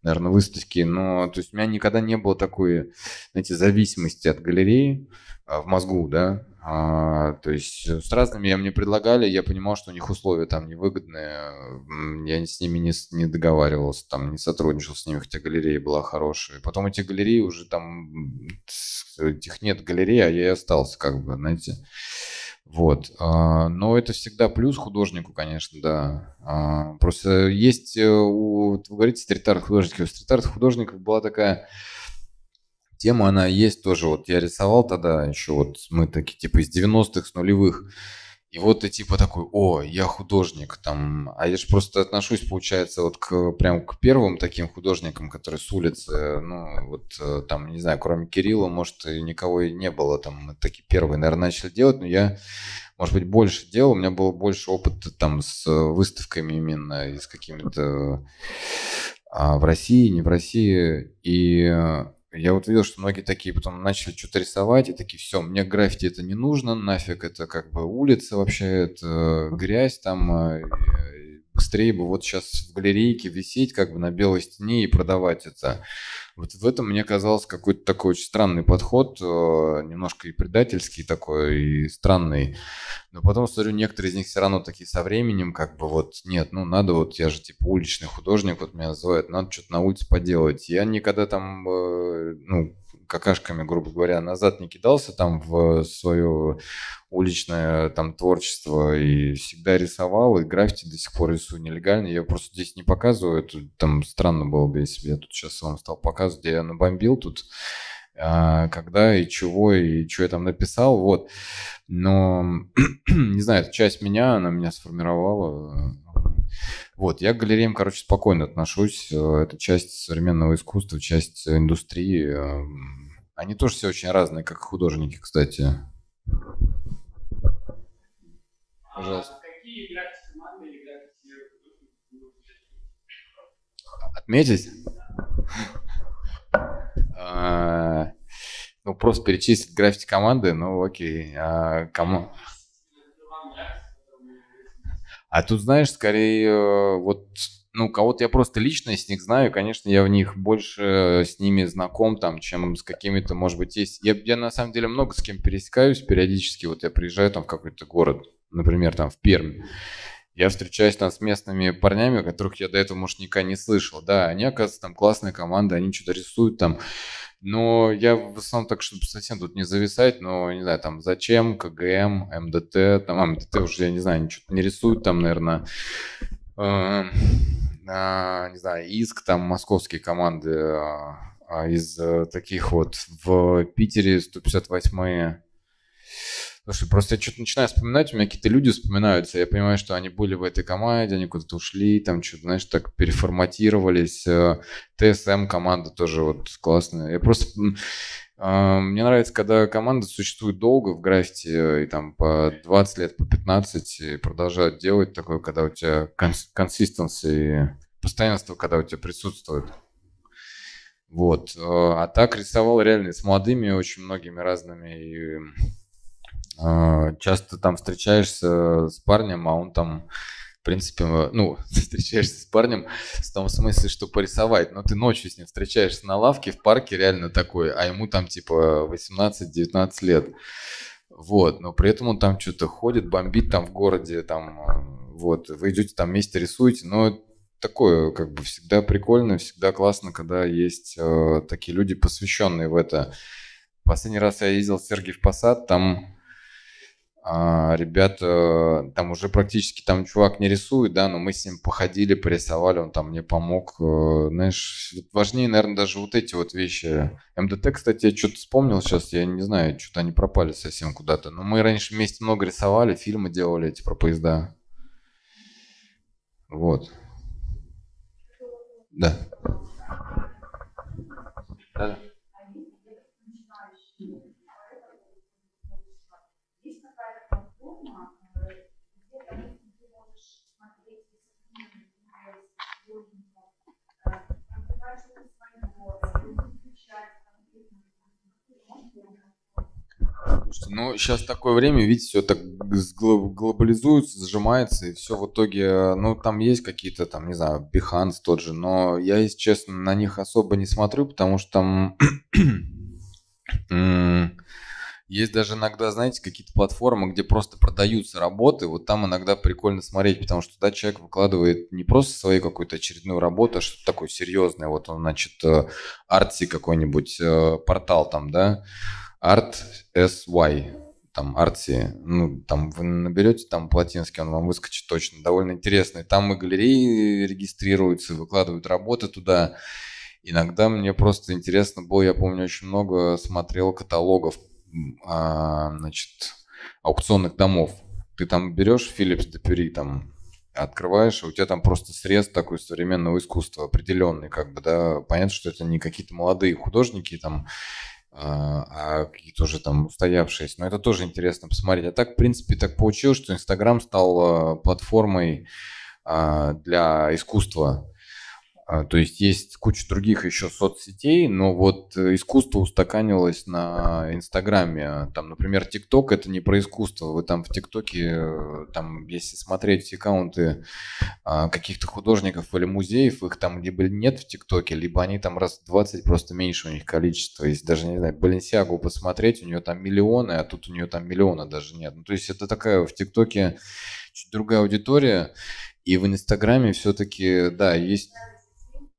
наверное, выставки. Но, то есть, у меня никогда не было такой, знаете, зависимости от галереи а, в мозгу, да. А, то есть э, с разными я мне предлагали, я понимал, что у них условия там невыгодные, я с ними не, не договаривался, там не сотрудничал с ними, хотя галерея была хорошая. Потом эти галереи уже там, э, этих нет галереи, а я и остался как бы, знаете. Вот. А, но это всегда плюс художнику, конечно, да. А, просто есть, э, у, вы говорите, стрит-арт художники. У стрит-арт художников была такая тема, она есть тоже. Вот я рисовал тогда еще, вот мы такие типа из 90-х, с нулевых. И вот ты типа такой, о, я художник, там, а я же просто отношусь, получается, вот к, прям к первым таким художникам, которые с улицы, ну, вот э, там, не знаю, кроме Кирилла, может, и никого и не было, там, мы такие первые, наверное, начали делать, но я, может быть, больше делал, у меня было больше опыта там с выставками именно и с какими-то а в России, не в России, и э, я вот видел, что многие такие потом начали что-то рисовать и такие, все, мне граффити это не нужно, нафиг это как бы улица вообще, это грязь там, а, быстрее бы вот сейчас в галерейке висеть как бы на белой стене и продавать это. Вот в этом мне казалось какой-то такой очень странный подход, э, немножко и предательский такой, и странный. Но потом, смотрю, некоторые из них все равно такие со временем, как бы вот, нет, ну надо вот, я же типа уличный художник, вот меня называют, надо что-то на улице поделать. Я никогда там, э, ну, какашками, грубо говоря, назад не кидался там в свое уличное там творчество и всегда рисовал, и граффити до сих пор рисую нелегально. Я просто здесь не показываю, это там странно было бы, если бы я тут сейчас вам стал показывать, где я набомбил тут. А, когда и чего, и что я там написал, вот. Но, не знаю, часть меня, она меня сформировала. Вот, я к галереям, короче, спокойно отношусь. Э, это часть современного искусства, часть индустрии. Они тоже все очень разные, как художники, кстати. Пожалуйста. Отметить? А, ну, просто перечислить граффити команды, ну, окей. А, кому... А тут, знаешь, скорее, э, вот, ну, кого-то я просто лично из них знаю, конечно, я в них больше с ними знаком, там, чем с какими-то, может быть, есть. Я, я на самом деле много с кем пересекаюсь периодически, вот я приезжаю там в какой-то город, например, там в Пермь я встречаюсь там с местными парнями, которых я до этого, может, никогда не слышал. Да, они, оказывается, там классная команда, они что-то рисуют там. Но я в основном так, чтобы совсем тут не зависать, но, не знаю, там, зачем, КГМ, МДТ, там, а, МДТ уже, я не знаю, что-то не рисуют там, наверное. Э, не знаю, ИСК, там, московские команды а, а э, из таких вот в Питере 158 Слушай, просто я что-то начинаю вспоминать, у меня какие-то люди вспоминаются, я понимаю, что они были в этой команде, они куда-то ушли, там что-то, знаешь, так переформатировались. Э, ТСМ команда тоже вот классная. Я просто... А, мне нравится, когда команда существует долго в граффити, э, и там по 20 лет, по 15, и продолжают делать такое, когда у тебя консистенция и постоянство, когда у тебя присутствует. Вот. Э, а так рисовал реально с молодыми очень многими разными и а, часто там встречаешься с парнем, а он там, в принципе, э, ну, встречаешься с парнем в том смысле, что порисовать. Но ты ночью с ним встречаешься на лавке в парке реально такой, а ему там типа 18-19 лет. Вот, но при этом он там что-то ходит, бомбит там в городе, там, э, вот, вы идете там вместе рисуете, но такое, как бы, всегда прикольно, всегда классно, когда есть э, такие люди, посвященные в это. Последний раз я ездил в Сергиев Посад, там а, ребята, э, там уже практически там чувак не рисует, да, но мы с ним походили, порисовали, он там мне помог. Э, знаешь, важнее, наверное, даже вот эти вот вещи. МДТ, кстати, я что-то вспомнил сейчас, я не знаю, что-то они пропали совсем куда-то. Но мы раньше вместе много рисовали, фильмы делали эти про поезда. Вот. Да. Да. что, ну, сейчас такое время, видите, все так глобализуется, сжимается, и все в итоге, э, ну, там есть какие-то, там, не знаю, Behance тот же, но я, если честно, на них особо не смотрю, потому что там... Есть даже иногда, знаете, какие-то платформы, где просто продаются работы. Вот там иногда прикольно смотреть, потому что туда человек выкладывает не просто свою какую-то очередную работу, а что-то такое серьезное. Вот он, значит, арти э, какой-нибудь, э, портал там, да, Art SY, там Арти, ну, там вы наберете там по он вам выскочит точно, довольно интересный. Там и галереи регистрируются, выкладывают работы туда. Иногда мне просто интересно было, я помню, очень много смотрел каталогов, а, значит, аукционных домов. Ты там берешь Philips Depury, там, открываешь, и у тебя там просто срез такой современного искусства определенный, как бы, да, понятно, что это не какие-то молодые художники, там, а, а какие-то уже там устоявшиеся. Но это тоже интересно посмотреть. А так, в принципе, так получилось, что Инстаграм стал а, платформой а, для искусства. А, то есть есть куча других еще соцсетей, но вот э, искусство устаканилось на Инстаграме. Там, например, ТикТок это не про искусство. Вы там в ТикТоке, э, там, если смотреть аккаунты а, каких-то художников или музеев, их там либо нет в ТикТоке, либо они там раз в 20 просто меньше у них количество. Если даже, не знаю, Баленсиагу посмотреть, у нее там миллионы, а тут у нее там миллиона даже нет. Ну, то есть это такая в ТикТоке чуть другая аудитория. И в Инстаграме все-таки, да, есть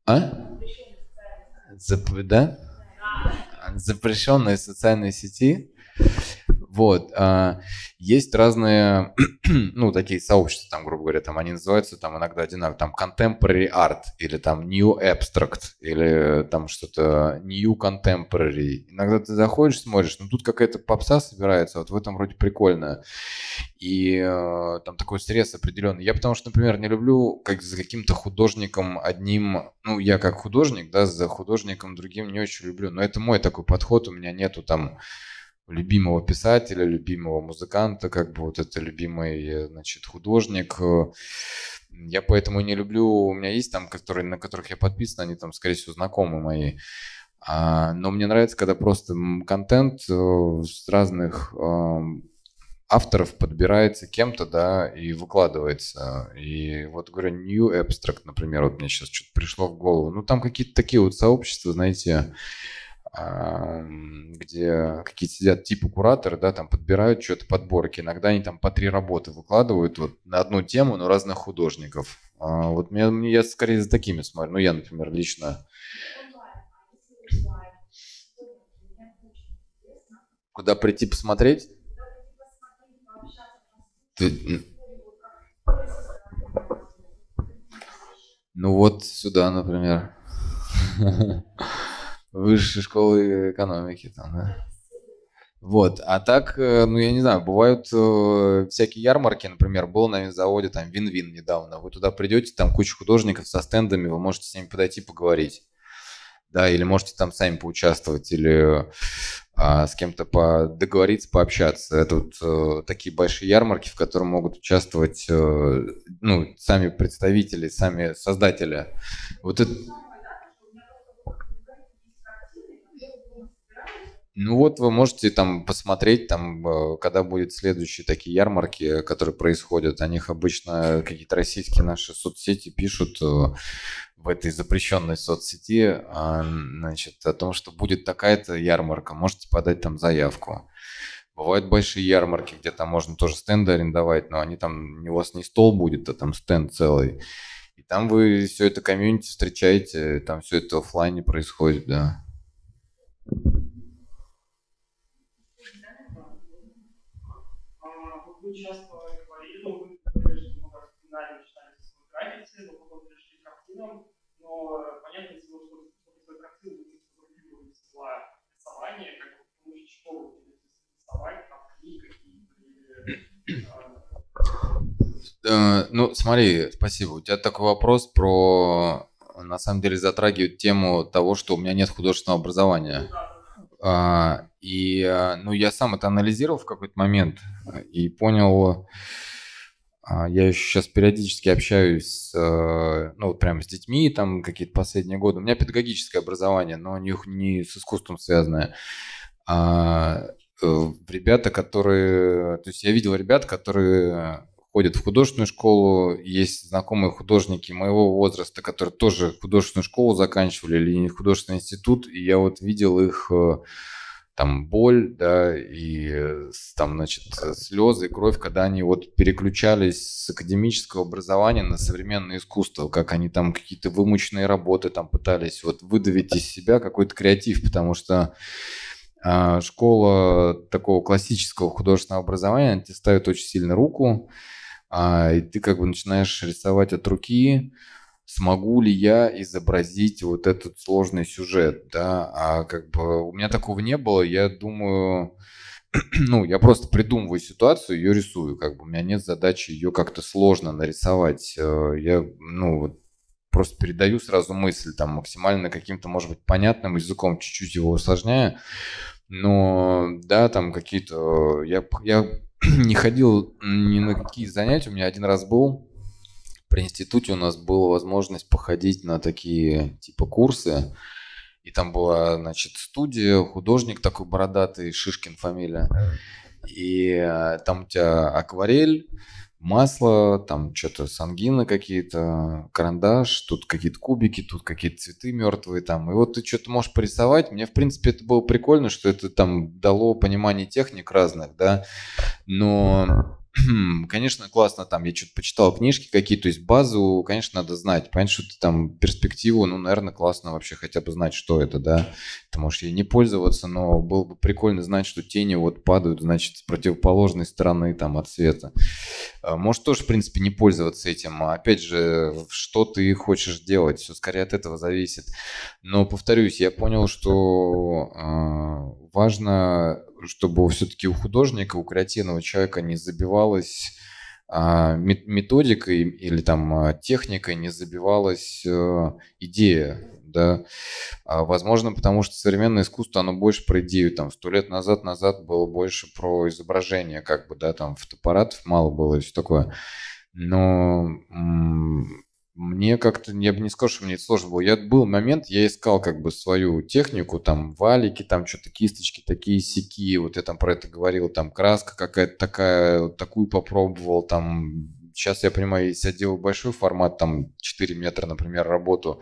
а? Зап... Да? Запрещенные социальные сети. Вот. А, есть разные, ну, такие сообщества, там, грубо говоря, там они называются там иногда одинаково, там Contemporary Art или там New Abstract или там что-то New Contemporary. Иногда ты заходишь, смотришь, ну, тут какая-то попса собирается, вот в этом вроде прикольно. И э, там такой срез определенный. Я потому что, например, не люблю как за каким-то художником одним, ну, я как художник, да, за художником другим не очень люблю, но это мой такой подход, у меня нету там любимого писателя, любимого музыканта, как бы вот это любимый, значит, художник. Я поэтому не люблю, у меня есть там, которые, на которых я подписан, они там, скорее всего, знакомы мои. А, но мне нравится, когда просто контент э, с разных эм, авторов подбирается кем-то, да, и выкладывается. И вот, говорю, New Abstract, например, вот мне сейчас что-то пришло в голову. Ну, там какие-то такие вот сообщества, знаете, где какие-то сидят типа кураторы, да, там подбирают что-то, подборки. Иногда они там по три работы выкладывают вот на одну тему, но разных художников. А, вот меня, я скорее за такими смотрю. Ну, я, например, лично... Куда прийти посмотреть? Ты... Ну вот сюда, например. высшей школы экономики там, да. Вот, а так, э, ну я не знаю, бывают э, всякие ярмарки, например, был на заводе там Вин-Вин недавно, вы туда придете, там куча художников со стендами, вы можете с ними подойти поговорить, да, или можете там сами поучаствовать, или а, с кем-то по договориться, пообщаться. Это вот э, такие большие ярмарки, в которых могут участвовать э, ну, сами представители, сами создатели. Вот это Ну вот вы можете там посмотреть, там, э, когда будут следующие такие ярмарки, которые происходят, о них обычно какие-то российские наши соцсети пишут э, в этой запрещенной соцсети, а, значит, о том, что будет такая-то ярмарка, можете подать там заявку. Бывают большие ярмарки, где там можно тоже стенды арендовать, но они там, у вас не стол будет, а там стенд целый. И там вы все это комьюнити встречаете, там все это офлайне происходит, да. участвовали в алгоритмах, мы, конечно, много кардинально начинали с графики, но потом перешли к картинам, но э, понятное дело, что такой картины мы инструктировались для рисования, как бы потому что школу учились рисовать, там книги какие-то э, э, ну, смотри, спасибо. У тебя такой вопрос про, на самом деле, затрагивает тему того, что у меня нет художественного образования. Ну да, а, и а, ну, я сам это анализировал в какой-то момент а, и понял, я еще сейчас периодически общаюсь, ну, вот прям с детьми, там, какие-то последние годы. У меня педагогическое образование, но у них не с искусством связанное. Э, ребята, которые... То есть я видел ребят, которые ходят в художественную школу, есть знакомые художники моего возраста, которые тоже художественную школу заканчивали или художественный институт, и я вот видел их э, там боль, да, и э, там, значит, э, слезы, кровь, когда они вот переключались с академического образования на современное искусство, как они там какие-то вымученные работы там пытались вот выдавить из себя какой-то креатив, потому что а, школа такого классического художественного образования, они ставят очень сильно руку, а, и ты как бы начинаешь рисовать от руки, смогу ли я изобразить вот этот сложный сюжет, да, а как бы у меня такого не было, я думаю, ну, я просто придумываю ситуацию, ее рисую, как бы у меня нет задачи ее как-то сложно нарисовать, э, я, ну, вот просто передаю сразу мысль там максимально каким-то, может быть, понятным языком, чуть-чуть его усложняя, но да, там какие-то... Э, я, я не ходил ни на какие занятия. У меня один раз был при институте у нас была возможность походить на такие типа курсы. И там была, значит, студия, художник такой бородатый, Шишкин фамилия. И э, там у тебя акварель, масло, там что-то сангина какие-то, карандаш, тут какие-то кубики, тут какие-то цветы мертвые там. И вот ты что-то можешь порисовать. Мне, в принципе, это было прикольно, что это там дало понимание техник разных, да. Но конечно, классно, там, я что-то почитал книжки какие, то есть базу, конечно, надо знать, понять, что ты там перспективу, ну, наверное, классно вообще хотя бы знать, что это, да, ты можешь ей не пользоваться, но было бы прикольно знать, что тени вот падают, значит, с противоположной стороны там от света. А, Может, тоже, в принципе, не пользоваться этим, а опять же, что ты хочешь делать, все скорее от этого зависит. Но, повторюсь, я понял, что а, важно чтобы все-таки у художника, у креативного человека не забивалась а, методикой или там а, техникой не забивалась э, идея, да, а, возможно, потому что современное искусство, оно больше про идею, там, сто лет назад, назад было больше про изображение, как бы, да, там, фотоаппаратов мало было и все такое, но мне как-то, я бы не сказал, что мне это сложно было. Я был момент, я искал как бы свою технику, там валики, там что-то кисточки такие сики, вот я там про это говорил, там краска какая-то такая, вот такую попробовал, там сейчас я понимаю, если я делаю большой формат, там 4 метра, например, работу,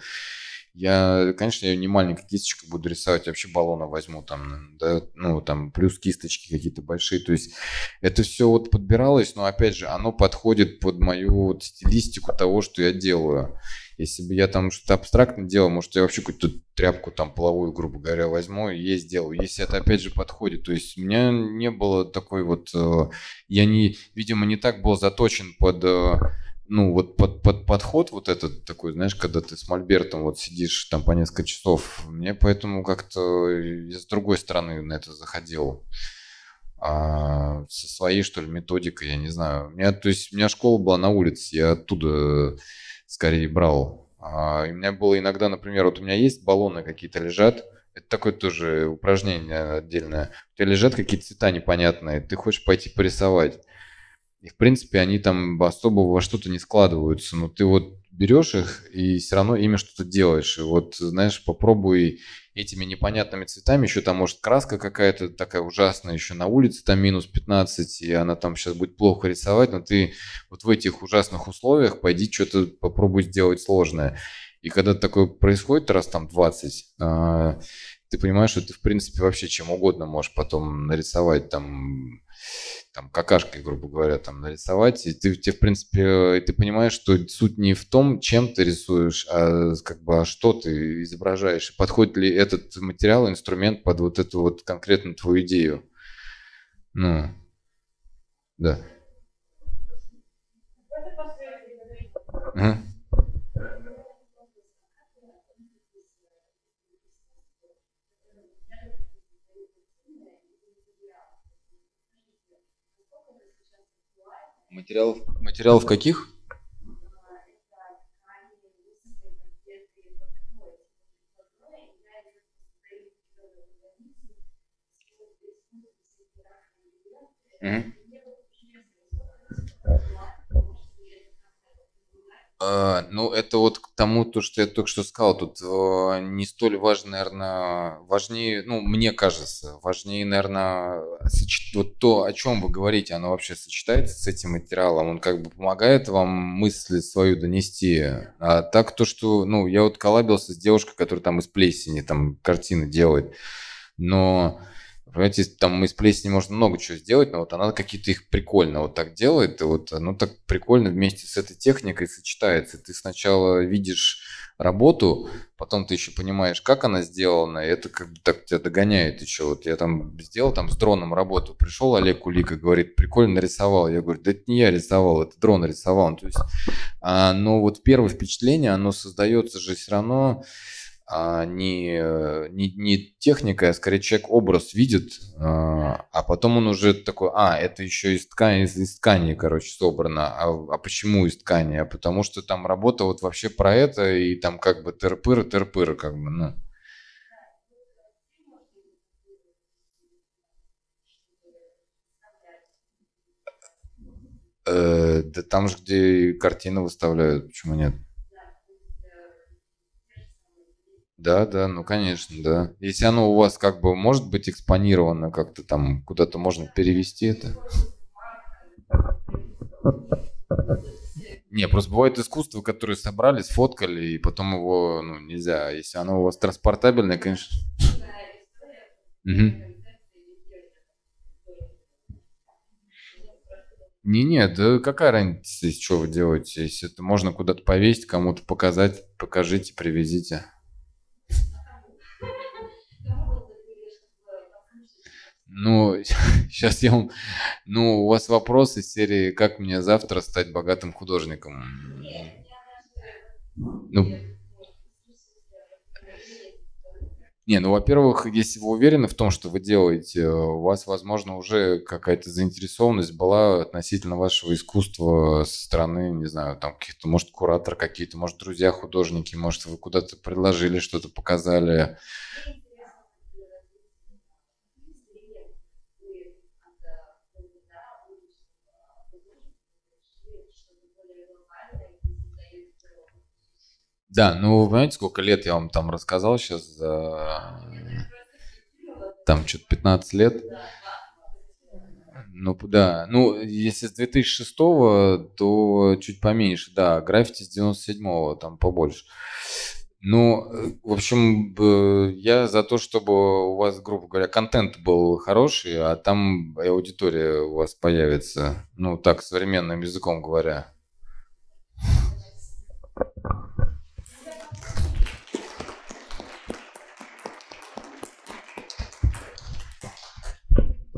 я, конечно, я не маленькой кисточкой буду рисовать, вообще баллона возьму там, да, ну, там, плюс кисточки какие-то большие. То есть это все вот подбиралось, но, опять же, оно подходит под мою вот стилистику того, что я делаю. Если бы я там что-то абстрактно делал, может, я вообще какую-то тряпку там половую, грубо говоря, возьму и ей сделаю. Если это, опять же, подходит. То есть у меня не было такой вот... Э, я, не, видимо, не так был заточен под э, ну, вот под, под, подход вот этот такой, знаешь, когда ты с Мольбертом вот сидишь там по несколько часов, мне поэтому как-то с другой стороны на это заходил. А, со своей, что ли, методикой, я не знаю. У меня, то есть, у меня школа была на улице, я оттуда скорее брал. А, и у меня было иногда, например, вот у меня есть баллоны какие-то лежат, это такое тоже упражнение отдельное. У тебя лежат какие-то цвета непонятные, ты хочешь пойти порисовать. И, в принципе, они там особо во что-то не складываются. Но ты вот берешь их и все равно ими что-то делаешь. И вот, знаешь, попробуй этими непонятными цветами, еще там, может, краска какая-то такая ужасная, еще на улице там минус 15, и она там сейчас будет плохо рисовать, но ты вот в этих ужасных условиях пойди что-то попробуй сделать сложное. И когда такое происходит раз там 20, а, ты понимаешь, что ты, в принципе, вообще чем угодно можешь потом нарисовать там там какашкой, грубо говоря, там нарисовать, и ты, тебе, в принципе, э, ты понимаешь, что суть не в том, чем ты рисуешь, а э, как бы а что ты изображаешь, подходит ли этот материал, инструмент под вот эту вот конкретно твою идею. Ну, да. Ага. Материалов, материалов каких? Mm-hmm. А, ну, это вот к тому, то, что я только что сказал, тут а, не столь важно, наверное, важнее, ну, мне кажется, важнее, наверное, вот то, о чем вы говорите, оно вообще сочетается с этим материалом, он как бы помогает вам мысли свою донести. А так то, что, ну, я вот коллабился с девушкой, которая там из плесени там картины делает, но Понимаете, там из плесени можно много чего сделать, но вот она какие-то их прикольно вот так делает, и вот оно так прикольно вместе с этой техникой сочетается. Ты сначала видишь работу, потом ты еще понимаешь, как она сделана, и это как бы так тебя догоняет еще. Вот я там сделал там с дроном работу, пришел Олег Кулик и говорит, прикольно нарисовал. Я говорю, да это не я рисовал, это дрон рисовал. То есть, а, но вот первое впечатление, оно создается же все равно а не, э, не, не техника, а скорее человек образ видит, а, а, потом он уже такой, а, это еще из ткани, из, из ткани, короче, собрано. А, а почему из ткани? А потому что там работа вот вообще про это, и там как бы терпыр, терпыр, как бы, ну. Э, да там же, где картины выставляют, почему нет? Да, да, ну конечно, да. Если оно у вас как бы может быть экспонировано как-то там, куда-то можно перевести это. Не, просто бывает искусство, которое собрали, сфоткали, и потом его, ну, нельзя. Если оно у вас транспортабельное, конечно. Не, нет, да какая разница, из чего вы делаете? Если это можно куда-то повесить, кому-то показать, покажите, привезите. Ну, сейчас я вам... Ну, у вас вопрос из серии «Как мне завтра стать богатым художником?» Ну, не, ну, во-первых, если вы уверены в том, что вы делаете, у вас, возможно, уже какая-то заинтересованность была относительно вашего искусства со стороны, не знаю, там, каких-то, может, куратор какие-то, может, друзья художники, может, вы куда-то предложили, что-то показали. Да, ну вы понимаете, сколько лет я вам там рассказал сейчас, там что-то 15 лет. Ну да, ну если с 2006 то чуть поменьше, да, граффити с 97-го там побольше. Ну, в общем, я за то, чтобы у вас, грубо говоря, контент был хороший, а там и аудитория у вас появится, ну так, современным языком говоря.